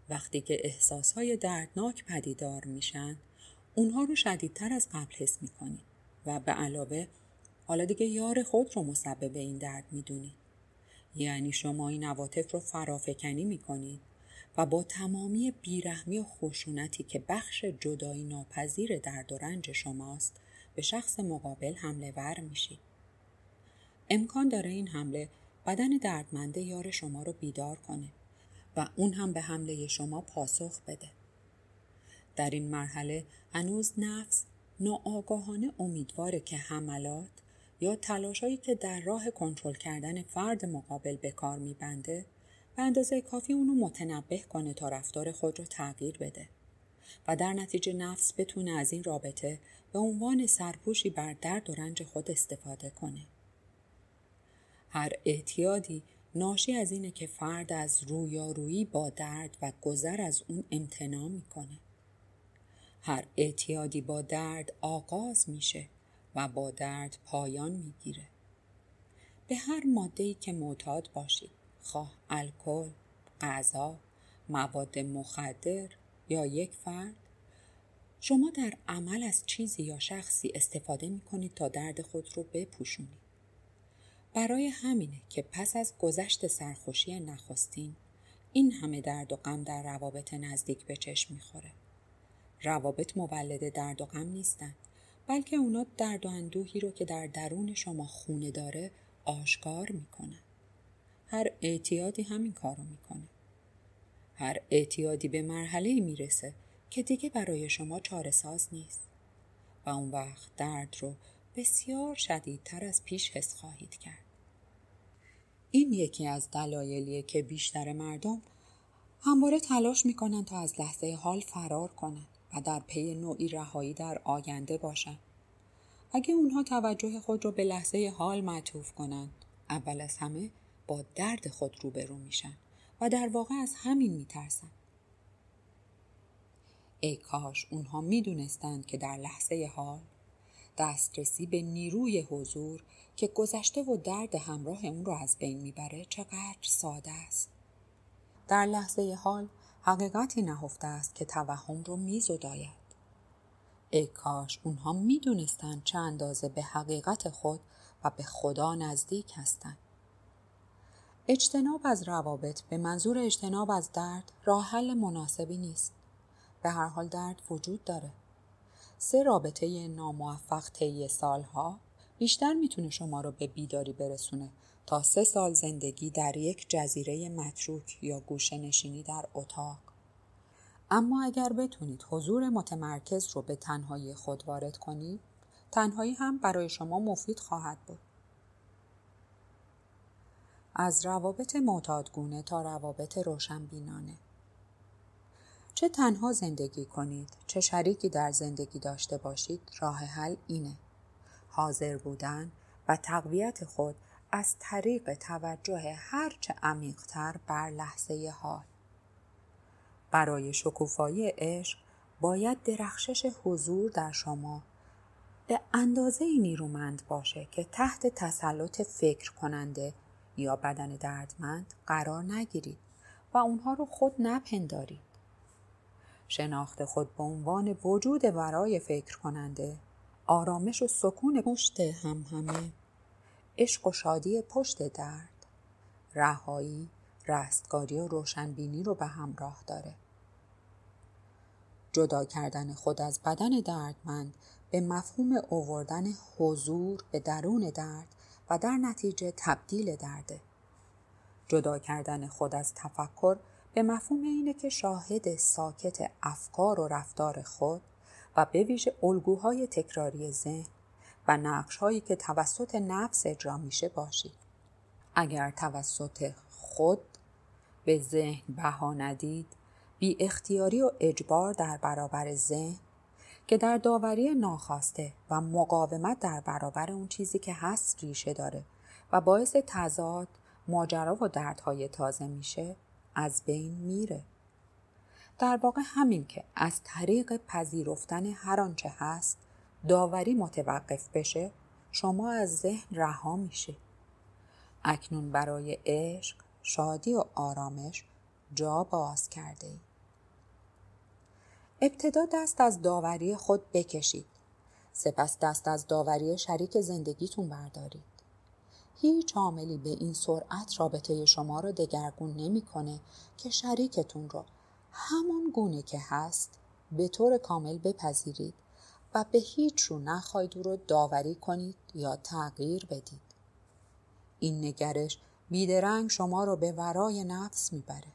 وقتی که احساسهای دردناک پدیدار میشن اونها رو شدیدتر از قبل حس میکنی و به علاوه حالا دیگه یار خود رو مسبب این درد میدونی یعنی شما این عواطف رو فرافکنی میکنید و با تمامی بیرحمی و خشونتی که بخش جدایی ناپذیر درد و رنج شماست به شخص مقابل حمله ور میشید امکان داره این حمله بدن دردمنده یار شما رو بیدار کنه و اون هم به حمله شما پاسخ بده در این مرحله هنوز نفس ناآگاهانه امیدواره که حملات یا تلاشایی که در راه کنترل کردن فرد مقابل به کار میبنده به اندازه کافی اونو متنبه کنه تا رفتار خود رو تغییر بده و در نتیجه نفس بتونه از این رابطه به عنوان سرپوشی بر درد و رنج خود استفاده کنه. هر اعتیادی ناشی از اینه که فرد از رویارویی با درد و گذر از اون امتناع میکنه. هر اعتیادی با درد آغاز میشه و با درد پایان میگیره. به هر ای که معتاد باشید، خواه الکل، غذا، مواد مخدر یا یک فرد، شما در عمل از چیزی یا شخصی استفاده می کنید تا درد خود رو بپوشونید. برای همینه که پس از گذشت سرخوشی نخستین این همه درد و غم در روابط نزدیک به چشم میخوره. روابط مولد درد و غم نیستن بلکه اونا درد و اندوهی رو که در درون شما خونه داره آشکار میکنن هر اعتیادی همین کارو میکنه هر اعتیادی به مرحله میرسه که دیگه برای شما چاره ساز نیست و اون وقت درد رو بسیار شدیدتر از پیش حس خواهید کرد این یکی از دلایلیه که بیشتر مردم همواره تلاش میکنن تا از لحظه حال فرار کنند و در پی نوعی رهایی در آینده باشند اگه اونها توجه خود رو به لحظه حال معطوف کنند اول از همه با درد خود روبرو میشن و در واقع از همین میترسن ای کاش اونها میدونستند که در لحظه حال دسترسی به نیروی حضور که گذشته و درد همراه اون رو از بین میبره چقدر ساده است در لحظه حال حقیقتی نهفته است که توهم رو می زداید. ای کاش اونها می دونستن چه اندازه به حقیقت خود و به خدا نزدیک هستند. اجتناب از روابط به منظور اجتناب از درد راه حل مناسبی نیست. به هر حال درد وجود داره. سه رابطه ناموفق طی سالها بیشتر میتونه شما رو به بیداری برسونه سه سال زندگی در یک جزیره متروک یا گوشه نشینی در اتاق. اما اگر بتونید حضور متمرکز رو به تنهایی خود وارد کنید، تنهایی هم برای شما مفید خواهد بود. از روابط معتادگونه تا روابط روشنبینانه چه تنها زندگی کنید چه شریکی در زندگی داشته باشید راه حل اینه حاضر بودن و تقویت خود از طریق توجه هرچه عمیقتر بر لحظه حال برای شکوفایی عشق باید درخشش حضور در شما به اندازه نیرومند باشه که تحت تسلط فکر کننده یا بدن دردمند قرار نگیرید و اونها رو خود نپندارید. شناخت خود به عنوان وجود برای فکر کننده آرامش و سکون پشت هم همه عشق و شادی پشت درد رهایی رستگاری و روشنبینی رو به همراه داره جدا کردن خود از بدن دردمند به مفهوم اووردن حضور به درون درد و در نتیجه تبدیل درده جدا کردن خود از تفکر به مفهوم اینه که شاهد ساکت افکار و رفتار خود و به ویژه الگوهای تکراری ذهن و نقش هایی که توسط نفس اجرا میشه باشید. اگر توسط خود به ذهن بها ندید بی اختیاری و اجبار در برابر ذهن که در داوری ناخواسته و مقاومت در برابر اون چیزی که هست ریشه داره و باعث تضاد ماجرا و دردهای تازه میشه از بین میره در واقع همین که از طریق پذیرفتن هر آنچه هست داوری متوقف بشه شما از ذهن رها میشه اکنون برای عشق شادی و آرامش جا باز کرده ای. ابتدا دست از داوری خود بکشید. سپس دست از داوری شریک زندگیتون بردارید. هیچ عاملی به این سرعت رابطه شما را دگرگون نمیکنه که شریکتون را همون گونه که هست به طور کامل بپذیرید و به هیچ رو نخواهید او را داوری کنید یا تغییر بدید. این نگرش بیدرنگ شما رو به ورای نفس میبره.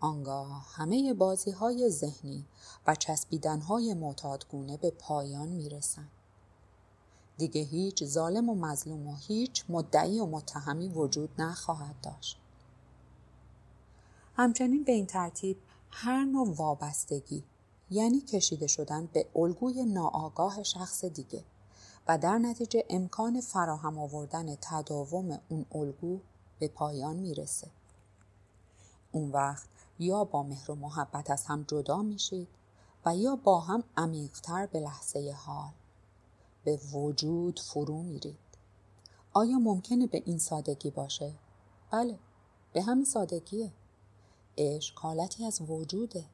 آنگاه همه بازی های ذهنی و چسبیدن های معتادگونه به پایان میرسن دیگه هیچ ظالم و مظلوم و هیچ مدعی و متهمی وجود نخواهد داشت. همچنین به این ترتیب هر نوع وابستگی یعنی کشیده شدن به الگوی ناآگاه شخص دیگه و در نتیجه امکان فراهم آوردن تداوم اون الگو به پایان میرسه. اون وقت یا با مهر و محبت از هم جدا میشید و یا با هم عمیقتر به لحظه حال به وجود فرو میرید. آیا ممکنه به این سادگی باشه؟ بله، به همین سادگیه. عشق حالتی از وجوده.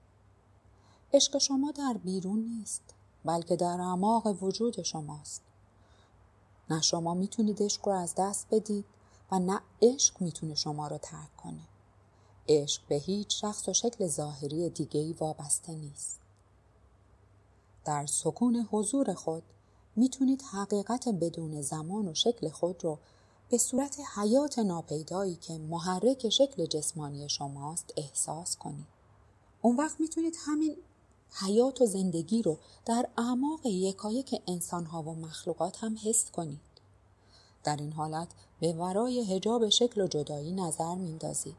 عشق شما در بیرون نیست بلکه در اعماق وجود شماست نه شما میتونید عشق رو از دست بدید و نه عشق میتونه شما رو ترک کنه عشق به هیچ شخص و شکل ظاهری دیگهی وابسته نیست در سکون حضور خود میتونید حقیقت بدون زمان و شکل خود رو به صورت حیات ناپیدایی که محرک شکل جسمانی شماست احساس کنید. اون وقت میتونید همین حیات و زندگی رو در اعماق که انسانها و مخلوقات هم حس کنید. در این حالت به ورای هجاب شکل و جدایی نظر میندازید.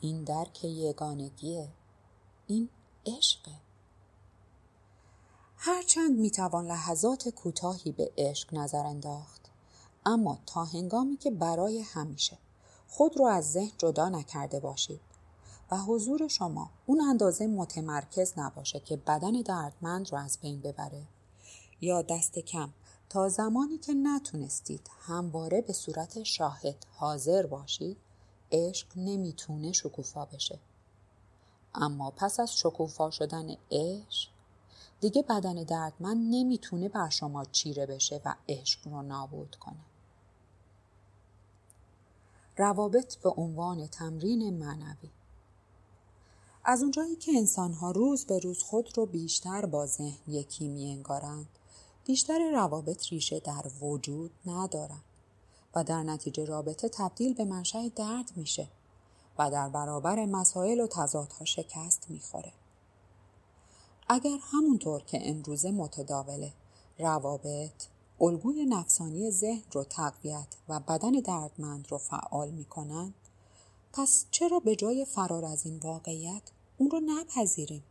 این درک یگانگیه. این عشقه. هرچند میتوان لحظات کوتاهی به عشق نظر انداخت اما تا هنگامی که برای همیشه خود رو از ذهن جدا نکرده باشید و حضور شما اون اندازه متمرکز نباشه که بدن دردمند رو از بین ببره یا دست کم تا زمانی که نتونستید همواره به صورت شاهد حاضر باشید عشق نمیتونه شکوفا بشه اما پس از شکوفا شدن عشق دیگه بدن دردمند نمیتونه بر شما چیره بشه و عشق رو نابود کنه روابط به عنوان تمرین معنوی از اونجایی که انسانها روز به روز خود رو بیشتر با ذهن یکی می انگارند، بیشتر روابط ریشه در وجود ندارند و در نتیجه رابطه تبدیل به منشأ درد میشه و در برابر مسائل و تضادها شکست میخوره. اگر همونطور که امروزه متداوله روابط الگوی نفسانی ذهن رو تقویت و بدن دردمند رو فعال میکنند، پس چرا به جای فرار از این واقعیت اون رو نپذیریم؟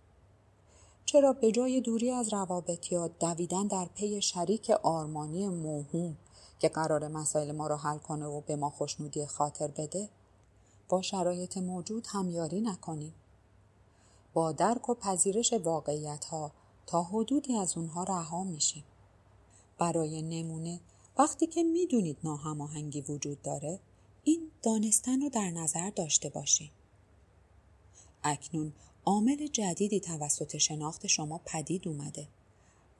چرا به جای دوری از روابط یا دویدن در پی شریک آرمانی موهوم که قرار مسائل ما را حل کنه و به ما خوشنودی خاطر بده با شرایط موجود همیاری نکنیم با درک و پذیرش واقعیت ها تا حدودی از اونها رها میشیم برای نمونه وقتی که میدونید ناهماهنگی وجود داره این دانستن رو در نظر داشته باشیم. اکنون عامل جدیدی توسط شناخت شما پدید اومده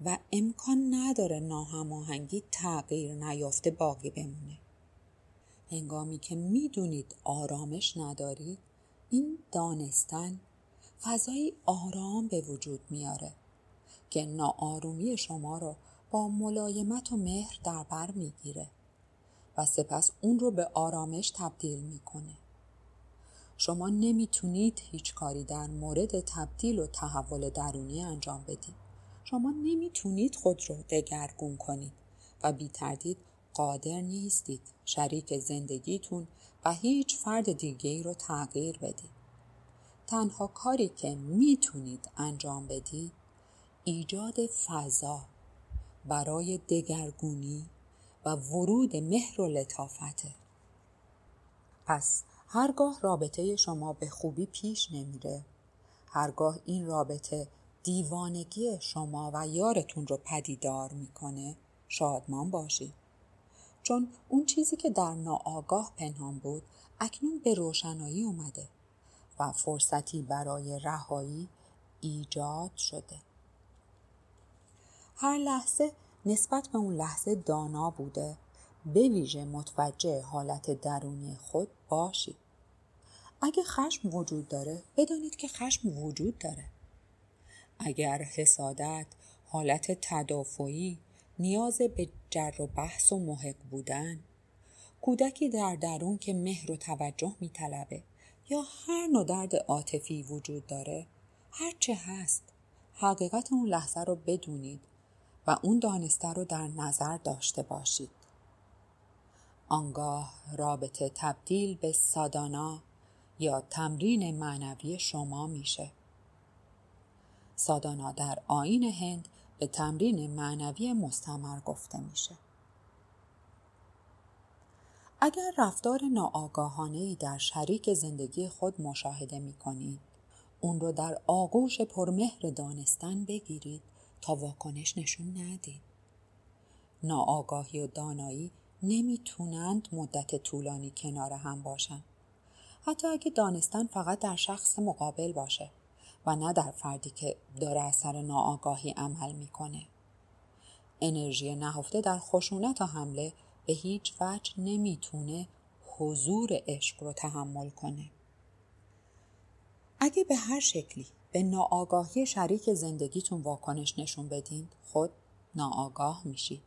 و امکان نداره ناهماهنگی تغییر نیافته باقی بمونه. هنگامی که میدونید آرامش ندارید این دانستن فضای آرام به وجود میاره که ناآرومی شما رو با ملایمت و مهر در بر میگیره. سپس اون رو به آرامش تبدیل میکنه. شما نمیتونید هیچ کاری در مورد تبدیل و تحول درونی انجام بدید. شما نمیتونید خود رو دگرگون کنید و بی تردید قادر نیستید شریک زندگیتون و هیچ فرد دیگه ای رو تغییر بدید. تنها کاری که میتونید انجام بدید ایجاد فضا برای دگرگونی و ورود مهر و لطافته پس هرگاه رابطه شما به خوبی پیش نمیره هرگاه این رابطه دیوانگی شما و یارتون رو پدیدار میکنه شادمان باشی چون اون چیزی که در ناآگاه پنهان بود اکنون به روشنایی اومده و فرصتی برای رهایی ایجاد شده هر لحظه نسبت به اون لحظه دانا بوده به ویژه متوجه حالت درونی خود باشید اگه خشم وجود داره بدانید که خشم وجود داره اگر حسادت حالت تدافعی نیاز به جر و بحث و محق بودن کودکی در درون که مهر و توجه میطلبه یا هر نوع درد عاطفی وجود داره هر چه هست حقیقت اون لحظه رو بدونید و اون دانسته رو در نظر داشته باشید. آنگاه رابطه تبدیل به سادانا یا تمرین معنوی شما میشه. سادانا در آین هند به تمرین معنوی مستمر گفته میشه. اگر رفتار ناآگاهانه ای در شریک زندگی خود مشاهده می کنید، اون رو در آغوش پرمهر دانستن بگیرید تا واکنش نشون ندید. ناآگاهی و دانایی نمیتونند مدت طولانی کنار هم باشن. حتی اگه دانستن فقط در شخص مقابل باشه و نه در فردی که داره از سر ناآگاهی عمل میکنه. انرژی نهفته در خشونت و حمله به هیچ وجه نمیتونه حضور عشق رو تحمل کنه. اگه به هر شکلی به ناآگاهی شریک زندگیتون واکنش نشون بدین خود ناآگاه میشید.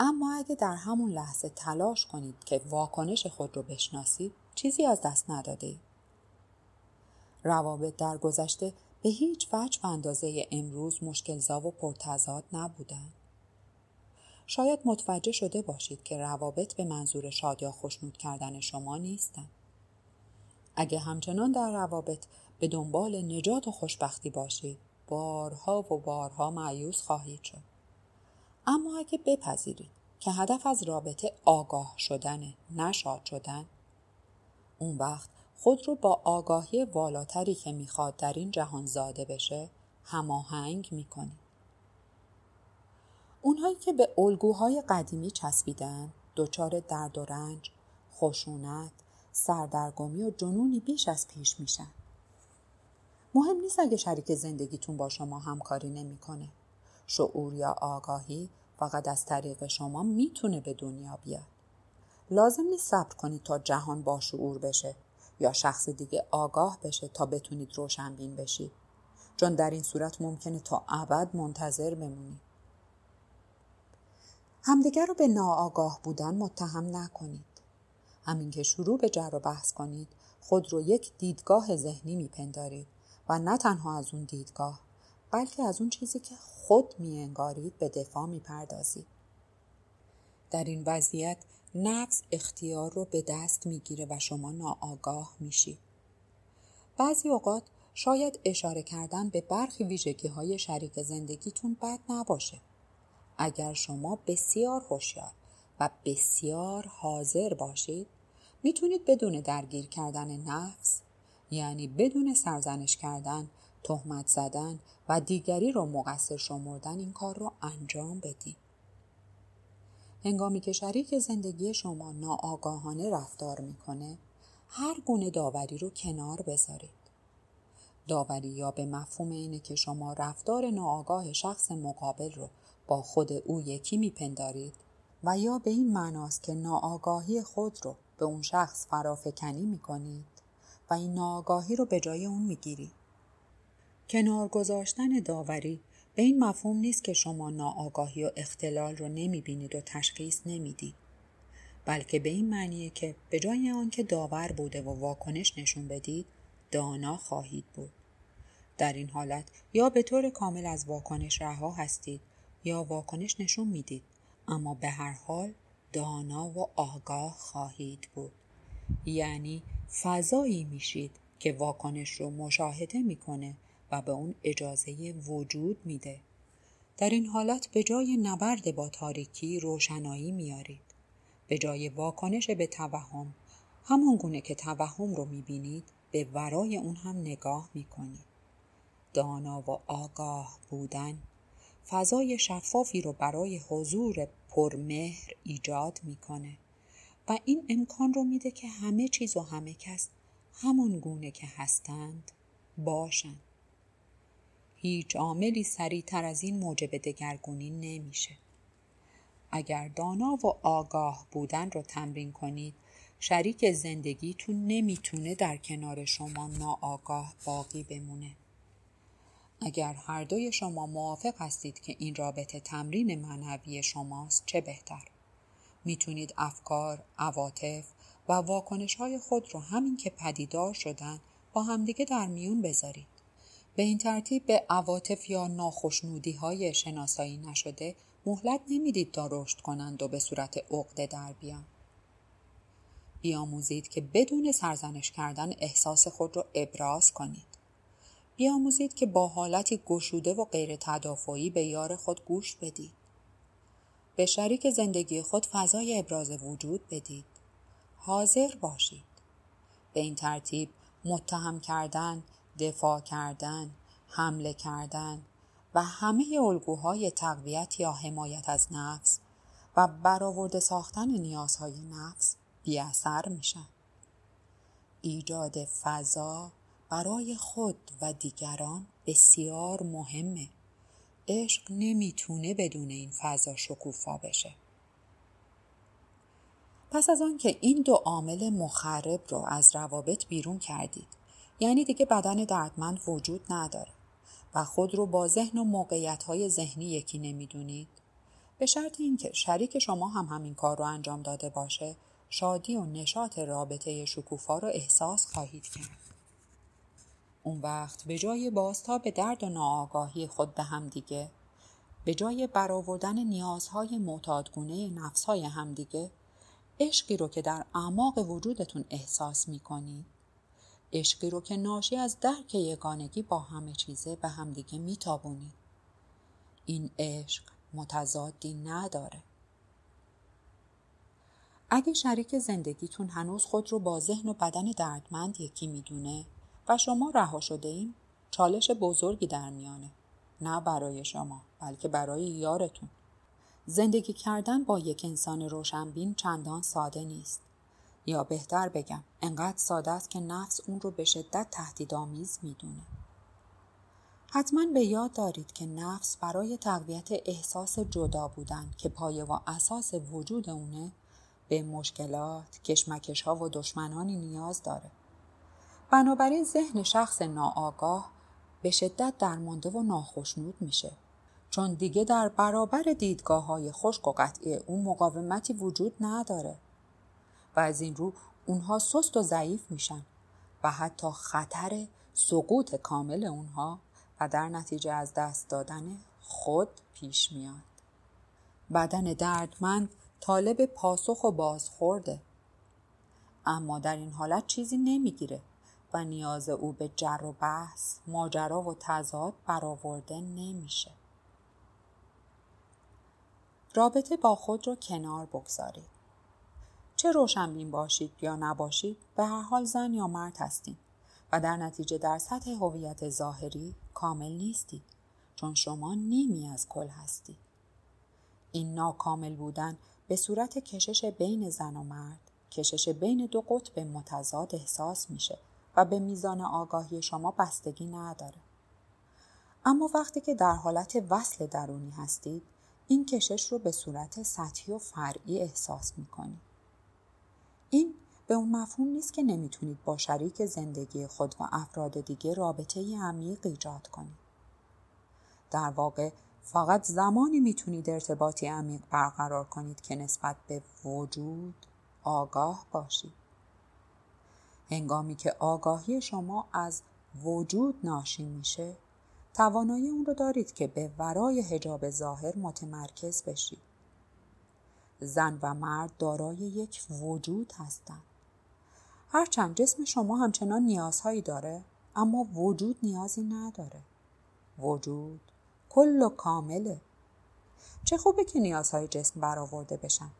اما اگه در همون لحظه تلاش کنید که واکنش خود رو بشناسید چیزی از دست نداده روابط در گذشته به هیچ وجه و اندازه امروز مشکلزا و پرتزاد نبودن. شاید متوجه شده باشید که روابط به منظور شاد یا خوشنود کردن شما نیستن. اگه همچنان در روابط به دنبال نجات و خوشبختی باشید بارها و بارها معیوس خواهید شد اما اگه بپذیرید که هدف از رابطه آگاه شدن نشاد شدن اون وقت خود رو با آگاهی والاتری که میخواد در این جهان زاده بشه هماهنگ میکنید اونهایی که به الگوهای قدیمی چسبیدن دچار درد و رنج خشونت سردرگمی و جنونی بیش از پیش میشن مهم نیست اگه شریک زندگیتون با شما همکاری نمیکنه. شعور یا آگاهی فقط از طریق شما میتونه به دنیا بیاد. لازم نیست صبر کنید تا جهان با شعور بشه یا شخص دیگه آگاه بشه تا بتونید روشنبین بشید. چون در این صورت ممکنه تا ابد منتظر بمونید. همدیگر رو به ناآگاه بودن متهم نکنید. همین که شروع به جر و بحث کنید خود رو یک دیدگاه ذهنی میپندارید و نه تنها از اون دیدگاه بلکه از اون چیزی که خود می انگارید به دفاع می پردازید. در این وضعیت نفس اختیار رو به دست میگیره و شما ناآگاه میشی. بعضی اوقات شاید اشاره کردن به برخی ویژگی های شریک زندگیتون بد نباشه. اگر شما بسیار هوشیار و بسیار حاضر باشید میتونید بدون درگیر کردن نفس یعنی بدون سرزنش کردن، تهمت زدن و دیگری را مقصر شمردن این کار را انجام بدید. هنگامی که شریک زندگی شما ناآگاهانه رفتار میکنه، هر گونه داوری رو کنار بذارید. داوری یا به مفهوم اینه که شما رفتار ناآگاه شخص مقابل رو با خود او یکی میپندارید و یا به این معناست که ناآگاهی خود رو به اون شخص فرافکنی میکنید و این ناآگاهی رو به جای اون میگیری کنار گذاشتن داوری به این مفهوم نیست که شما ناآگاهی و اختلال رو نمیبینید و تشخیص نمیدید بلکه به این معنیه که به جای آنکه داور بوده و واکنش نشون بدید دانا خواهید بود در این حالت یا به طور کامل از واکنش رها هستید یا واکنش نشون میدید اما به هر حال دانا و آگاه خواهید بود یعنی فضایی میشید که واکنش رو مشاهده میکنه و به اون اجازه وجود میده. در این حالت به جای نبرد با تاریکی روشنایی میارید. به جای واکنش به توهم همون گونه که توهم رو میبینید به ورای اون هم نگاه میکنید. دانا و آگاه بودن فضای شفافی رو برای حضور پرمهر ایجاد میکنه. و این امکان رو میده که همه چیز و همه کس همون گونه که هستند باشند. هیچ عاملی سریعتر از این موجب دگرگونی نمیشه. اگر دانا و آگاه بودن رو تمرین کنید شریک زندگیتون نمیتونه در کنار شما ناآگاه باقی بمونه. اگر هر دوی شما موافق هستید که این رابطه تمرین معنوی شماست چه بهتر. میتونید افکار، عواطف و واکنش های خود رو همین که پدیدار شدن با همدیگه در میون بذارید. به این ترتیب به عواطف یا ناخشنودی های شناسایی نشده مهلت نمیدید تا رشد کنند و به صورت عقده در بیان. بیاموزید که بدون سرزنش کردن احساس خود را ابراز کنید. بیاموزید که با حالتی گشوده و غیر تدافعی به یار خود گوش بدید. به شریک زندگی خود فضای ابراز وجود بدید. حاضر باشید. به این ترتیب متهم کردن، دفاع کردن، حمله کردن و همه الگوهای تقویت یا حمایت از نفس و برآورده ساختن نیازهای نفس بی اثر میشن. ایجاد فضا برای خود و دیگران بسیار مهمه. عشق نمیتونه بدون این فضا شکوفا بشه پس از آنکه این دو عامل مخرب رو از روابط بیرون کردید یعنی دیگه بدن دردمند وجود نداره و خود رو با ذهن و موقعیت های ذهنی یکی نمیدونید به شرط اینکه شریک شما هم همین کار رو انجام داده باشه شادی و نشاط رابطه شکوفا رو احساس خواهید کرد اون وقت به جای باستا به درد و ناآگاهی خود به هم دیگه به جای برآوردن نیازهای معتادگونه نفسهای همدیگه عشقی رو که در اعماق وجودتون احساس میکنید عشقی رو که ناشی از درک یگانگی با همه چیزه به همدیگه میتابونید این عشق متضادی نداره اگه شریک زندگیتون هنوز خود رو با ذهن و بدن دردمند یکی میدونه و شما رها شده این چالش بزرگی در میانه نه برای شما بلکه برای یارتون زندگی کردن با یک انسان روشنبین چندان ساده نیست یا بهتر بگم انقدر ساده است که نفس اون رو به شدت تهدیدآمیز میدونه حتما به یاد دارید که نفس برای تقویت احساس جدا بودن که پایه و اساس وجود اونه به مشکلات، کشمکش ها و دشمنانی نیاز داره. بنابراین ذهن شخص ناآگاه به شدت درمانده و ناخشنود میشه چون دیگه در برابر دیدگاه های خشک و قطعی اون مقاومتی وجود نداره و از این رو اونها سست و ضعیف میشن و حتی خطر سقوط کامل اونها و در نتیجه از دست دادن خود پیش میاد بدن دردمند طالب پاسخ و بازخورده اما در این حالت چیزی نمیگیره و نیاز او به جر و بحث ماجرا و تضاد برآورده نمیشه رابطه با خود رو کنار بگذارید چه روشنبین باشید یا نباشید به هر حال زن یا مرد هستید و در نتیجه در سطح هویت ظاهری کامل نیستید چون شما نیمی از کل هستید این ناکامل بودن به صورت کشش بین زن و مرد کشش بین دو قطب متضاد احساس میشه و به میزان آگاهی شما بستگی نداره. اما وقتی که در حالت وصل درونی هستید این کشش رو به صورت سطحی و فرعی احساس کنید. این به اون مفهوم نیست که نمیتونید با شریک زندگی خود و افراد دیگه رابطه عمیق ایجاد کنید. در واقع فقط زمانی میتونید ارتباطی عمیق برقرار کنید که نسبت به وجود آگاه باشید. هنگامی که آگاهی شما از وجود ناشی میشه توانایی اون رو دارید که به ورای حجاب ظاهر متمرکز بشید. زن و مرد دارای یک وجود هستند. هرچند جسم شما همچنان نیازهایی داره اما وجود نیازی نداره. وجود کل و کامله. چه خوبه که نیازهای جسم برآورده بشن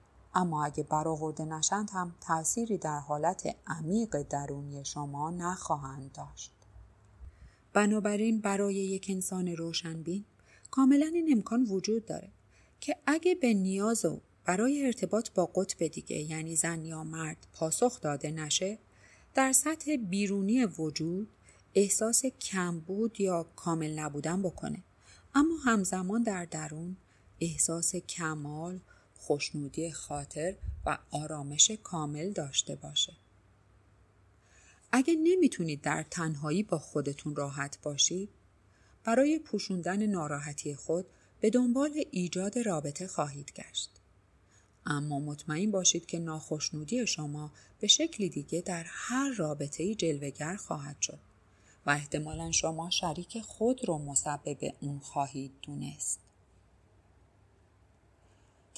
اما اگه برآورده نشند هم تأثیری در حالت عمیق درونی شما نخواهند داشت. بنابراین برای یک انسان روشنبین کاملا این امکان وجود داره که اگه به نیاز و برای ارتباط با قطب دیگه یعنی زن یا مرد پاسخ داده نشه در سطح بیرونی وجود احساس کمبود یا کامل نبودن بکنه اما همزمان در درون احساس کمال خوشنودی خاطر و آرامش کامل داشته باشه. اگه نمیتونید در تنهایی با خودتون راحت باشید، برای پوشوندن ناراحتی خود به دنبال ایجاد رابطه خواهید گشت. اما مطمئن باشید که ناخشنودی شما به شکلی دیگه در هر رابطه جلوگر خواهد شد و احتمالا شما شریک خود رو مسبب اون خواهید دونست.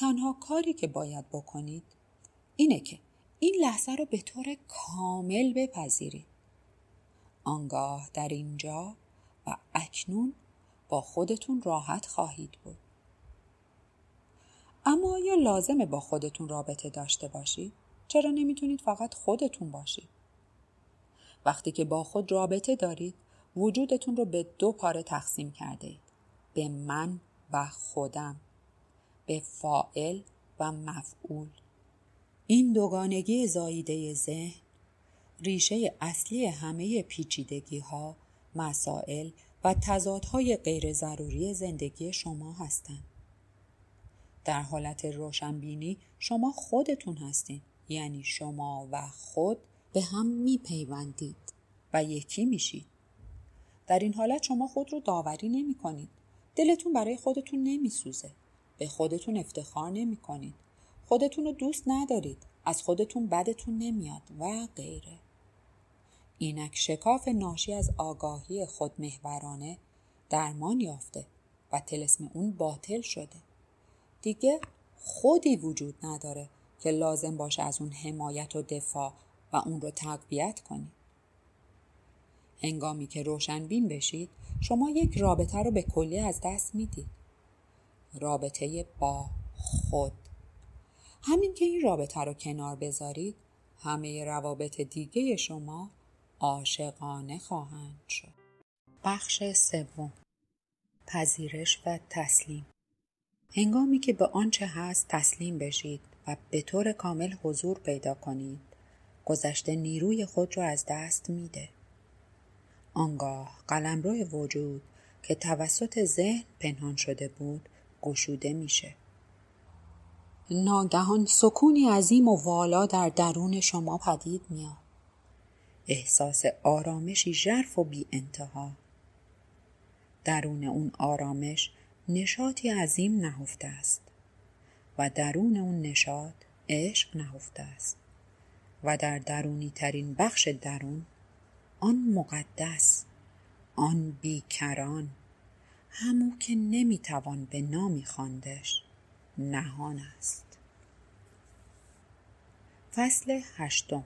تنها کاری که باید بکنید اینه که این لحظه رو به طور کامل بپذیرید آنگاه در اینجا و اکنون با خودتون راحت خواهید بود اما یا لازمه با خودتون رابطه داشته باشید چرا نمیتونید فقط خودتون باشید وقتی که با خود رابطه دارید وجودتون رو به دو پاره تقسیم کرده اید به من و خودم به فائل و مفعول این دوگانگی زاییده ذهن ریشه اصلی همه پیچیدگی ها، مسائل و تضادهای غیر ضروری زندگی شما هستند. در حالت روشنبینی شما خودتون هستین یعنی شما و خود به هم میپیوندید و یکی میشید. در این حالت شما خود رو داوری نمی کنید. دلتون برای خودتون نمی سوزه. به خودتون افتخار نمی کنید. خودتون رو دوست ندارید. از خودتون بدتون نمیاد و غیره. اینک شکاف ناشی از آگاهی خودمهورانه درمان یافته و تلسم اون باطل شده. دیگه خودی وجود نداره که لازم باشه از اون حمایت و دفاع و اون رو تقویت کنید. هنگامی که روشنبین بشید شما یک رابطه رو به کلی از دست میدید. رابطه با خود همین که این رابطه رو کنار بذارید همه روابط دیگه شما عاشقانه خواهند شد بخش سوم پذیرش و تسلیم هنگامی که به آنچه هست تسلیم بشید و به طور کامل حضور پیدا کنید گذشته نیروی خود را از دست میده آنگاه قلمرو وجود که توسط ذهن پنهان شده بود گشوده میشه ناگهان سکونی عظیم و والا در درون شما پدید میاد احساس آرامشی ژرف و بی انتها درون اون آرامش نشاطی عظیم نهفته است و درون اون نشاط عشق نهفته است و در درونی ترین بخش درون آن مقدس آن بیکران همو که نمیتوان به نامی خواندش نهان است فصل هشتم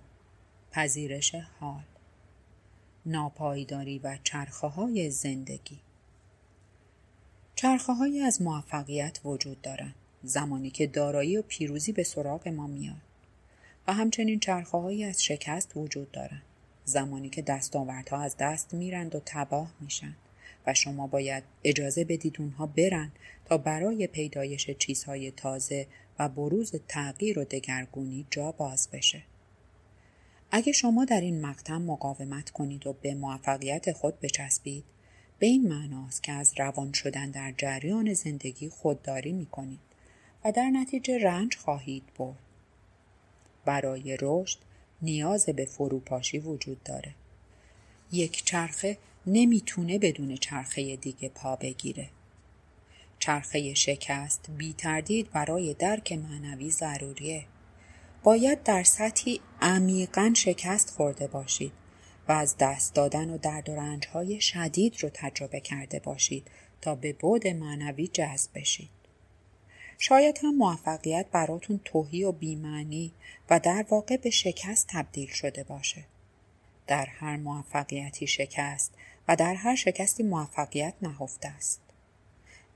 پذیرش حال ناپایداری و چرخه های زندگی چرخه از موفقیت وجود دارند زمانی که دارایی و پیروزی به سراب ما میاد و همچنین چرخه از شکست وجود دارند زمانی که دستاوردها از دست میرند و تباه میشن و شما باید اجازه بدید اونها برن تا برای پیدایش چیزهای تازه و بروز تغییر و دگرگونی جا باز بشه. اگه شما در این مقطع مقاومت کنید و به موفقیت خود بچسبید به این معناست که از روان شدن در جریان زندگی خودداری می کنید و در نتیجه رنج خواهید برد. برای رشد نیاز به فروپاشی وجود داره. یک چرخه نمیتونه بدون چرخه دیگه پا بگیره. چرخه شکست بی تردید برای درک معنوی ضروریه. باید در سطحی عمیقا شکست خورده باشید و از دست دادن و درد و رنجهای شدید رو تجربه کرده باشید تا به بود معنوی جذب بشید. شاید هم موفقیت براتون توهی و بیمعنی و در واقع به شکست تبدیل شده باشه. در هر موفقیتی شکست و در هر شکستی موفقیت نهفته است.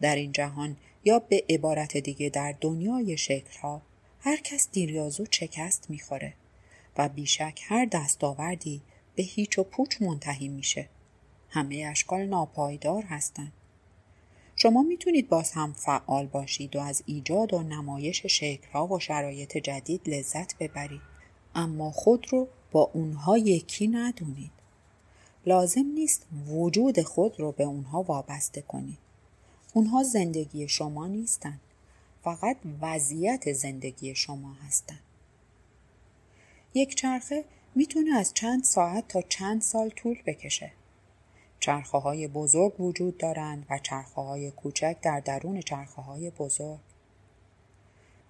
در این جهان یا به عبارت دیگه در دنیای شکلها هر کس دیریازو چکست شکست میخوره و بیشک هر دستاوردی به هیچ و پوچ منتهی میشه. همه اشکال ناپایدار هستند. شما میتونید باز هم فعال باشید و از ایجاد و نمایش شکلها و شرایط جدید لذت ببرید اما خود رو با اونها یکی ندونید. لازم نیست وجود خود رو به اونها وابسته کنید. اونها زندگی شما نیستن. فقط وضعیت زندگی شما هستند. یک چرخه میتونه از چند ساعت تا چند سال طول بکشه. چرخه های بزرگ وجود دارند و چرخه های کوچک در درون چرخه های بزرگ.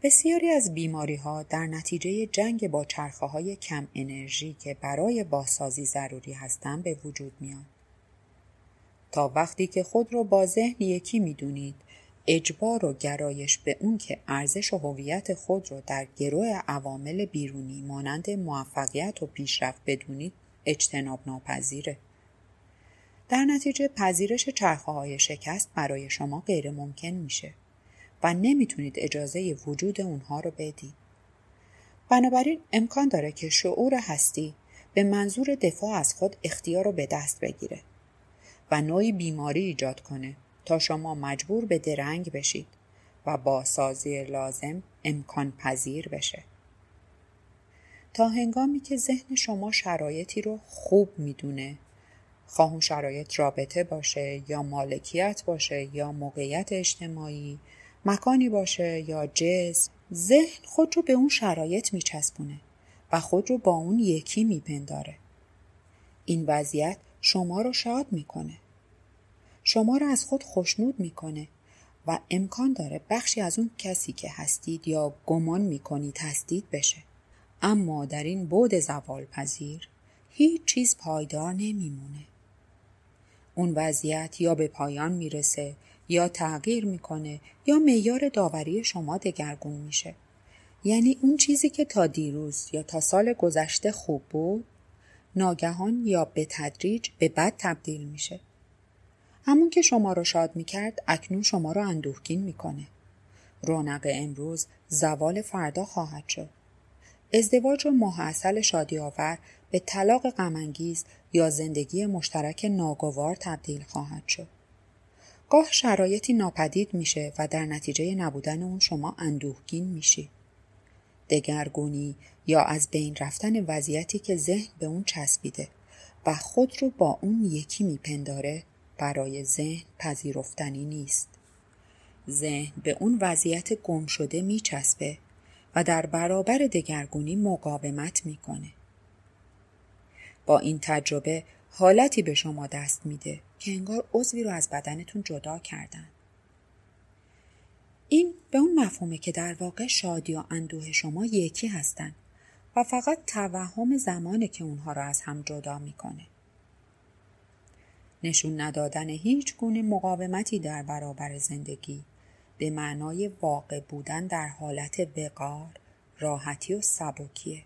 بسیاری از بیماری ها در نتیجه جنگ با چرخه های کم انرژی که برای بازسازی ضروری هستند به وجود میان. تا وقتی که خود را با ذهن یکی میدونید اجبار و گرایش به اون که ارزش و هویت خود را در گروه عوامل بیرونی مانند موفقیت و پیشرفت بدونید اجتناب ناپذیره. در نتیجه پذیرش چرخه های شکست برای شما غیر ممکن میشه. و نمیتونید اجازه وجود اونها رو بدید. بنابراین امکان داره که شعور هستی به منظور دفاع از خود اختیار رو به دست بگیره و نوعی بیماری ایجاد کنه تا شما مجبور به درنگ بشید و با سازی لازم امکان پذیر بشه. تا هنگامی که ذهن شما شرایطی رو خوب میدونه خواهون شرایط رابطه باشه یا مالکیت باشه یا موقعیت اجتماعی مکانی باشه یا جسم ذهن خود رو به اون شرایط میچسبونه و خود رو با اون یکی میپنداره این وضعیت شما رو شاد میکنه شما رو از خود خوشنود میکنه و امکان داره بخشی از اون کسی که هستید یا گمان میکنید هستید بشه اما در این بود زوال پذیر هیچ چیز پایدار نمیمونه اون وضعیت یا به پایان میرسه یا تغییر میکنه یا معیار داوری شما دگرگون میشه یعنی اون چیزی که تا دیروز یا تا سال گذشته خوب بود ناگهان یا به تدریج به بد تبدیل میشه همون که شما رو شاد میکرد اکنون شما رو اندوهگین میکنه رونق امروز زوال فردا خواهد شد ازدواج و محاصل شادی آور به طلاق غمانگیز یا زندگی مشترک ناگوار تبدیل خواهد شد گاه شرایطی ناپدید میشه و در نتیجه نبودن اون شما اندوهگین میشی. دگرگونی یا از بین رفتن وضعیتی که ذهن به اون چسبیده و خود رو با اون یکی میپنداره برای ذهن پذیرفتنی نیست. ذهن به اون وضعیت گم شده میچسبه و در برابر دگرگونی مقاومت میکنه. با این تجربه حالتی به شما دست میده که انگار عضوی رو از بدنتون جدا کردن. این به اون مفهومه که در واقع شادی و اندوه شما یکی هستن و فقط توهم زمانه که اونها را از هم جدا میکنه. نشون ندادن هیچ گونه مقاومتی در برابر زندگی به معنای واقع بودن در حالت وقار، راحتی و سبکیه.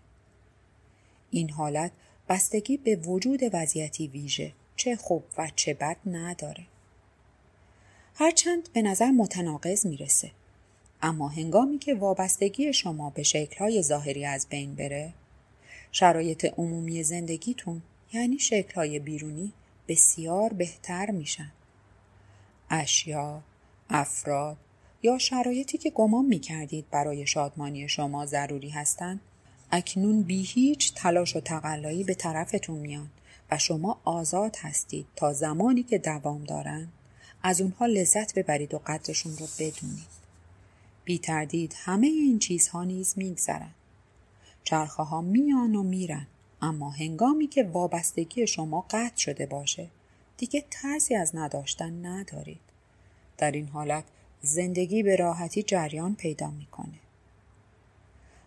این حالت بستگی به وجود وضعیتی ویژه چه خوب و چه بد نداره. هرچند به نظر متناقض میرسه اما هنگامی که وابستگی شما به شکلهای ظاهری از بین بره شرایط عمومی زندگیتون یعنی شکلهای بیرونی بسیار بهتر میشن اشیا، افراد یا شرایطی که گمان میکردید برای شادمانی شما ضروری هستند اکنون بی هیچ تلاش و تقلایی به طرفتون میان شما آزاد هستید تا زمانی که دوام دارند از اونها لذت ببرید و قدرشون رو بدونید. بی تردید همه این چیزها نیز میگذرن چرخه ها میان و میرن اما هنگامی که وابستگی شما قطع شده باشه دیگه ترسی از نداشتن ندارید. در این حالت زندگی به راحتی جریان پیدا میکنه.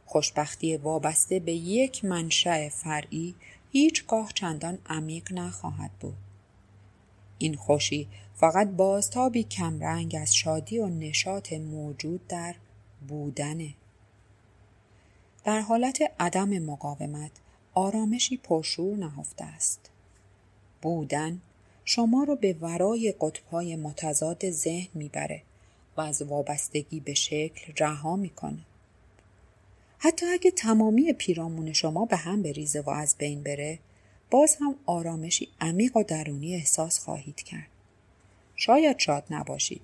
خوشبختی وابسته به یک منشأ فرعی هیچگاه چندان عمیق نخواهد بود این خوشی فقط بازتابی کمرنگ از شادی و نشاط موجود در بودنه در حالت عدم مقاومت آرامشی پرشور نهفته است بودن شما را به ورای قطبهای متضاد ذهن میبره و از وابستگی به شکل رها میکنه حتی اگه تمامی پیرامون شما به هم بریزه و از بین بره باز هم آرامشی عمیق و درونی احساس خواهید کرد شاید شاد نباشید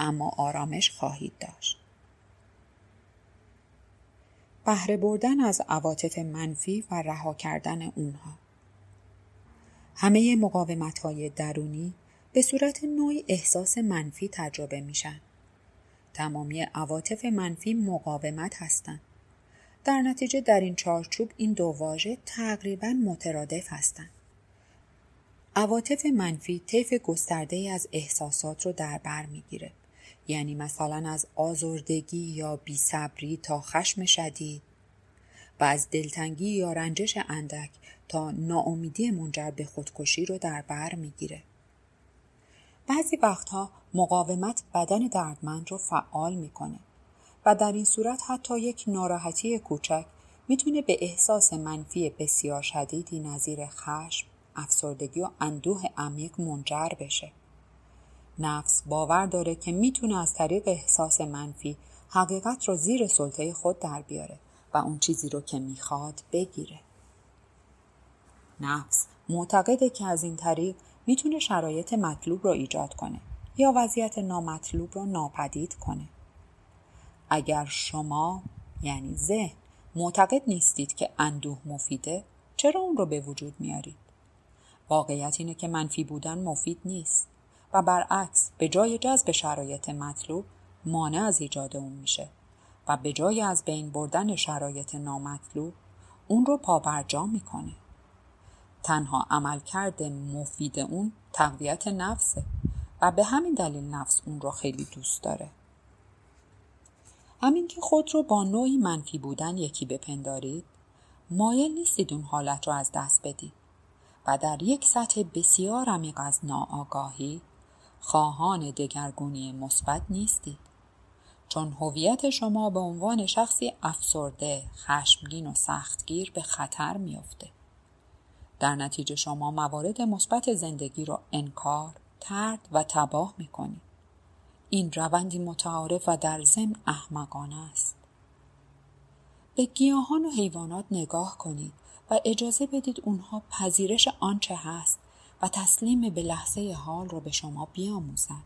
اما آرامش خواهید داشت بهره بردن از عواطف منفی و رها کردن اونها همه مقاومت های درونی به صورت نوعی احساس منفی تجربه میشن تمامی عواطف منفی مقاومت هستند در نتیجه در این چارچوب این دو واژه تقریبا مترادف هستند. عواطف منفی طیف گسترده از احساسات رو در بر میگیره. یعنی مثلا از آزردگی یا بیصبری تا خشم شدید و از دلتنگی یا رنجش اندک تا ناامیدی منجر به خودکشی رو در بر میگیره. بعضی وقتها مقاومت بدن دردمند رو فعال میکنه و در این صورت حتی یک ناراحتی کوچک میتونه به احساس منفی بسیار شدیدی نظیر خشم، افسردگی و اندوه عمیق منجر بشه. نفس باور داره که میتونه از طریق احساس منفی حقیقت رو زیر سلطه خود در بیاره و اون چیزی رو که میخواد بگیره. نفس معتقده که از این طریق میتونه شرایط مطلوب رو ایجاد کنه یا وضعیت نامطلوب رو ناپدید کنه. اگر شما یعنی ذهن معتقد نیستید که اندوه مفیده چرا اون رو به وجود میارید؟ واقعیت اینه که منفی بودن مفید نیست و برعکس به جای جذب شرایط مطلوب مانع از ایجاد اون میشه و به جای از بین بردن شرایط نامطلوب اون رو پابرجا میکنه. تنها عملکرد مفید اون تقویت نفسه و به همین دلیل نفس اون رو خیلی دوست داره. همین که خود رو با نوعی منفی بودن یکی بپندارید مایل نیستید اون حالت رو از دست بدید و در یک سطح بسیار عمیق از ناآگاهی خواهان دگرگونی مثبت نیستید چون هویت شما به عنوان شخصی افسرده خشمگین و سختگیر به خطر میافته در نتیجه شما موارد مثبت زندگی را انکار ترد و تباه میکنید این روندی متعارف و در ضمن احمقانه است به گیاهان و حیوانات نگاه کنید و اجازه بدید اونها پذیرش آنچه هست و تسلیم به لحظه حال رو به شما بیاموزند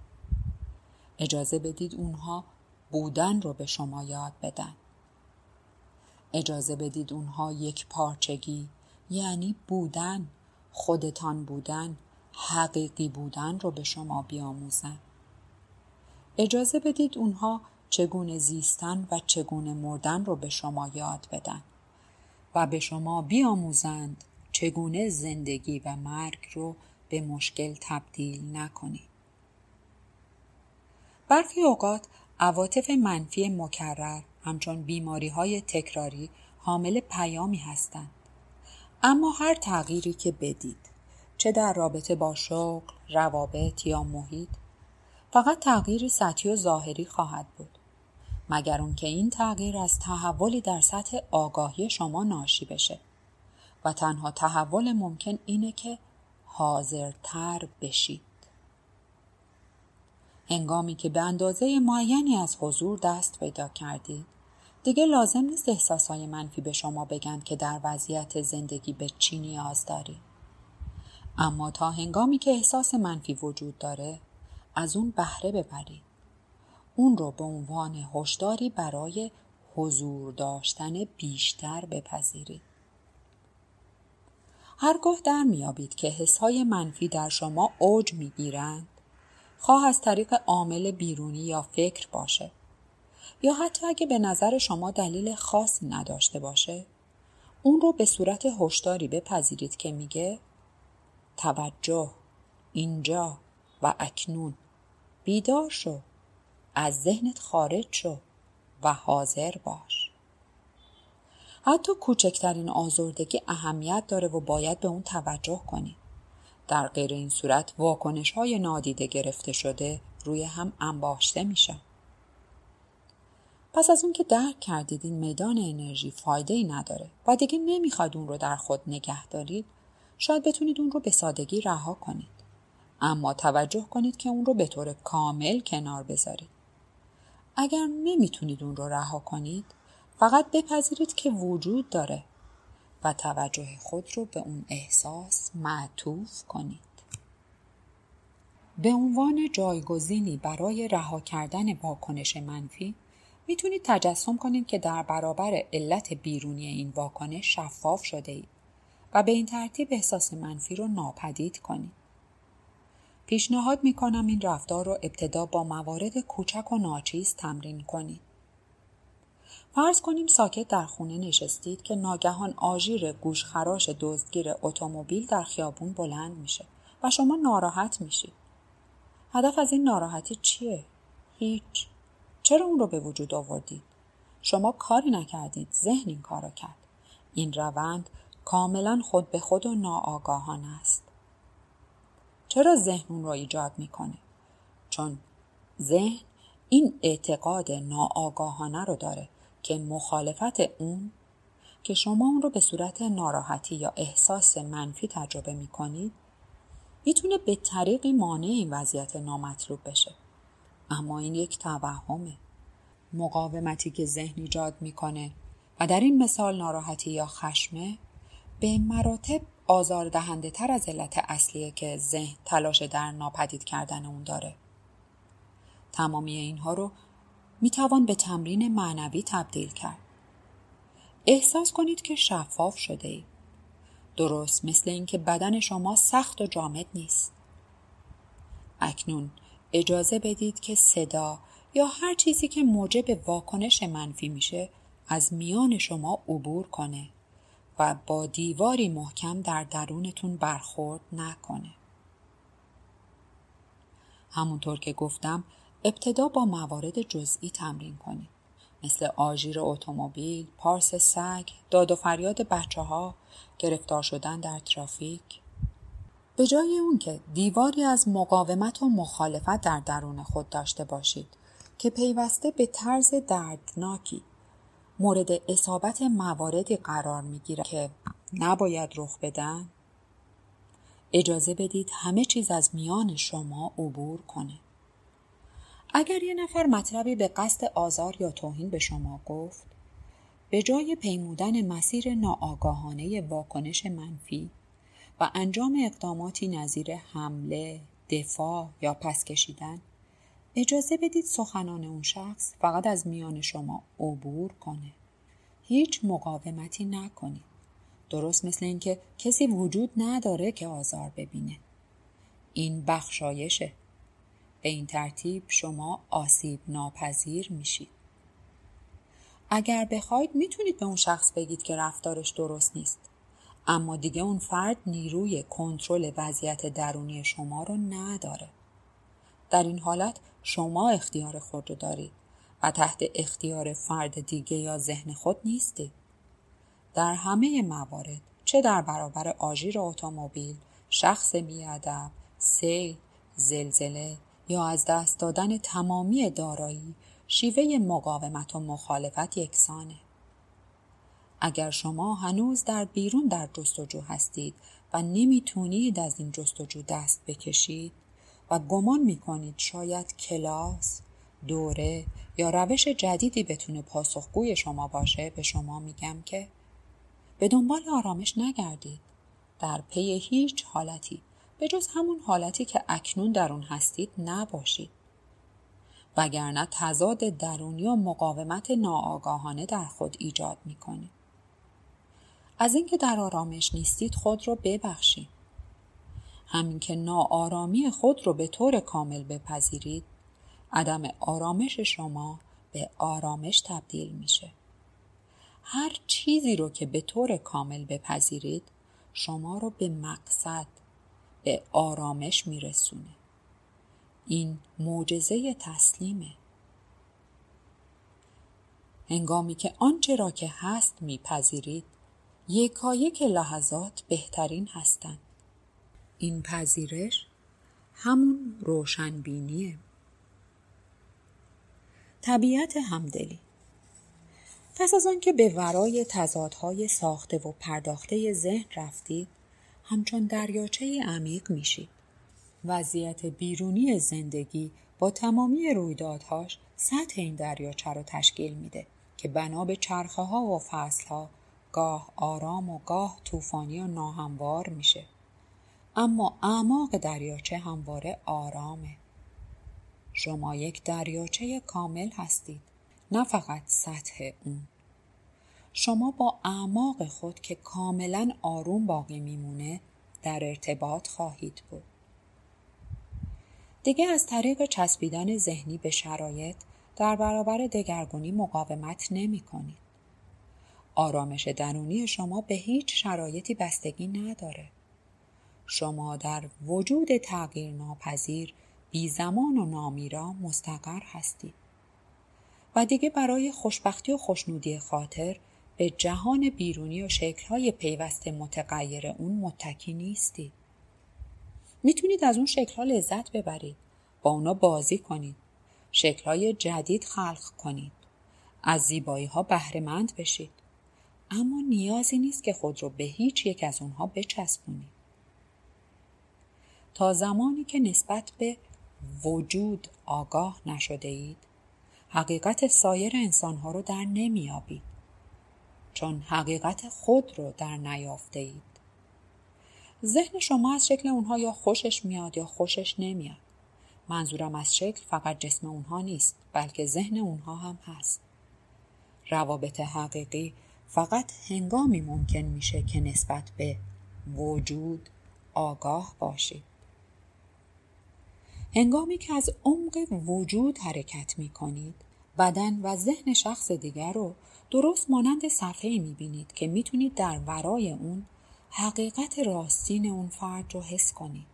اجازه بدید اونها بودن رو به شما یاد بدن اجازه بدید اونها یک پارچگی یعنی بودن خودتان بودن حقیقی بودن رو به شما بیاموزند اجازه بدید اونها چگونه زیستن و چگونه مردن رو به شما یاد بدن و به شما بیاموزند چگونه زندگی و مرگ رو به مشکل تبدیل نکنید. برخی اوقات عواطف منفی مکرر همچون بیماری های تکراری حامل پیامی هستند. اما هر تغییری که بدید چه در رابطه با شغل، روابط یا محیط فقط تغییر سطحی و ظاهری خواهد بود مگر اون که این تغییر از تحولی در سطح آگاهی شما ناشی بشه و تنها تحول ممکن اینه که حاضرتر بشید هنگامی که به اندازه معینی از حضور دست پیدا کردید دیگه لازم نیست احساسهای منفی به شما بگن که در وضعیت زندگی به چی نیاز داری اما تا هنگامی که احساس منفی وجود داره از اون بهره ببرید. اون رو به عنوان هشداری برای حضور داشتن بیشتر بپذیرید. هرگاه در میابید که حسهای منفی در شما اوج میگیرند خواه از طریق عامل بیرونی یا فکر باشه یا حتی اگه به نظر شما دلیل خاصی نداشته باشه اون رو به صورت هشداری بپذیرید که میگه توجه اینجا و اکنون بیدار شو از ذهنت خارج شو و حاضر باش حتی کوچکترین آزردگی اهمیت داره و باید به اون توجه کنی در غیر این صورت واکنش های نادیده گرفته شده روی هم انباشته میشه. پس از اون که درک کردید این میدان انرژی فایده ای نداره و دیگه نمیخواد اون رو در خود نگه دارید شاید بتونید اون رو به سادگی رها کنید اما توجه کنید که اون رو به طور کامل کنار بذارید. اگر نمیتونید اون رو رها کنید فقط بپذیرید که وجود داره و توجه خود رو به اون احساس معطوف کنید. به عنوان جایگزینی برای رها کردن واکنش منفی میتونید تجسم کنید که در برابر علت بیرونی این واکنش شفاف شده اید و به این ترتیب احساس منفی رو ناپدید کنید. پیشنهاد می کنم این رفتار رو ابتدا با موارد کوچک و ناچیز تمرین کنید. فرض کنیم ساکت در خونه نشستید که ناگهان آژیر گوشخراش دزدگیر اتومبیل در خیابون بلند میشه و شما ناراحت میشید. هدف از این ناراحتی چیه؟ هیچ. چرا اون رو به وجود آوردید؟ شما کاری نکردید، ذهن این کار کرد. این روند کاملا خود به خود و ناآگاهانه است. چرا ذهن رو ایجاد میکنه چون ذهن این اعتقاد ناآگاهانه رو داره که مخالفت اون که شما اون رو به صورت ناراحتی یا احساس منفی تجربه میکنید میتونه به طریقی مانع این وضعیت نامطلوب بشه اما این یک توهمه مقاومتی که ذهن ایجاد میکنه و در این مثال ناراحتی یا خشمه به مراتب آزار دهنده تر از علت اصلیه که ذهن تلاش در ناپدید کردن اون داره. تمامی اینها رو میتوان به تمرین معنوی تبدیل کرد. احساس کنید که شفاف شده ای. درست مثل اینکه بدن شما سخت و جامد نیست. اکنون اجازه بدید که صدا یا هر چیزی که موجب واکنش منفی میشه از میان شما عبور کنه و با دیواری محکم در درونتون برخورد نکنه. همونطور که گفتم ابتدا با موارد جزئی تمرین کنید. مثل آژیر اتومبیل، پارس سگ، داد و فریاد بچه ها، گرفتار شدن در ترافیک. به جای اون که دیواری از مقاومت و مخالفت در درون خود داشته باشید که پیوسته به طرز دردناکی مورد اصابت مواردی قرار میگیرد که نباید رخ بدن اجازه بدید همه چیز از میان شما عبور کنه اگر یه نفر مطلبی به قصد آزار یا توهین به شما گفت به جای پیمودن مسیر ناآگاهانه واکنش منفی و انجام اقداماتی نظیر حمله دفاع یا پس کشیدن اجازه بدید سخنان اون شخص فقط از میان شما عبور کنه. هیچ مقاومتی نکنید. درست مثل اینکه کسی وجود نداره که آزار ببینه. این بخشایشه. به این ترتیب شما آسیب ناپذیر میشید. اگر بخواید میتونید به اون شخص بگید که رفتارش درست نیست. اما دیگه اون فرد نیروی کنترل وضعیت درونی شما رو نداره. در این حالت شما اختیار خود رو دارید و تحت اختیار فرد دیگه یا ذهن خود نیستید. در همه موارد چه در برابر آژیر اتومبیل، شخص بیادب، سیل، زلزله یا از دست دادن تمامی دارایی شیوه مقاومت و مخالفت یکسانه. اگر شما هنوز در بیرون در جستجو هستید و نمیتونید از این جستجو دست بکشید و گمان می کنید شاید کلاس، دوره یا روش جدیدی بتونه پاسخگوی شما باشه به شما میگم که به دنبال آرامش نگردید. در پی هیچ حالتی به جز همون حالتی که اکنون در اون هستید نباشید. وگرنه تضاد درونی و مقاومت ناآگاهانه در خود ایجاد میکنید. از اینکه در آرامش نیستید خود رو ببخشید. همین که ناآرامی خود رو به طور کامل بپذیرید عدم آرامش شما به آرامش تبدیل میشه هر چیزی رو که به طور کامل بپذیرید شما رو به مقصد به آرامش میرسونه این معجزه تسلیمه هنگامی که آنچه را که هست میپذیرید یکایک لحظات بهترین هستند این پذیرش همون روشنبینیه طبیعت همدلی پس از آنکه به ورای تضادهای ساخته و پرداخته ذهن رفتید همچون دریاچه عمیق میشید وضعیت بیرونی زندگی با تمامی رویدادهاش سطح این دریاچه رو تشکیل میده که بنا به چرخه ها و فصل ها گاه آرام و گاه طوفانی و ناهموار میشه اما اعماق دریاچه همواره آرامه شما یک دریاچه کامل هستید نه فقط سطح اون شما با اعماق خود که کاملا آروم باقی میمونه در ارتباط خواهید بود دیگه از طریق چسبیدن ذهنی به شرایط در برابر دگرگونی مقاومت نمی کنید. آرامش درونی شما به هیچ شرایطی بستگی نداره. شما در وجود تغییر ناپذیر بی زمان و نامیرا مستقر هستید. و دیگه برای خوشبختی و خوشنودی خاطر به جهان بیرونی و شکلهای پیوسته متغیر اون متکی نیستید. میتونید از اون شکلها لذت ببرید. با اونا بازی کنید. شکلهای جدید خلق کنید. از زیبایی ها بهرمند بشید. اما نیازی نیست که خود رو به هیچ یک از اونها بچسبونید. تا زمانی که نسبت به وجود آگاه نشده اید حقیقت سایر انسانها رو در نمیابید چون حقیقت خود رو در نیافته اید ذهن شما از شکل اونها یا خوشش میاد یا خوشش نمیاد منظورم از شکل فقط جسم اونها نیست بلکه ذهن اونها هم هست روابط حقیقی فقط هنگامی ممکن میشه که نسبت به وجود آگاه باشید هنگامی که از عمق وجود حرکت می کنید بدن و ذهن شخص دیگر رو درست مانند صفحه می بینید که می تونید در ورای اون حقیقت راستین اون فرد رو حس کنید.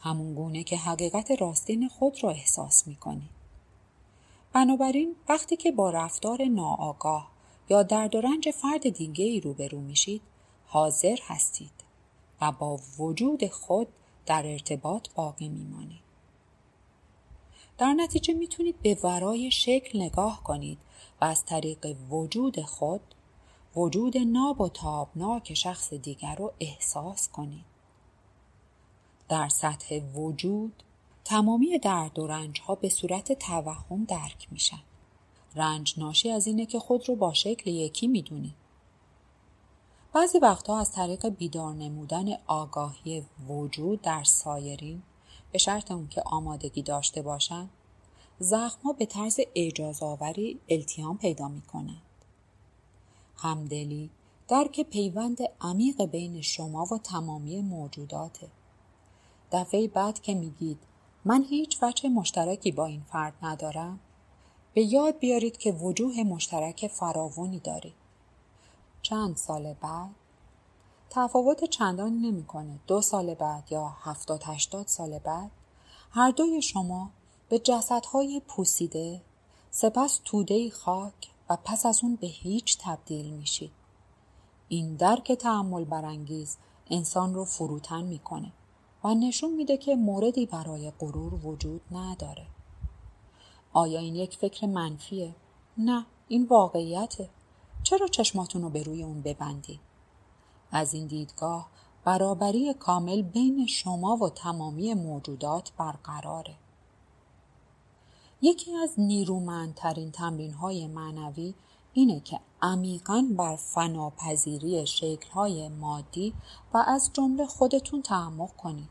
همون گونه که حقیقت راستین خود را احساس می کنید. بنابراین وقتی که با رفتار ناآگاه یا درد و فرد دیگه ای روبرو میشید حاضر هستید و با وجود خود در ارتباط باقی میمانید. در نتیجه میتونید به ورای شکل نگاه کنید و از طریق وجود خود وجود ناب و تابناک شخص دیگر رو احساس کنید. در سطح وجود تمامی درد و رنج ها به صورت توهم درک میشن. رنج ناشی از اینه که خود رو با شکل یکی میدونید. بعضی وقتها از طریق بیدار نمودن آگاهی وجود در سایرین به شرط اون که آمادگی داشته باشند زخمها به طرز آوری التیام پیدا می کنند. همدلی درک پیوند عمیق بین شما و تمامی موجوداته. دفعه بعد که میگید من هیچ وجه مشترکی با این فرد ندارم به یاد بیارید که وجوه مشترک فراوانی دارید. چند سال بعد تفاوت چندان نمیکنه دو سال بعد یا هفتاد هشتاد سال بعد هر دوی شما به جسدهای پوسیده سپس توده خاک و پس از اون به هیچ تبدیل میشید این درک تعمل برانگیز انسان رو فروتن میکنه و نشون میده که موردی برای غرور وجود نداره آیا این یک فکر منفیه نه این واقعیته چرا چشماتون رو به روی اون ببندید از این دیدگاه برابری کامل بین شما و تمامی موجودات برقراره. یکی از نیرومندترین تمرین های معنوی اینه که عمیقا بر فناپذیری شکل های مادی و از جمله خودتون تعمق کنید.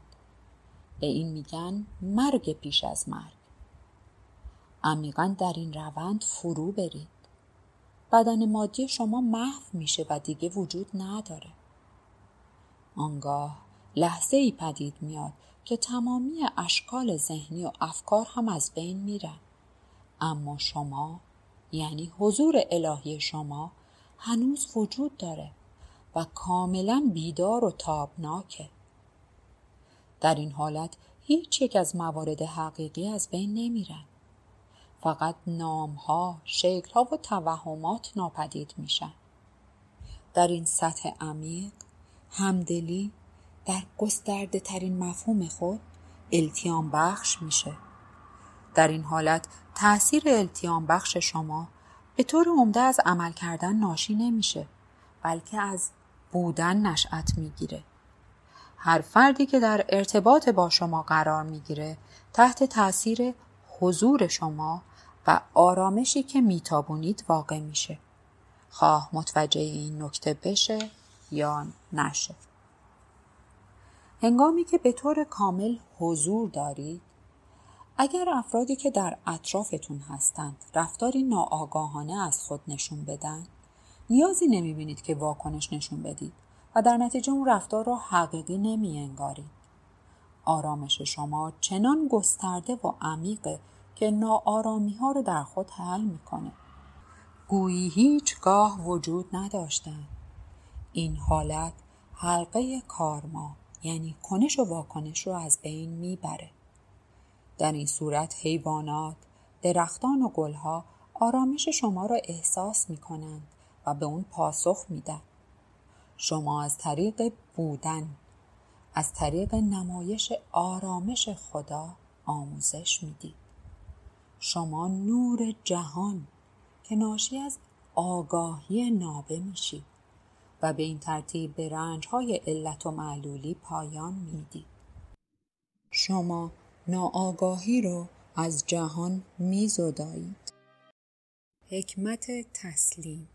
به این میگن مرگ پیش از مرگ. عمیقا در این روند فرو برید. بدن مادی شما محو میشه و دیگه وجود نداره. آنگاه لحظه ای پدید میاد که تمامی اشکال ذهنی و افکار هم از بین میرن اما شما یعنی حضور الهی شما هنوز وجود داره و کاملا بیدار و تابناکه در این حالت هیچ یک از موارد حقیقی از بین نمیرن فقط نامها، ها و توهمات ناپدید میشن در این سطح عمیق همدلی در گسترده ترین مفهوم خود التیام بخش میشه. در این حالت تاثیر التیام بخش شما به طور عمده از عمل کردن ناشی نمیشه بلکه از بودن نشأت میگیره. هر فردی که در ارتباط با شما قرار میگیره تحت تاثیر حضور شما و آرامشی که میتابونید واقع میشه. خواه متوجه این نکته بشه یا نه. نشه هنگامی که به طور کامل حضور دارید اگر افرادی که در اطرافتون هستند رفتاری ناآگاهانه از خود نشون بدن نیازی نمیبینید که واکنش نشون بدید و در نتیجه اون رفتار را حقیقی نمیانگارید آرامش شما چنان گسترده و عمیقه که ناآرامی ها رو در خود حل میکنه گویی هیچگاه وجود نداشتند این حالت حلقه کارما یعنی کنش و واکنش رو از بین میبره. در این صورت حیوانات، درختان و گلها آرامش شما را احساس میکنند و به اون پاسخ میدن. شما از طریق بودن، از طریق نمایش آرامش خدا آموزش میدید. شما نور جهان که ناشی از آگاهی نابه میشید. و به این ترتیب به های علت و معلولی پایان میدید. شما ناآگاهی رو از جهان میزدایید. حکمت تسلیم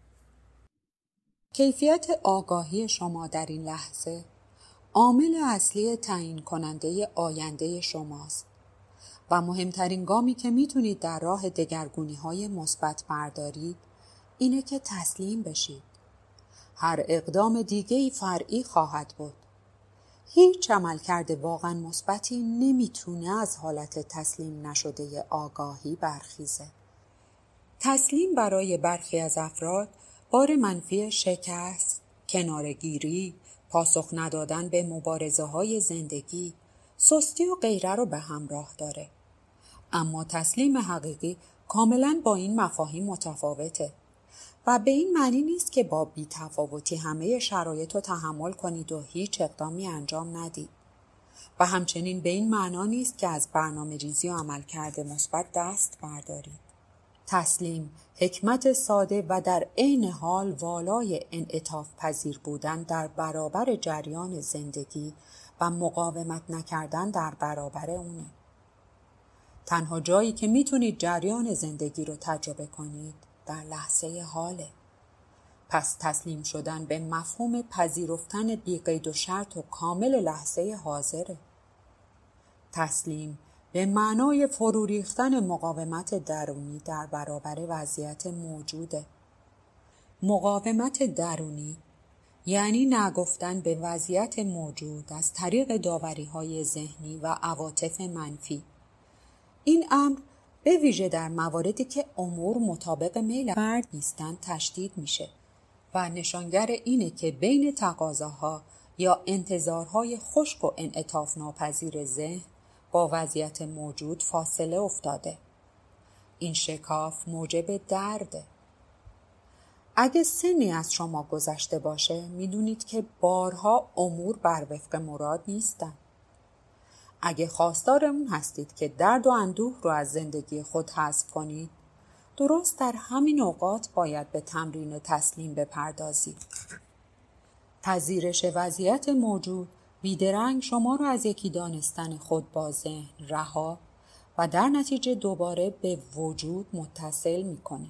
کیفیت آگاهی شما در این لحظه عامل اصلی تعیین کننده آینده شماست و مهمترین گامی که میتونید در راه دگرگونی های مثبت بردارید اینه که تسلیم بشید. هر اقدام ای فرعی خواهد بود. هیچ کرده واقعا مثبتی نمیتونه از حالت تسلیم نشده آگاهی برخیزه. تسلیم برای برخی از افراد بار منفی شکست، کنارگیری، پاسخ ندادن به مبارزه های زندگی، سستی و غیره رو به همراه داره. اما تسلیم حقیقی کاملا با این مفاهیم متفاوته. و به این معنی نیست که با بیتفاوتی همه شرایط رو تحمل کنید و هیچ اقدامی انجام ندید و همچنین به این معنا نیست که از برنامه ریزی و کرده مثبت دست بردارید تسلیم حکمت ساده و در عین حال والای انعطاف پذیر بودن در برابر جریان زندگی و مقاومت نکردن در برابر اونه تنها جایی که میتونید جریان زندگی رو تجربه کنید در لحظه حاله پس تسلیم شدن به مفهوم پذیرفتن بیقید و شرط و کامل لحظه حاضره تسلیم به معنای فرو ریختن مقاومت درونی در برابر وضعیت موجوده مقاومت درونی یعنی نگفتن به وضعیت موجود از طریق داوری های ذهنی و عواطف منفی این امر به ویژه در مواردی که امور مطابق میل فرد نیستند تشدید میشه و نشانگر اینه که بین تقاضاها یا انتظارهای خشک و انعطاف ناپذیر ذهن با وضعیت موجود فاصله افتاده این شکاف موجب درده اگه سنی از شما گذشته باشه میدونید که بارها امور بر وفق مراد نیستند. اگه خواستارمون هستید که درد و اندوه رو از زندگی خود حذف کنید درست در همین اوقات باید به تمرین تسلیم بپردازید پذیرش وضعیت موجود بیدرنگ شما را از یکی دانستن خود با ذهن رها و در نتیجه دوباره به وجود متصل میکنه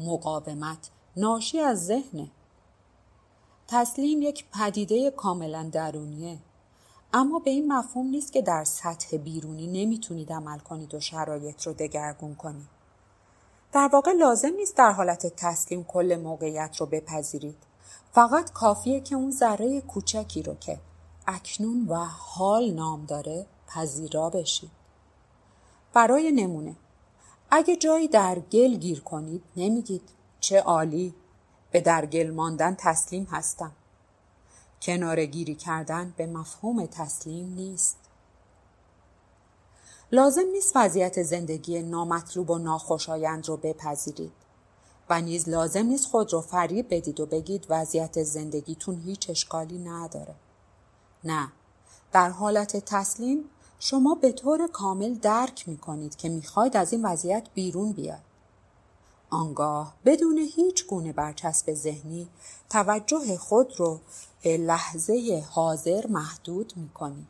مقاومت ناشی از ذهنه تسلیم یک پدیده کاملا درونیه اما به این مفهوم نیست که در سطح بیرونی نمیتونید عمل کنید و شرایط رو دگرگون کنید. در واقع لازم نیست در حالت تسلیم کل موقعیت رو بپذیرید. فقط کافیه که اون ذره کوچکی رو که اکنون و حال نام داره پذیرا بشید. برای نمونه اگه جایی در گل گیر کنید نمیگید چه عالی به در گل ماندن تسلیم هستم کنارگیری کردن به مفهوم تسلیم نیست لازم نیست وضعیت زندگی نامطلوب و ناخوشایند رو بپذیرید و نیز لازم نیست خود رو فریب بدید و بگید وضعیت زندگیتون هیچ اشکالی نداره نه در حالت تسلیم شما به طور کامل درک می کنید که خواید از این وضعیت بیرون بیاد. آنگاه بدون هیچ گونه برچسب ذهنی توجه خود رو به لحظه حاضر محدود می کنید.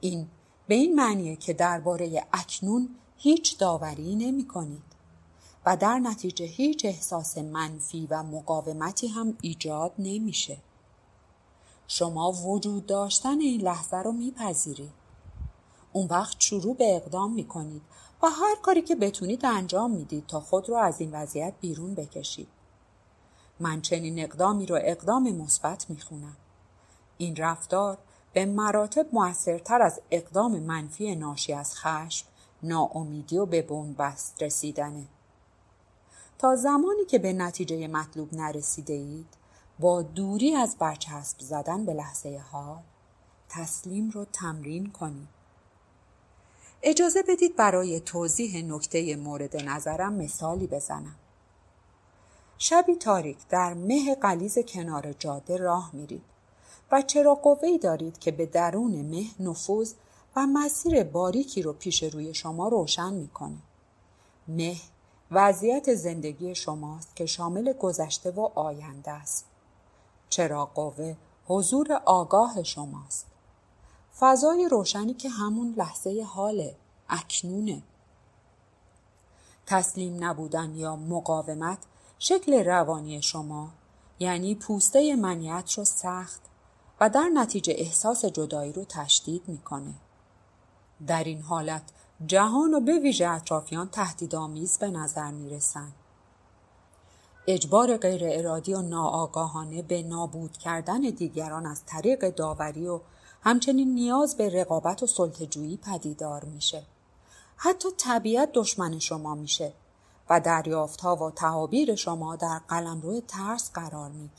این به این معنیه که درباره اکنون هیچ داوری نمی کنید و در نتیجه هیچ احساس منفی و مقاومتی هم ایجاد نمیشه. شما وجود داشتن این لحظه رو میپذیرید. اون وقت شروع به اقدام میکنید و هر کاری که بتونید انجام میدید تا خود رو از این وضعیت بیرون بکشید. من چنین اقدامی را اقدام مثبت میخونم این رفتار به مراتب موثرتر از اقدام منفی ناشی از خشم ناامیدی و به بنبست رسیدنه تا زمانی که به نتیجه مطلوب نرسیده اید با دوری از برچسب زدن به لحظه حال تسلیم رو تمرین کنید اجازه بدید برای توضیح نکته مورد نظرم مثالی بزنم شبی تاریک در مه قلیز کنار جاده راه میرید و چرا قوهی دارید که به درون مه نفوذ و مسیر باریکی رو پیش روی شما روشن میکنه مه وضعیت زندگی شماست که شامل گذشته و آینده است چرا قوه حضور آگاه شماست فضای روشنی که همون لحظه حاله اکنونه تسلیم نبودن یا مقاومت شکل روانی شما یعنی پوسته منیت رو سخت و در نتیجه احساس جدایی رو تشدید میکنه. در این حالت جهان و به ویژه اطرافیان تهدیدآمیز به نظر میرسند. اجبار غیر ارادی و ناآگاهانه به نابود کردن دیگران از طریق داوری و همچنین نیاز به رقابت و سلطه‌جویی پدیدار میشه. حتی طبیعت دشمن شما میشه و دریافتها و تعابیر شما در قلمرو ترس قرار می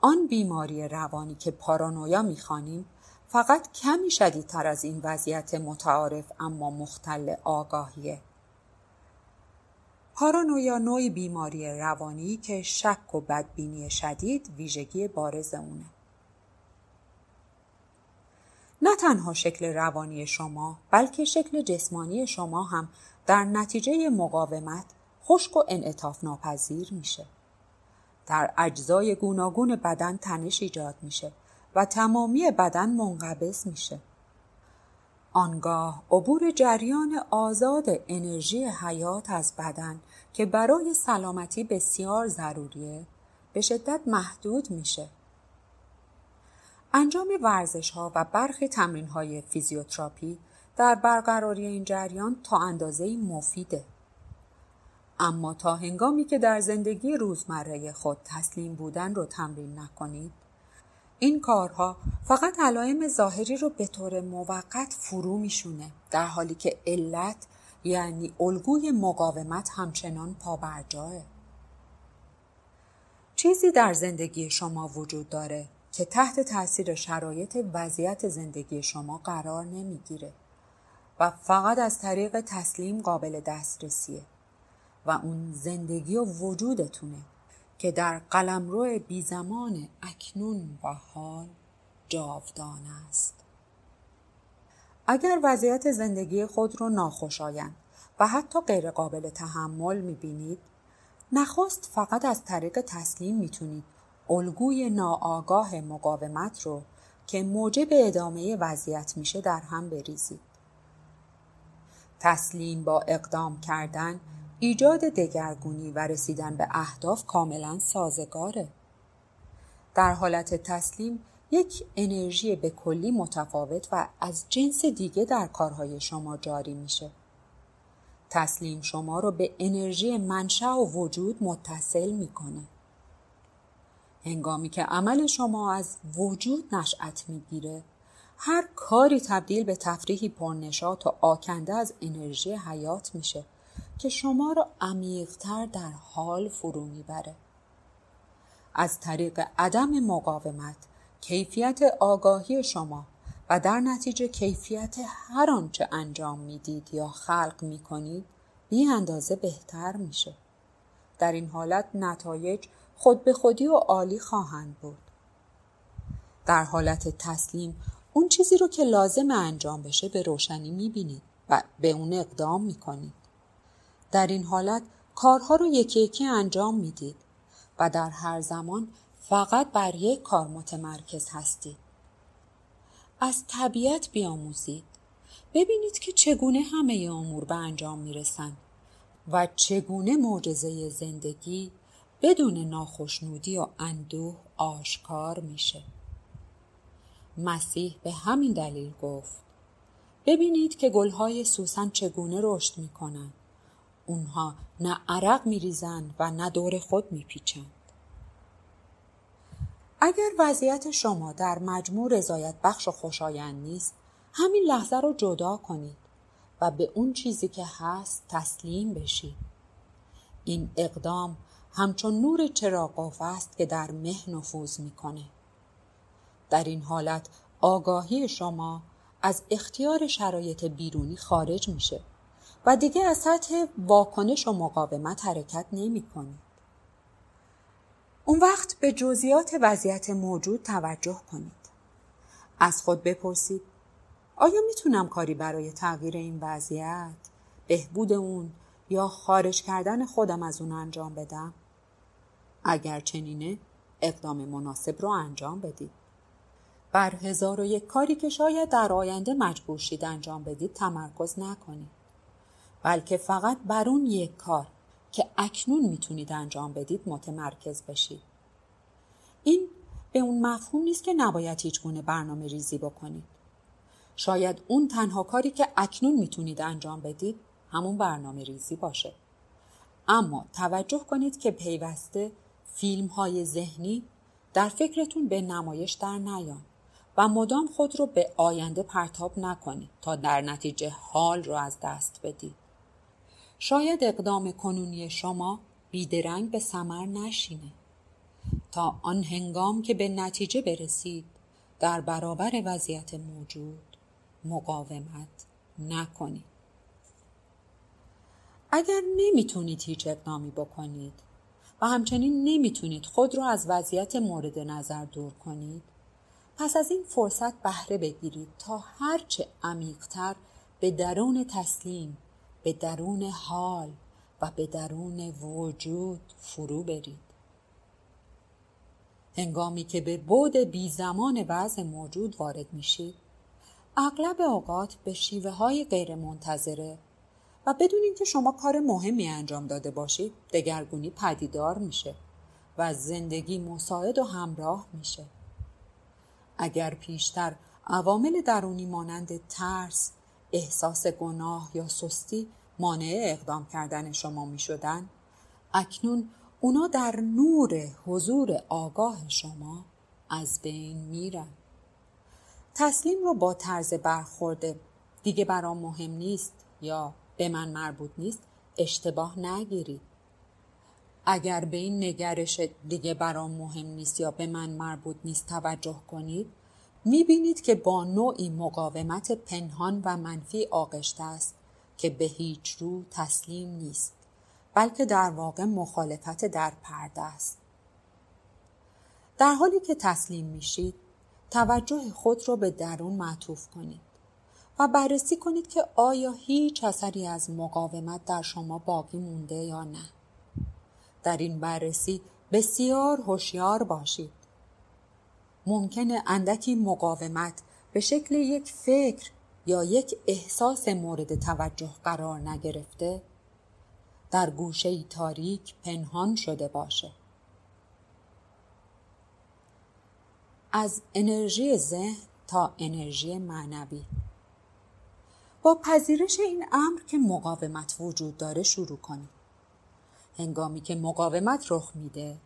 آن بیماری روانی که پارانویا میخوانیم فقط کمی شدیدتر از این وضعیت متعارف اما مختل آگاهیه. پارانویا نوعی بیماری روانی که شک و بدبینی شدید ویژگی بارز اونه. نه تنها شکل روانی شما بلکه شکل جسمانی شما هم در نتیجه مقاومت خشک و انعطاف ناپذیر میشه. در اجزای گوناگون بدن تنش ایجاد میشه و تمامی بدن منقبض میشه. آنگاه عبور جریان آزاد انرژی حیات از بدن که برای سلامتی بسیار ضروریه به شدت محدود میشه. انجام ورزش ها و برخی تمرین های فیزیوتراپی در برقراری این جریان تا اندازه مفیده اما تا هنگامی که در زندگی روزمره خود تسلیم بودن رو تمرین نکنید این کارها فقط علائم ظاهری رو به طور موقت فرو میشونه در حالی که علت یعنی الگوی مقاومت همچنان پابرجاه چیزی در زندگی شما وجود داره که تحت تاثیر شرایط وضعیت زندگی شما قرار نمیگیره و فقط از طریق تسلیم قابل دسترسیه و اون زندگی و وجودتونه که در قلمرو بیزمان اکنون و حال جاودان است اگر وضعیت زندگی خود رو ناخوشایند و حتی غیر قابل تحمل میبینید نخست فقط از طریق تسلیم میتونید الگوی ناآگاه مقاومت رو که موجب ادامه وضعیت میشه در هم بریزید تسلیم با اقدام کردن ایجاد دگرگونی و رسیدن به اهداف کاملا سازگاره در حالت تسلیم یک انرژی به کلی متفاوت و از جنس دیگه در کارهای شما جاری میشه تسلیم شما رو به انرژی منشأ و وجود متصل میکنه هنگامی که عمل شما از وجود نشأت میگیره هر کاری تبدیل به تفریحی پرنشات و آکنده از انرژی حیات میشه که شما را عمیقتر در حال فرو میبره از طریق عدم مقاومت کیفیت آگاهی شما و در نتیجه کیفیت هر آنچه انجام میدید یا خلق میکنید بی اندازه بهتر میشه در این حالت نتایج خود به خودی و عالی خواهند بود در حالت تسلیم اون چیزی رو که لازم انجام بشه به روشنی میبینید و به اون اقدام میکنید. در این حالت کارها رو یکی یکی انجام میدید و در هر زمان فقط بر یک کار متمرکز هستید. از طبیعت بیاموزید. ببینید که چگونه همه امور به انجام میرسند و چگونه معجزه زندگی بدون ناخشنودی و اندوه آشکار میشه. مسیح به همین دلیل گفت ببینید که گلهای سوسن چگونه رشد می کنند. اونها نه عرق می و نه دور خود می پیچند. اگر وضعیت شما در مجموع رضایت بخش و خوشایند نیست همین لحظه رو جدا کنید و به اون چیزی که هست تسلیم بشید. این اقدام همچون نور چراغ است که در مه نفوذ میکنه. در این حالت آگاهی شما از اختیار شرایط بیرونی خارج میشه و دیگه از سطح واکنش و مقاومت حرکت نمی کنید. اون وقت به جزئیات وضعیت موجود توجه کنید. از خود بپرسید آیا میتونم کاری برای تغییر این وضعیت، بهبود اون یا خارج کردن خودم از اون انجام بدم؟ اگر چنینه اقدام مناسب رو انجام بدید. بر هزار و یک کاری که شاید در آینده مجبور شید انجام بدید تمرکز نکنید بلکه فقط بر اون یک کار که اکنون میتونید انجام بدید متمرکز بشید این به اون مفهوم نیست که نباید هیچ گونه برنامه ریزی بکنید شاید اون تنها کاری که اکنون میتونید انجام بدید همون برنامه ریزی باشه اما توجه کنید که پیوسته فیلم های ذهنی در فکرتون به نمایش در نیان و مدام خود رو به آینده پرتاب نکنی تا در نتیجه حال را از دست بدی. شاید اقدام کنونی شما بیدرنگ به سمر نشینه. تا آن هنگام که به نتیجه برسید در برابر وضعیت موجود مقاومت نکنید. اگر نمیتونید هیچ اقدامی بکنید و همچنین نمیتونید خود را از وضعیت مورد نظر دور کنید پس از این فرصت بهره بگیرید تا هرچه عمیقتر به درون تسلیم به درون حال و به درون وجود فرو برید هنگامی که به بود بی زمان وضع موجود وارد میشید اغلب اوقات به شیوه های غیر منتظره و بدون اینکه شما کار مهمی انجام داده باشید دگرگونی پدیدار میشه و زندگی مساعد و همراه میشه اگر پیشتر عوامل درونی مانند ترس، احساس گناه یا سستی مانع اقدام کردن شما می شدن، اکنون اونا در نور حضور آگاه شما از بین میرن. تسلیم رو با طرز برخورد دیگه برام مهم نیست یا به من مربوط نیست اشتباه نگیرید. اگر به این نگرش دیگه برام مهم نیست یا به من مربوط نیست توجه کنید میبینید که با نوعی مقاومت پنهان و منفی آغشته است که به هیچ رو تسلیم نیست بلکه در واقع مخالفت در پرده است در حالی که تسلیم میشید توجه خود را به درون معطوف کنید و بررسی کنید که آیا هیچ اثری از مقاومت در شما باقی مونده یا نه در این بررسی بسیار هوشیار باشید ممکن اندکی مقاومت به شکل یک فکر یا یک احساس مورد توجه قرار نگرفته در گوشه تاریک پنهان شده باشه از انرژی ذهن تا انرژی معنوی با پذیرش این امر که مقاومت وجود داره شروع کنید هنگامی که مقاومت رخ میده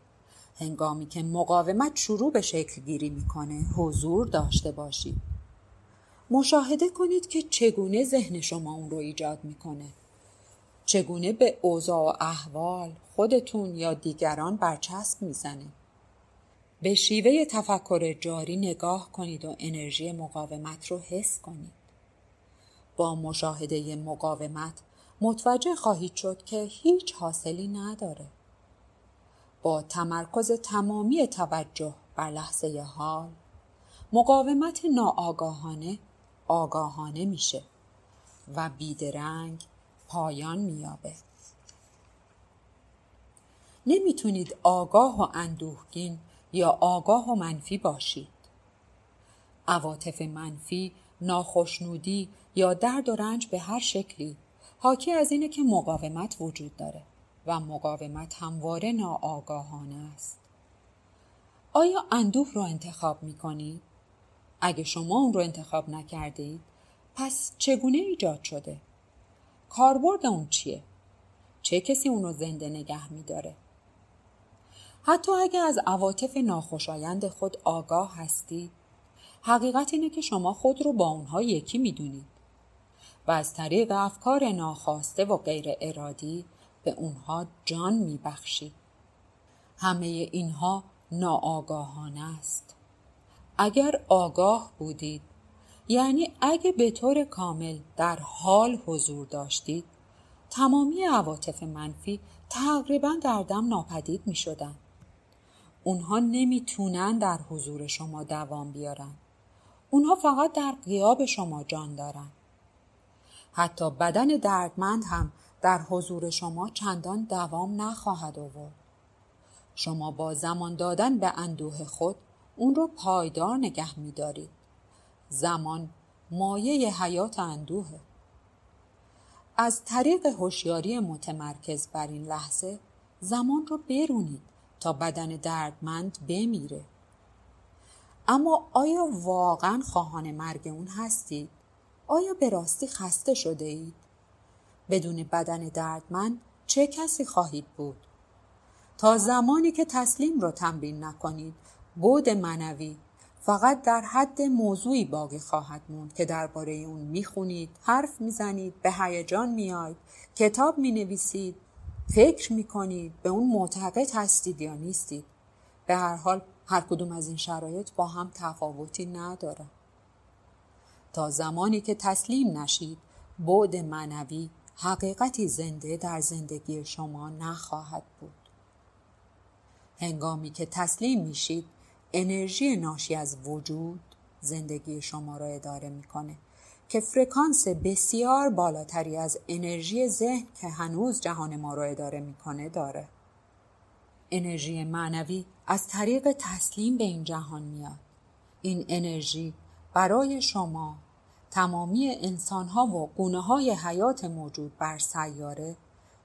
هنگامی که مقاومت شروع به شکل گیری میکنه حضور داشته باشید مشاهده کنید که چگونه ذهن شما اون رو ایجاد میکنه چگونه به اوضاع و احوال خودتون یا دیگران برچسب میزنه به شیوه تفکر جاری نگاه کنید و انرژی مقاومت رو حس کنید با مشاهده مقاومت متوجه خواهید شد که هیچ حاصلی نداره. با تمرکز تمامی توجه بر لحظه حال مقاومت ناآگاهانه آگاهانه میشه و بیدرنگ پایان میابه نمیتونید آگاه و اندوهگین یا آگاه و منفی باشید عواطف منفی ناخشنودی یا درد و رنج به هر شکلی حاکی از اینه که مقاومت وجود داره و مقاومت همواره ناآگاهانه است. آیا اندوه رو انتخاب می اگه شما اون رو انتخاب نکردید، پس چگونه ایجاد شده؟ کاربرد اون چیه؟ چه کسی اون رو زنده نگه می داره؟ حتی اگه از عواطف ناخوشایند خود آگاه هستید، حقیقت اینه که شما خود رو با اونها یکی میدونید. و از طریق افکار ناخواسته و غیر ارادی به اونها جان میبخشی. همه اینها ناآگاهانه است. اگر آگاه بودید یعنی اگه به طور کامل در حال حضور داشتید تمامی عواطف منفی تقریبا در دم ناپدید می شدن. اونها نمیتونن در حضور شما دوام بیارن. اونها فقط در قیاب شما جان دارن. حتی بدن دردمند هم در حضور شما چندان دوام نخواهد آورد. شما با زمان دادن به اندوه خود اون رو پایدار نگه میدارید. زمان مایه حیات اندوه. از طریق هوشیاری متمرکز بر این لحظه زمان رو برونید تا بدن دردمند بمیره. اما آیا واقعا خواهان مرگ اون هستید؟ آیا به راستی خسته شده اید؟ بدون بدن دردمند چه کسی خواهید بود؟ تا زمانی که تسلیم را تمرین نکنید بود منوی فقط در حد موضوعی باقی خواهد موند که درباره اون میخونید حرف میزنید به هیجان میاید کتاب مینویسید فکر میکنید به اون معتقد هستید یا نیستید به هر حال هر کدوم از این شرایط با هم تفاوتی ندارد تا زمانی که تسلیم نشید بعد معنوی حقیقتی زنده در زندگی شما نخواهد بود هنگامی که تسلیم میشید انرژی ناشی از وجود زندگی شما را اداره میکنه که فرکانس بسیار بالاتری از انرژی ذهن که هنوز جهان ما را اداره میکنه داره انرژی معنوی از طریق تسلیم به این جهان میاد این انرژی برای شما تمامی انسانها و گونه های حیات موجود بر سیاره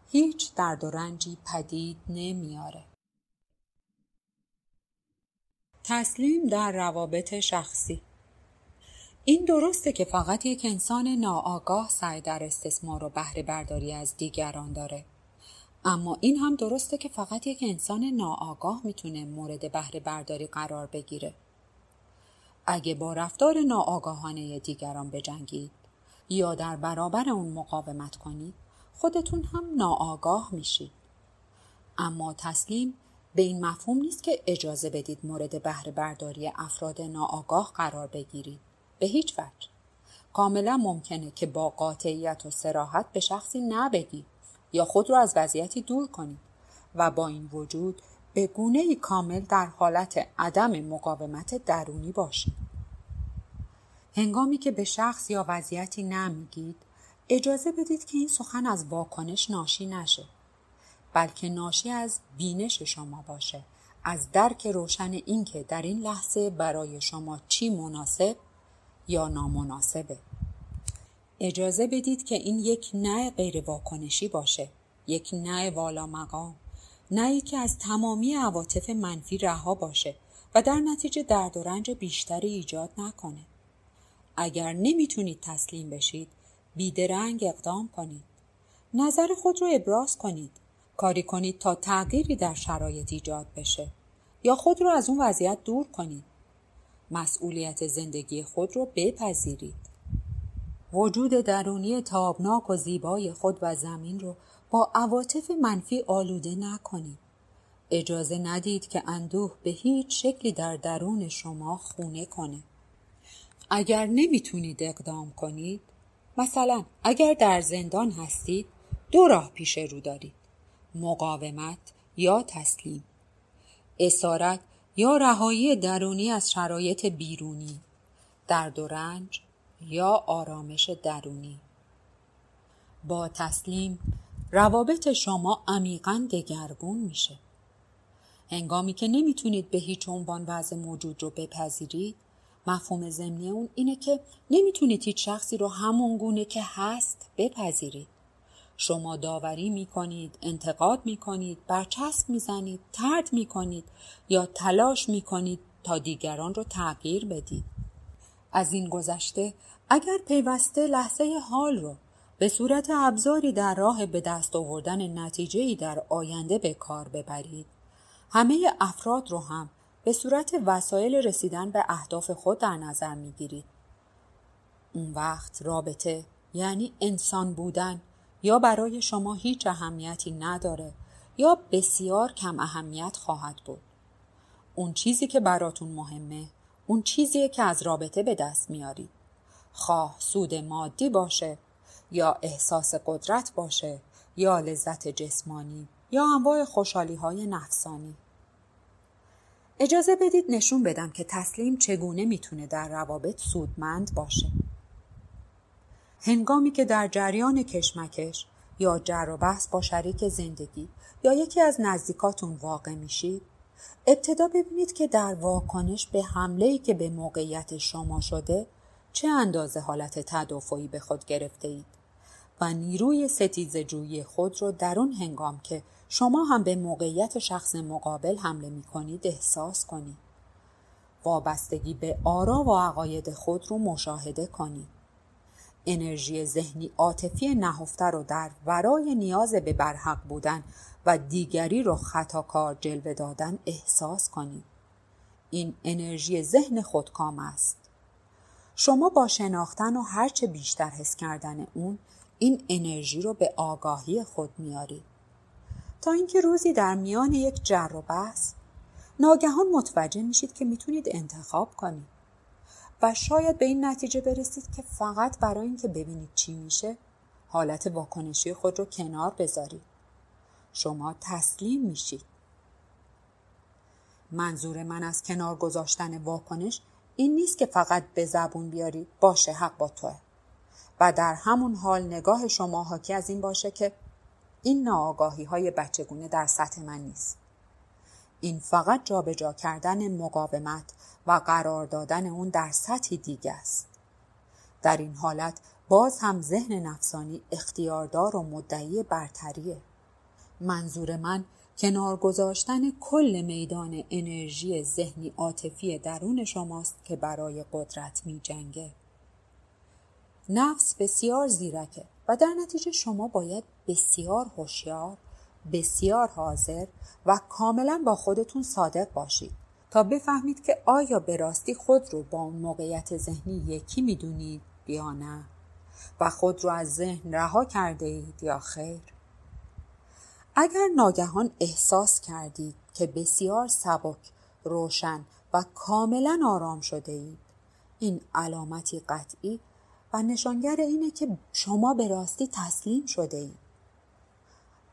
هیچ درد و رنجی پدید نمیاره. تسلیم در روابط شخصی این درسته که فقط یک انسان ناآگاه سعی در استثمار و بهره برداری از دیگران داره اما این هم درسته که فقط یک انسان ناآگاه میتونه مورد بهره برداری قرار بگیره اگه با رفتار ناآگاهانه دیگران بجنگید یا در برابر اون مقاومت کنید خودتون هم ناآگاه میشید اما تسلیم به این مفهوم نیست که اجازه بدید مورد بهره برداری افراد ناآگاه قرار بگیرید به هیچ وجه کاملا ممکنه که با قاطعیت و سراحت به شخصی نبگید یا خود را از وضعیتی دور کنید و با این وجود به گونه کامل در حالت عدم مقاومت درونی باشید. هنگامی که به شخص یا وضعیتی نمیگید اجازه بدید که این سخن از واکنش ناشی نشه بلکه ناشی از بینش شما باشه از درک روشن اینکه در این لحظه برای شما چی مناسب یا نامناسبه اجازه بدید که این یک نه غیر واکنشی باشه یک نه والا مقام نه که از تمامی عواطف منفی رها باشه و در نتیجه درد و رنج بیشتری ایجاد نکنه اگر نمیتونید تسلیم بشید بیدرنگ اقدام کنید نظر خود رو ابراز کنید کاری کنید تا تغییری در شرایط ایجاد بشه یا خود رو از اون وضعیت دور کنید مسئولیت زندگی خود رو بپذیرید وجود درونی تابناک و زیبای خود و زمین رو با عواطف منفی آلوده نکنید. اجازه ندید که اندوه به هیچ شکلی در درون شما خونه کنه. اگر نمیتونید اقدام کنید مثلا اگر در زندان هستید دو راه پیش رو دارید مقاومت یا تسلیم اسارت یا رهایی درونی از شرایط بیرونی درد و رنج یا آرامش درونی با تسلیم روابط شما عمیقا دگرگون میشه هنگامی که نمیتونید به هیچ عنوان وضع موجود رو بپذیرید مفهوم ضمنی اون اینه که نمیتونید هیچ شخصی رو همون گونه که هست بپذیرید شما داوری میکنید انتقاد میکنید برچسب میزنید ترد میکنید یا تلاش میکنید تا دیگران رو تغییر بدید از این گذشته اگر پیوسته لحظه حال رو به صورت ابزاری در راه به دست آوردن نتیجهی در آینده به کار ببرید. همه افراد رو هم به صورت وسایل رسیدن به اهداف خود در نظر می اون وقت رابطه یعنی انسان بودن یا برای شما هیچ اهمیتی نداره یا بسیار کم اهمیت خواهد بود. اون چیزی که براتون مهمه اون چیزیه که از رابطه به دست میارید. خواه سود مادی باشه یا احساس قدرت باشه یا لذت جسمانی یا انواع خوشحالی های نفسانی اجازه بدید نشون بدم که تسلیم چگونه میتونه در روابط سودمند باشه هنگامی که در جریان کشمکش یا جر و بحث با شریک زندگی یا یکی از نزدیکاتون واقع میشید ابتدا ببینید که در واکنش به حمله که به موقعیت شما شده چه اندازه حالت تدافعی به خود گرفته اید و نیروی جوی خود رو در اون هنگام که شما هم به موقعیت شخص مقابل حمله می کنید احساس کنید. وابستگی به آرا و عقاید خود رو مشاهده کنید. انرژی ذهنی عاطفی نهفته رو در ورای نیاز به برحق بودن و دیگری رو خطاکار جلوه دادن احساس کنید. این انرژی ذهن خودکام است. شما با شناختن و هرچه بیشتر حس کردن اون این انرژی رو به آگاهی خود میاری تا اینکه روزی در میان یک جر و بحث ناگهان متوجه میشید که میتونید انتخاب کنید و شاید به این نتیجه برسید که فقط برای اینکه ببینید چی میشه حالت واکنشی خود رو کنار بذارید شما تسلیم میشید منظور من از کنار گذاشتن واکنش این نیست که فقط به زبون بیاری باشه حق با توه و در همون حال نگاه شما حاکی از این باشه که این ناآگاهی های بچگونه در سطح من نیست. این فقط جابجا جا کردن مقاومت و قرار دادن اون در سطحی دیگه است. در این حالت باز هم ذهن نفسانی اختیاردار و مدعی برتریه. منظور من کنار گذاشتن کل میدان انرژی ذهنی عاطفی درون شماست که برای قدرت می جنگه. نفس بسیار زیرکه و در نتیجه شما باید بسیار هوشیار بسیار حاضر و کاملا با خودتون صادق باشید تا بفهمید که آیا به راستی خود رو با اون موقعیت ذهنی یکی میدونید یا نه و خود رو از ذهن رها کرده اید یا خیر اگر ناگهان احساس کردید که بسیار سبک روشن و کاملا آرام شده اید این علامتی قطعی و نشانگر اینه که شما به راستی تسلیم شده اید.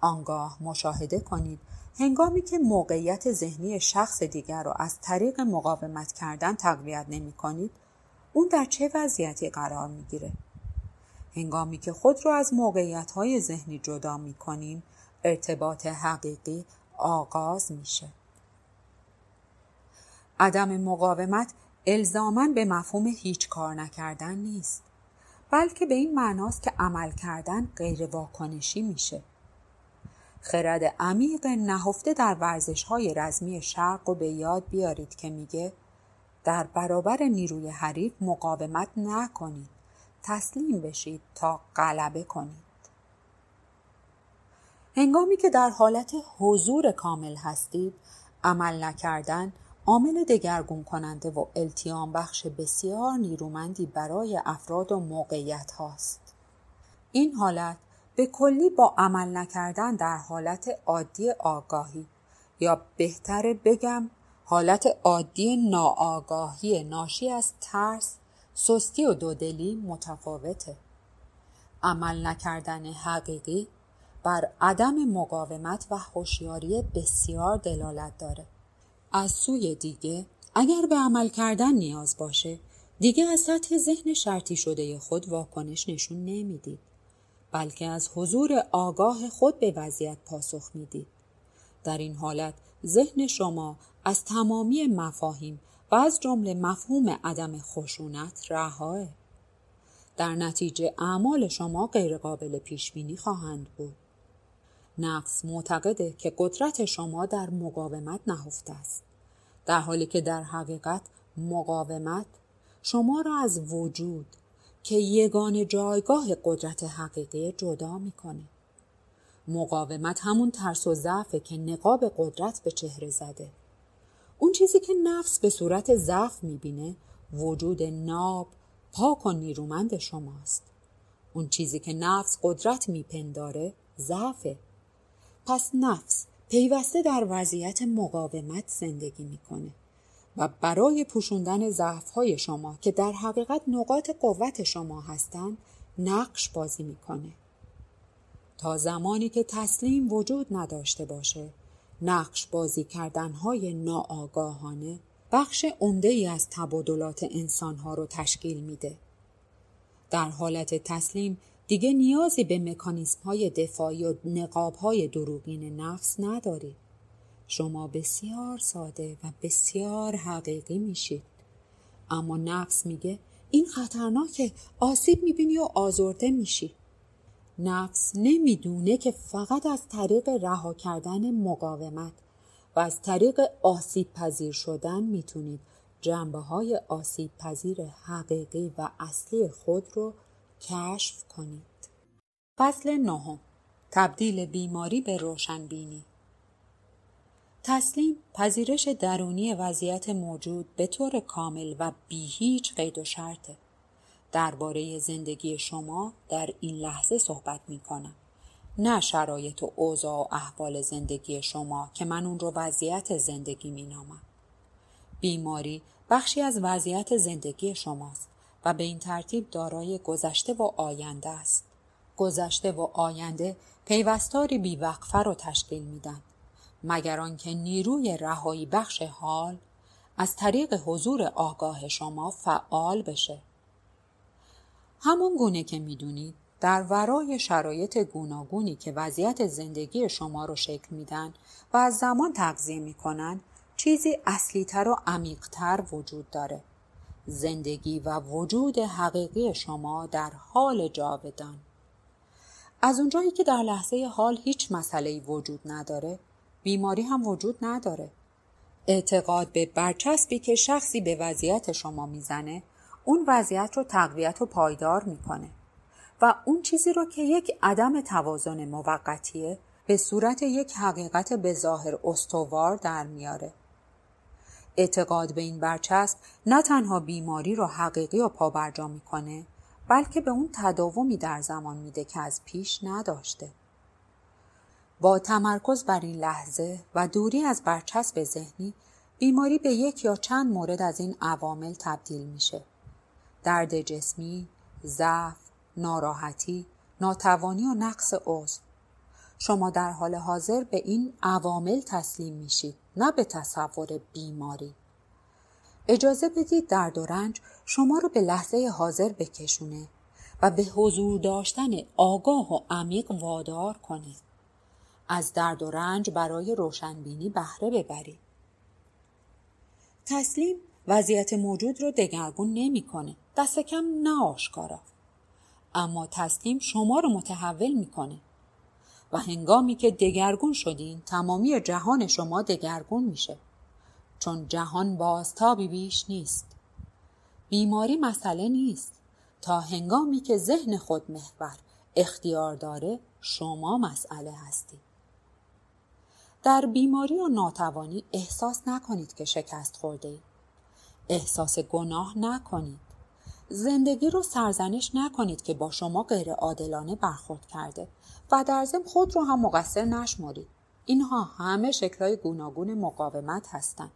آنگاه مشاهده کنید هنگامی که موقعیت ذهنی شخص دیگر را از طریق مقاومت کردن تقویت نمی کنید اون در چه وضعیتی قرار میگیره هنگامی که خود را از موقعیت های ذهنی جدا می کنیم ارتباط حقیقی آغاز میشه عدم مقاومت الزامن به مفهوم هیچ کار نکردن نیست بلکه به این معناست که عمل کردن غیر واکنشی میشه. خرد عمیق نهفته در ورزش های رزمی شرق و به یاد بیارید که میگه در برابر نیروی حریف مقاومت نکنید. تسلیم بشید تا غلبه کنید. هنگامی که در حالت حضور کامل هستید عمل نکردن عامل دگرگون کننده و التیام بخش بسیار نیرومندی برای افراد و موقعیت هاست. این حالت به کلی با عمل نکردن در حالت عادی آگاهی یا بهتر بگم حالت عادی ناآگاهی ناشی از ترس، سستی و دودلی متفاوته. عمل نکردن حقیقی بر عدم مقاومت و هوشیاری بسیار دلالت داره. از سوی دیگه اگر به عمل کردن نیاز باشه دیگه از سطح ذهن شرطی شده خود واکنش نشون نمیدید بلکه از حضور آگاه خود به وضعیت پاسخ میدید در این حالت ذهن شما از تمامی مفاهیم و از جمله مفهوم عدم خشونت رهاه در نتیجه اعمال شما غیرقابل پیش بینی خواهند بود نفس معتقده که قدرت شما در مقاومت نهفته است در حالی که در حقیقت مقاومت شما را از وجود که یگان جایگاه قدرت حقیقی جدا میکنه مقاومت همون ترس و ضعفه که نقاب قدرت به چهره زده اون چیزی که نفس به صورت ضعف میبینه وجود ناب پاک و نیرومند شماست اون چیزی که نفس قدرت میپنداره ضعفه پس نفس پیوسته در وضعیت مقاومت زندگی میکنه و برای پوشوندن های شما که در حقیقت نقاط قوت شما هستند نقش بازی میکنه تا زمانی که تسلیم وجود نداشته باشه نقش بازی های ناآگاهانه بخش عمده ای از تبادلات انسانها رو تشکیل میده در حالت تسلیم دیگه نیازی به مکانیسم های دفاعی و نقاب های دروغین نفس نداری. شما بسیار ساده و بسیار حقیقی میشید. اما نفس میگه این خطرناکه آسیب میبینی و آزرده میشی. نفس نمیدونه که فقط از طریق رها کردن مقاومت و از طریق آسیب پذیر شدن میتونید جنبه های آسیب پذیر حقیقی و اصلی خود رو کشف کنید فصل نهم تبدیل بیماری به روشنبینی تسلیم پذیرش درونی وضعیت موجود به طور کامل و بی هیچ قید و شرطه درباره زندگی شما در این لحظه صحبت می کنم نه شرایط و اوضاع و احوال زندگی شما که من اون رو وضعیت زندگی می نامم بیماری بخشی از وضعیت زندگی شماست و به این ترتیب دارای گذشته و آینده است. گذشته و آینده پیوستاری بیوقفه را تشکیل میدن مگر آنکه نیروی رهایی بخش حال از طریق حضور آگاه شما فعال بشه همون گونه که میدونید در ورای شرایط گوناگونی که وضعیت زندگی شما رو شکل میدن و از زمان تغذیه میکنن چیزی اصلیتر و عمیقتر وجود داره زندگی و وجود حقیقی شما در حال جاودان از اونجایی که در لحظه حال هیچ مسئله‌ای وجود نداره بیماری هم وجود نداره اعتقاد به برچسبی که شخصی به وضعیت شما میزنه اون وضعیت رو تقویت و پایدار میکنه و اون چیزی رو که یک عدم توازن موقتیه به صورت یک حقیقت به ظاهر استوار در میاره اعتقاد به این برچسب نه تنها بیماری را حقیقی و پابرجا میکنه بلکه به اون تداومی در زمان میده که از پیش نداشته با تمرکز بر این لحظه و دوری از برچسب ذهنی بیماری به یک یا چند مورد از این عوامل تبدیل میشه درد جسمی ضعف ناراحتی ناتوانی و نقص عضو شما در حال حاضر به این عوامل تسلیم میشید نه به تصور بیماری اجازه بدید درد و رنج شما رو به لحظه حاضر بکشونه و به حضور داشتن آگاه و عمیق وادار کنه از درد و رنج برای روشنبینی بهره ببرید تسلیم وضعیت موجود رو دگرگون نمیکنه دست کم نه آشکارا اما تسلیم شما رو متحول میکنه و هنگامی که دگرگون شدین تمامی جهان شما دگرگون میشه چون جهان بازتابی بیش نیست بیماری مسئله نیست تا هنگامی که ذهن خود محور اختیار داره شما مسئله هستید در بیماری و ناتوانی احساس نکنید که شکست خورده اید. احساس گناه نکنید. زندگی رو سرزنش نکنید که با شما غیر عادلانه برخورد کرده. و در ضمن خود رو هم مقصر نشمارید اینها همه شکلهای گوناگون مقاومت هستند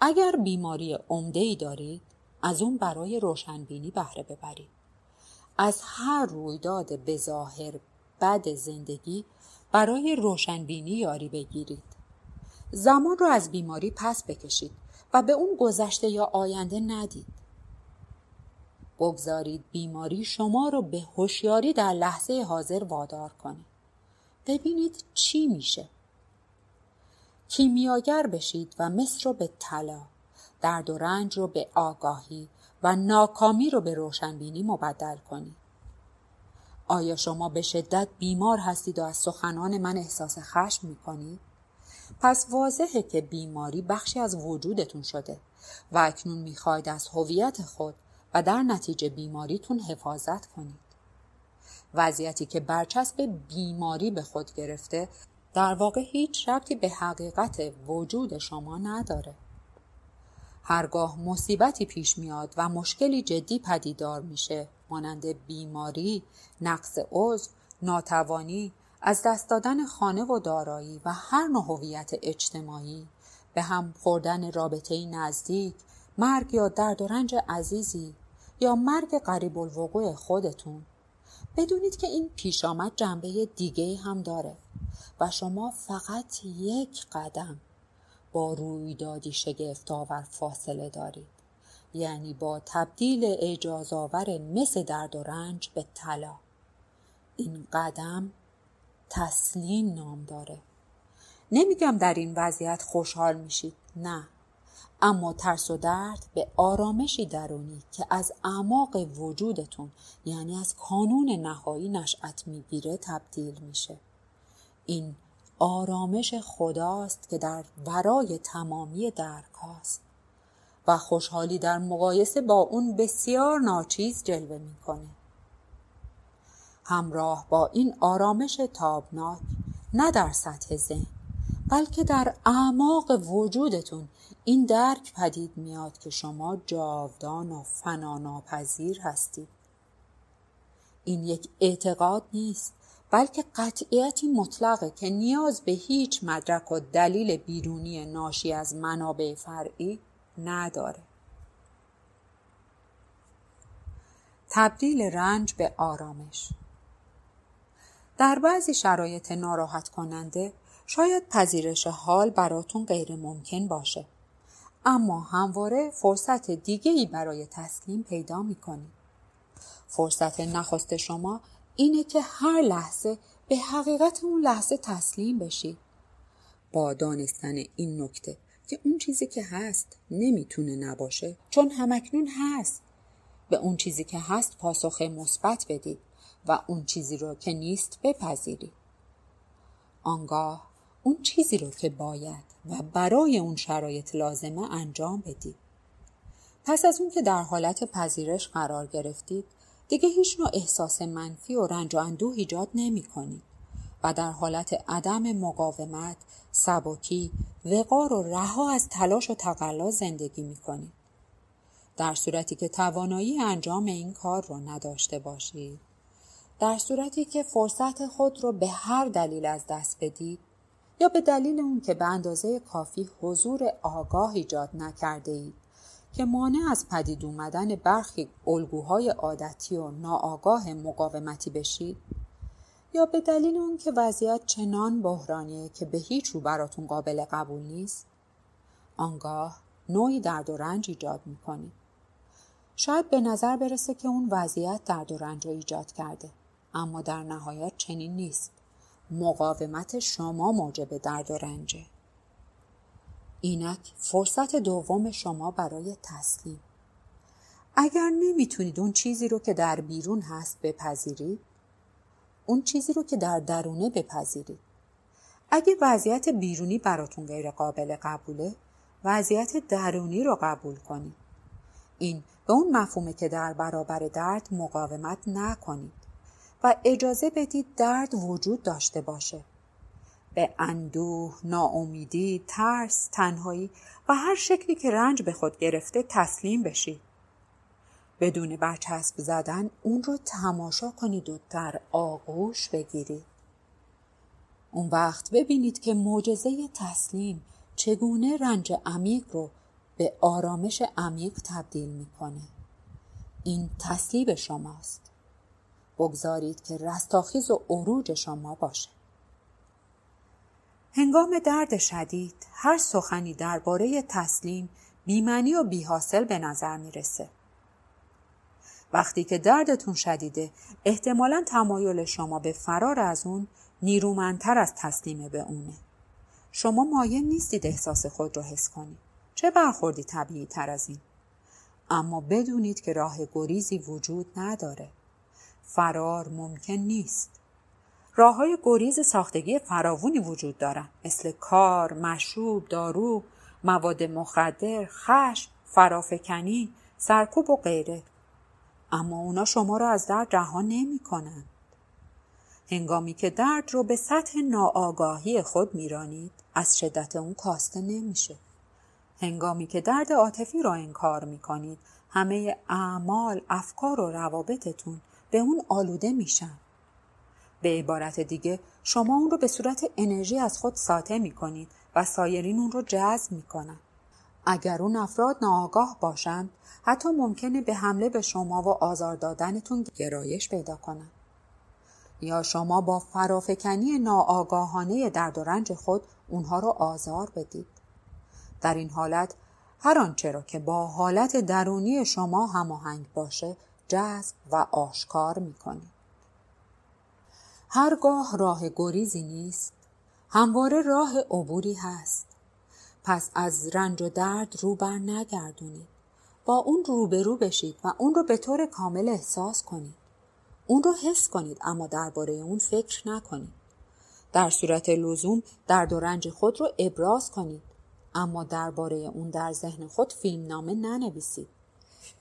اگر بیماری عمده ای دارید از اون برای روشنبینی بهره ببرید از هر رویداد به ظاهر بد زندگی برای روشنبینی یاری بگیرید زمان رو از بیماری پس بکشید و به اون گذشته یا آینده ندید بگذارید بیماری شما رو به هوشیاری در لحظه حاضر وادار کنه ببینید چی میشه کیمیاگر بشید و مصر رو به طلا درد و رنج رو به آگاهی و ناکامی رو به روشنبینی مبدل کنید آیا شما به شدت بیمار هستید و از سخنان من احساس خشم میکنید؟ پس واضحه که بیماری بخشی از وجودتون شده و اکنون میخواید از هویت خود و در نتیجه بیماریتون حفاظت کنید. وضعیتی که برچسب بیماری به خود گرفته در واقع هیچ ربطی به حقیقت وجود شما نداره. هرگاه مصیبتی پیش میاد و مشکلی جدی پدیدار میشه مانند بیماری، نقص عضو، ناتوانی، از دست دادن خانه و دارایی و هر نوع هویت اجتماعی به هم خوردن رابطه نزدیک، مرگ یا درد و رنج عزیزی، یا مرگ قریب الوقوع خودتون بدونید که این پیش آمد جنبه دیگه هم داره و شما فقط یک قدم با رویدادی شگفتآور فاصله دارید یعنی با تبدیل اجازآور مثل درد و رنج به طلا این قدم تسلیم نام داره نمیگم در این وضعیت خوشحال میشید نه اما ترس و درد به آرامشی درونی که از اعماق وجودتون یعنی از کانون نهایی نشأت میگیره تبدیل میشه این آرامش خداست که در ورای تمامی درکاست و خوشحالی در مقایسه با اون بسیار ناچیز جلوه میکنه همراه با این آرامش تابناک نه در سطح ذهن بلکه در اعماق وجودتون این درک پدید میاد که شما جاودان و فناناپذیر هستید این یک اعتقاد نیست بلکه قطعیتی مطلقه که نیاز به هیچ مدرک و دلیل بیرونی ناشی از منابع فرعی نداره تبدیل رنج به آرامش در بعضی شرایط ناراحت کننده شاید پذیرش حال براتون غیر ممکن باشه. اما همواره فرصت دیگه ای برای تسلیم پیدا میکنید. فرصت نخست شما اینه که هر لحظه به حقیقت اون لحظه تسلیم بشید. با دانستن این نکته که اون چیزی که هست نمیتونه نباشه چون همکنون هست. به اون چیزی که هست پاسخ مثبت بدید و اون چیزی رو که نیست بپذیرید. آنگاه اون چیزی رو که باید و برای اون شرایط لازمه انجام بدید. پس از اون که در حالت پذیرش قرار گرفتید دیگه هیچ نوع احساس منفی و رنج و اندوه ایجاد نمی و در حالت عدم مقاومت، سبکی، وقار و رها از تلاش و تقلا زندگی می در صورتی که توانایی انجام این کار رو نداشته باشید در صورتی که فرصت خود رو به هر دلیل از دست بدید یا به دلیل اون که به اندازه کافی حضور آگاه ایجاد نکرده اید که مانع از پدید اومدن برخی الگوهای عادتی و ناآگاه مقاومتی بشید یا به دلیل اون که وضعیت چنان بحرانیه که به هیچ رو براتون قابل قبول نیست آنگاه نوعی درد و رنج ایجاد میکنید شاید به نظر برسه که اون وضعیت درد و رنج رو ایجاد کرده اما در نهایت چنین نیست مقاومت شما موجب درد و رنجه اینک فرصت دوم شما برای تسلیم اگر نمیتونید اون چیزی رو که در بیرون هست بپذیرید اون چیزی رو که در درونه بپذیرید اگه وضعیت بیرونی براتون غیر قابل قبوله وضعیت درونی رو قبول کنید این به اون مفهومه که در برابر درد مقاومت نکنید و اجازه بدید درد وجود داشته باشه به اندوه، ناامیدی، ترس، تنهایی و هر شکلی که رنج به خود گرفته تسلیم بشید. بدون برچسب زدن اون رو تماشا کنید و در آغوش بگیرید. اون وقت ببینید که معجزه تسلیم چگونه رنج عمیق رو به آرامش عمیق تبدیل میکنه. این تسلیب شماست. بگذارید که رستاخیز و عروج شما باشه هنگام درد شدید هر سخنی درباره تسلیم بیمنی و بیحاصل به نظر میرسه وقتی که دردتون شدیده احتمالا تمایل شما به فرار از اون نیرومندتر از تسلیم به اونه شما مایل نیستید احساس خود رو حس کنید چه برخوردی طبیعی تر از این اما بدونید که راه گریزی وجود نداره فرار ممکن نیست. راه های گریز ساختگی فراوونی وجود دارند مثل کار، مشروب، دارو، مواد مخدر، خشم، فرافکنی، سرکوب و غیره. اما اونا شما را از درد رها نمی کنند. هنگامی که درد رو به سطح ناآگاهی خود میرانید از شدت اون کاسته نمیشه. هنگامی که درد عاطفی را انکار میکنید، همه اعمال، افکار و روابطتون به اون آلوده میشن به عبارت دیگه شما اون رو به صورت انرژی از خود ساطع میکنید و سایرین اون رو جذب میکنن اگر اون افراد ناآگاه باشند حتی ممکنه به حمله به شما و آزار دادنتون گرایش پیدا کنند یا شما با فرافکنی ناآگاهانه درد و رنج خود اونها رو آزار بدید در این حالت هر آنچه را که با حالت درونی شما هماهنگ باشه جذب و آشکار میکنه هرگاه راه گریزی نیست همواره راه عبوری هست پس از رنج و درد رو بر نگردونید با اون روبرو بشید و اون رو به طور کامل احساس کنید اون رو حس کنید اما درباره اون فکر نکنید در صورت لزوم درد و رنج خود رو ابراز کنید اما درباره اون در ذهن خود فیلم نامه ننویسید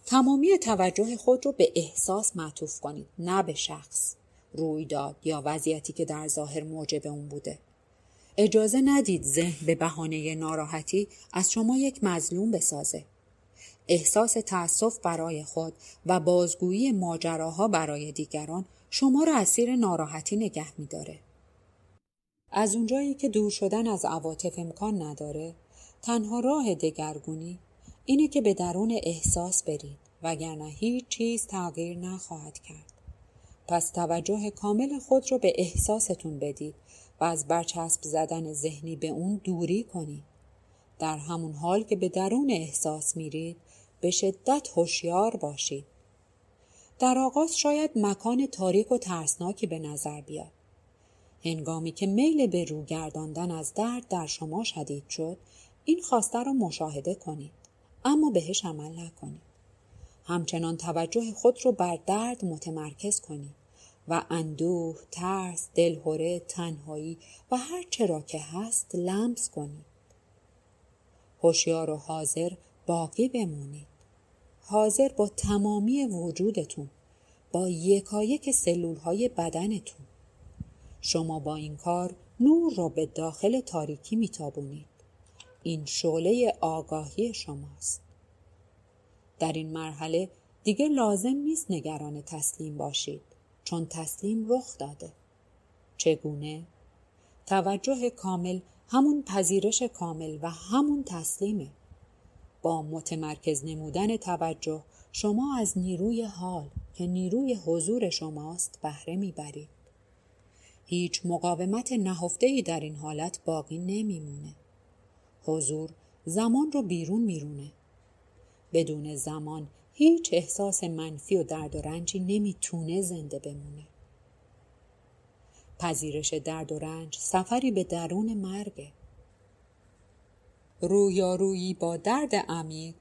تمامی توجه خود رو به احساس معطوف کنید نه به شخص رویداد یا وضعیتی که در ظاهر موجب اون بوده اجازه ندید ذهن به بهانه ناراحتی از شما یک مظلوم بسازه احساس تأسف برای خود و بازگویی ماجراها برای دیگران شما را اسیر ناراحتی نگه میداره از اونجایی که دور شدن از عواطف امکان نداره تنها راه دگرگونی اینه که به درون احساس برید وگرنه هیچ چیز تغییر نخواهد کرد. پس توجه کامل خود رو به احساستون بدید و از برچسب زدن ذهنی به اون دوری کنید. در همون حال که به درون احساس میرید به شدت هوشیار باشید. در آغاز شاید مکان تاریک و ترسناکی به نظر بیاد. هنگامی که میل به روگرداندن از درد در شما شدید شد، این خواسته رو مشاهده کنید. اما بهش عمل نکنید. همچنان توجه خود رو بر درد متمرکز کنید و اندوه، ترس، دلهوره، تنهایی و هر چرا که هست لمس کنید. هوشیار و حاضر باقی بمونید. حاضر با تمامی وجودتون با یکایک سلول های بدنتون شما با این کار نور را به داخل تاریکی میتابونید این شعله آگاهی شماست در این مرحله دیگه لازم نیست نگران تسلیم باشید چون تسلیم رخ داده چگونه توجه کامل همون پذیرش کامل و همون تسلیمه با متمرکز نمودن توجه شما از نیروی حال که نیروی حضور شماست بهره میبرید هیچ مقاومت نهفته ای در این حالت باقی نمیمونه حضور زمان رو بیرون میرونه بدون زمان هیچ احساس منفی و درد و رنجی نمیتونه زنده بمونه پذیرش درد و رنج سفری به درون مرگه رویارویی با درد عمیق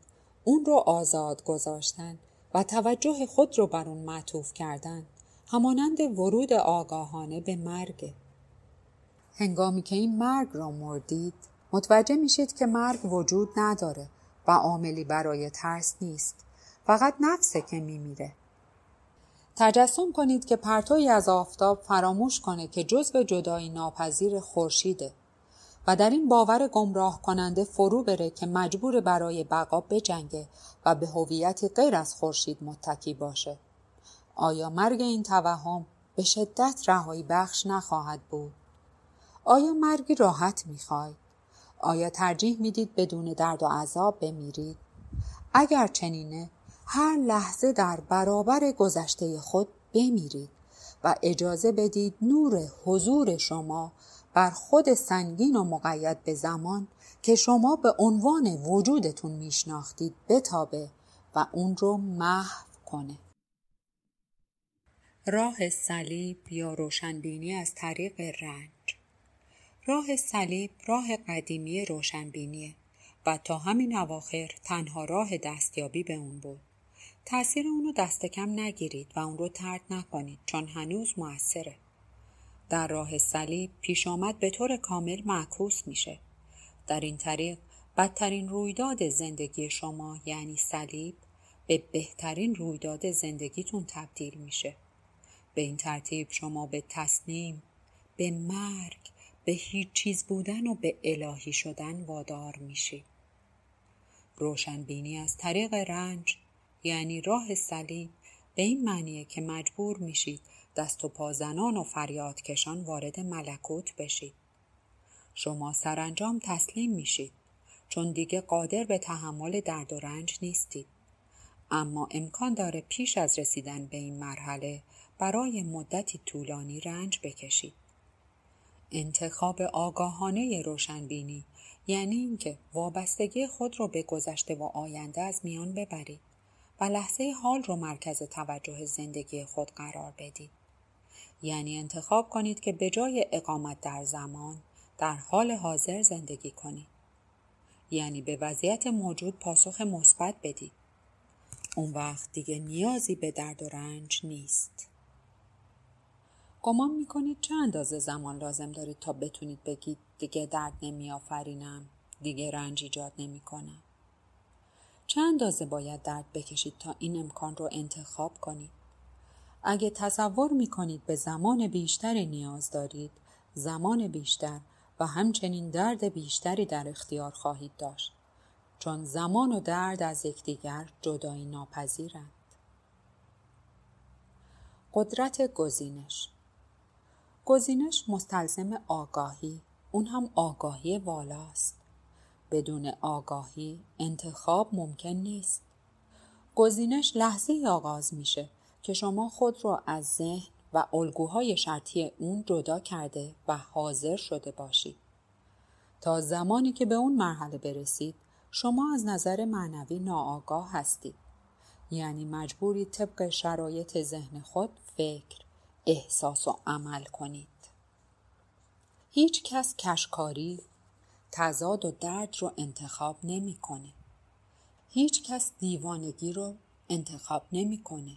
اون رو آزاد گذاشتن و توجه خود رو بر اون معطوف کردن همانند ورود آگاهانه به مرگ هنگامی که این مرگ را مردید متوجه میشید که مرگ وجود نداره و عاملی برای ترس نیست فقط نفسه که میمیره تجسم کنید که پرتوی از آفتاب فراموش کنه که جزء جدایی ناپذیر خورشیده و در این باور گمراه کننده فرو بره که مجبور برای بقا بجنگه و به هویتی غیر از خورشید متکی باشه آیا مرگ این توهم به شدت رهایی بخش نخواهد بود آیا مرگی راحت میخوای آیا ترجیح میدید بدون درد و عذاب بمیرید؟ اگر چنینه هر لحظه در برابر گذشته خود بمیرید و اجازه بدید نور حضور شما بر خود سنگین و مقید به زمان که شما به عنوان وجودتون میشناختید بتابه و اون رو محو کنه. راه صلیب یا روشنبینی از طریق رنگ راه صلیب راه قدیمی روشنبینیه و تا همین اواخر تنها راه دستیابی به اون بود. تاثیر اونو دست کم نگیرید و اون رو ترد نکنید چون هنوز موثره. در راه صلیب پیش آمد به طور کامل معکوس میشه. در این طریق بدترین رویداد زندگی شما یعنی صلیب به بهترین رویداد زندگیتون تبدیل میشه. به این ترتیب شما به تصنیم، به مرگ، به هیچ چیز بودن و به الهی شدن وادار میشی روشنبینی از طریق رنج یعنی راه صلیب به این معنیه که مجبور میشید دست و پازنان و فریادکشان وارد ملکوت بشید شما سرانجام تسلیم میشید چون دیگه قادر به تحمل درد و رنج نیستید اما امکان داره پیش از رسیدن به این مرحله برای مدتی طولانی رنج بکشید انتخاب آگاهانه روشنبینی یعنی اینکه وابستگی خود رو به گذشته و آینده از میان ببرید و لحظه حال رو مرکز توجه زندگی خود قرار بدی یعنی انتخاب کنید که به جای اقامت در زمان در حال حاضر زندگی کنید. یعنی به وضعیت موجود پاسخ مثبت بدی اون وقت دیگه نیازی به درد و رنج نیست. گمان میکنید چه اندازه زمان لازم دارید تا بتونید بگید دیگه درد نمیآفرینم دیگه رنج ایجاد نمیکنم چه اندازه باید درد بکشید تا این امکان رو انتخاب کنید اگه تصور میکنید به زمان بیشتری نیاز دارید زمان بیشتر و همچنین درد بیشتری در اختیار خواهید داشت چون زمان و درد از یکدیگر جدایی ناپذیرند قدرت گزینش گزینش مستلزم آگاهی اون هم آگاهی والاست بدون آگاهی انتخاب ممکن نیست گزینش لحظه آغاز میشه که شما خود را از ذهن و الگوهای شرطی اون جدا کرده و حاضر شده باشید تا زمانی که به اون مرحله برسید شما از نظر معنوی ناآگاه هستید یعنی مجبوری طبق شرایط ذهن خود فکر احساس و عمل کنید هیچ کس کشکاری تضاد و درد رو انتخاب نمیکنه هیچ کس دیوانگی رو انتخاب نمیکنه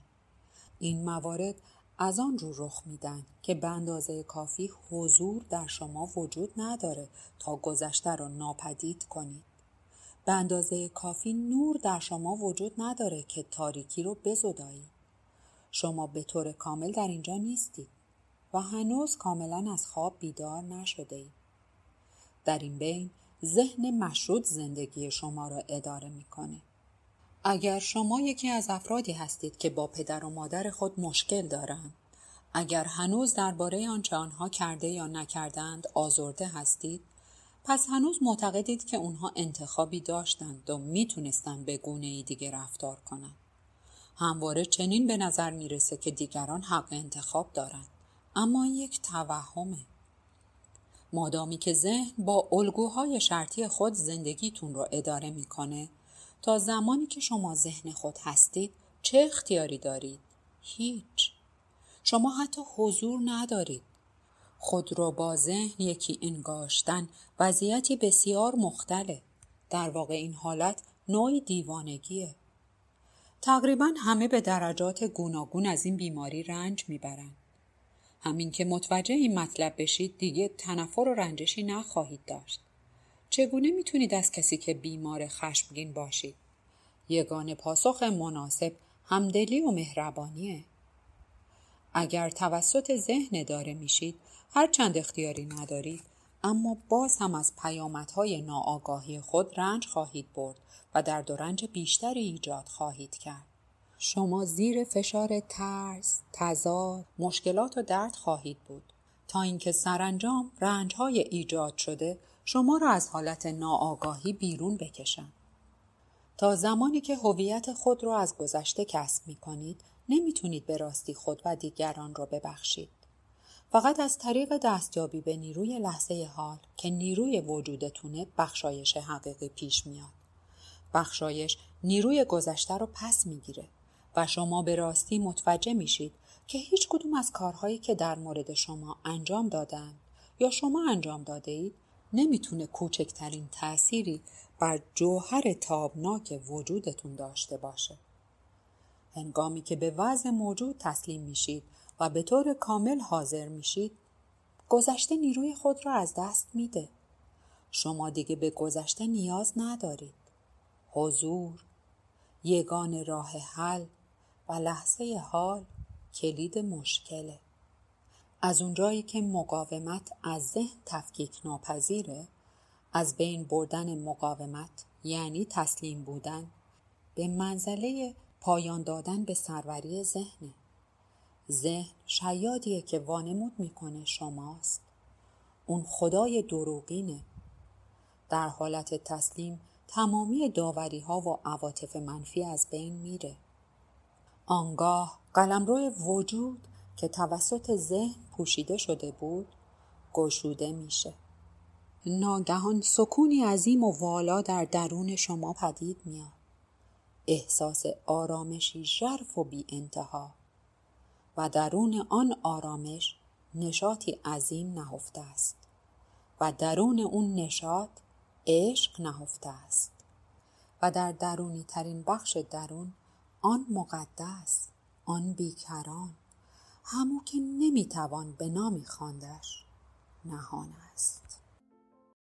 این موارد از آن رو رخ میدن که به اندازه کافی حضور در شما وجود نداره تا گذشته رو ناپدید کنید به اندازه کافی نور در شما وجود نداره که تاریکی رو بزدایید شما به طور کامل در اینجا نیستید و هنوز کاملا از خواب بیدار نشده اید. در این بین ذهن مشروط زندگی شما را اداره میکنه. اگر شما یکی از افرادی هستید که با پدر و مادر خود مشکل دارند اگر هنوز درباره آنچه آنها کرده یا نکردند آزرده هستید پس هنوز معتقدید که اونها انتخابی داشتند و میتونستند به گونه ای دیگه رفتار کنند همواره چنین به نظر میرسه که دیگران حق انتخاب دارند اما این یک توهمه مادامی که ذهن با الگوهای شرطی خود زندگیتون رو اداره میکنه تا زمانی که شما ذهن خود هستید چه اختیاری دارید هیچ شما حتی حضور ندارید خود را با ذهن یکی انگاشتن وضعیتی بسیار مختله در واقع این حالت نوعی دیوانگیه تقریبا همه به درجات گوناگون از این بیماری رنج میبرند. همین که متوجه این مطلب بشید دیگه تنفر و رنجشی نخواهید داشت. چگونه میتونید از کسی که بیمار خشمگین باشید؟ یگان پاسخ مناسب همدلی و مهربانیه. اگر توسط ذهن داره میشید هرچند اختیاری ندارید اما باز هم از پیامدهای ناآگاهی خود رنج خواهید برد و در و رنج بیشتری ایجاد خواهید کرد. شما زیر فشار ترس، تزار، مشکلات و درد خواهید بود تا اینکه سرانجام رنجهای ایجاد شده شما را از حالت ناآگاهی بیرون بکشند. تا زمانی که هویت خود را از گذشته کسب می کنید نمیتونید به راستی خود و دیگران را ببخشید. فقط از طریق دستیابی به نیروی لحظه حال که نیروی وجودتونه بخشایش حقیقی پیش میاد. بخشایش نیروی گذشته رو پس میگیره و شما به راستی متوجه میشید که هیچ کدوم از کارهایی که در مورد شما انجام دادن یا شما انجام داده اید نمیتونه کوچکترین تأثیری بر جوهر تابناک وجودتون داشته باشه. هنگامی که به وضع موجود تسلیم میشید و به طور کامل حاضر میشید گذشته نیروی خود را از دست میده شما دیگه به گذشته نیاز ندارید حضور یگان راه حل و لحظه حال کلید مشکله از اونجایی که مقاومت از ذهن تفکیک ناپذیره از بین بردن مقاومت یعنی تسلیم بودن به منزله پایان دادن به سروری ذهنه ذهن شیادیه که وانمود میکنه شماست اون خدای دروغینه در حالت تسلیم تمامی داوری ها و عواطف منفی از بین میره آنگاه قلمرو وجود که توسط ذهن پوشیده شده بود گشوده میشه ناگهان سکونی عظیم و والا در درون شما پدید میاد احساس آرامشی ژرف و بی انتها و درون آن آرامش نشاطی عظیم نهفته است و درون اون نشاط عشق نهفته است و در درونی ترین بخش درون آن مقدس آن بیکران همو که نمیتوان به نامی خواندش نهان است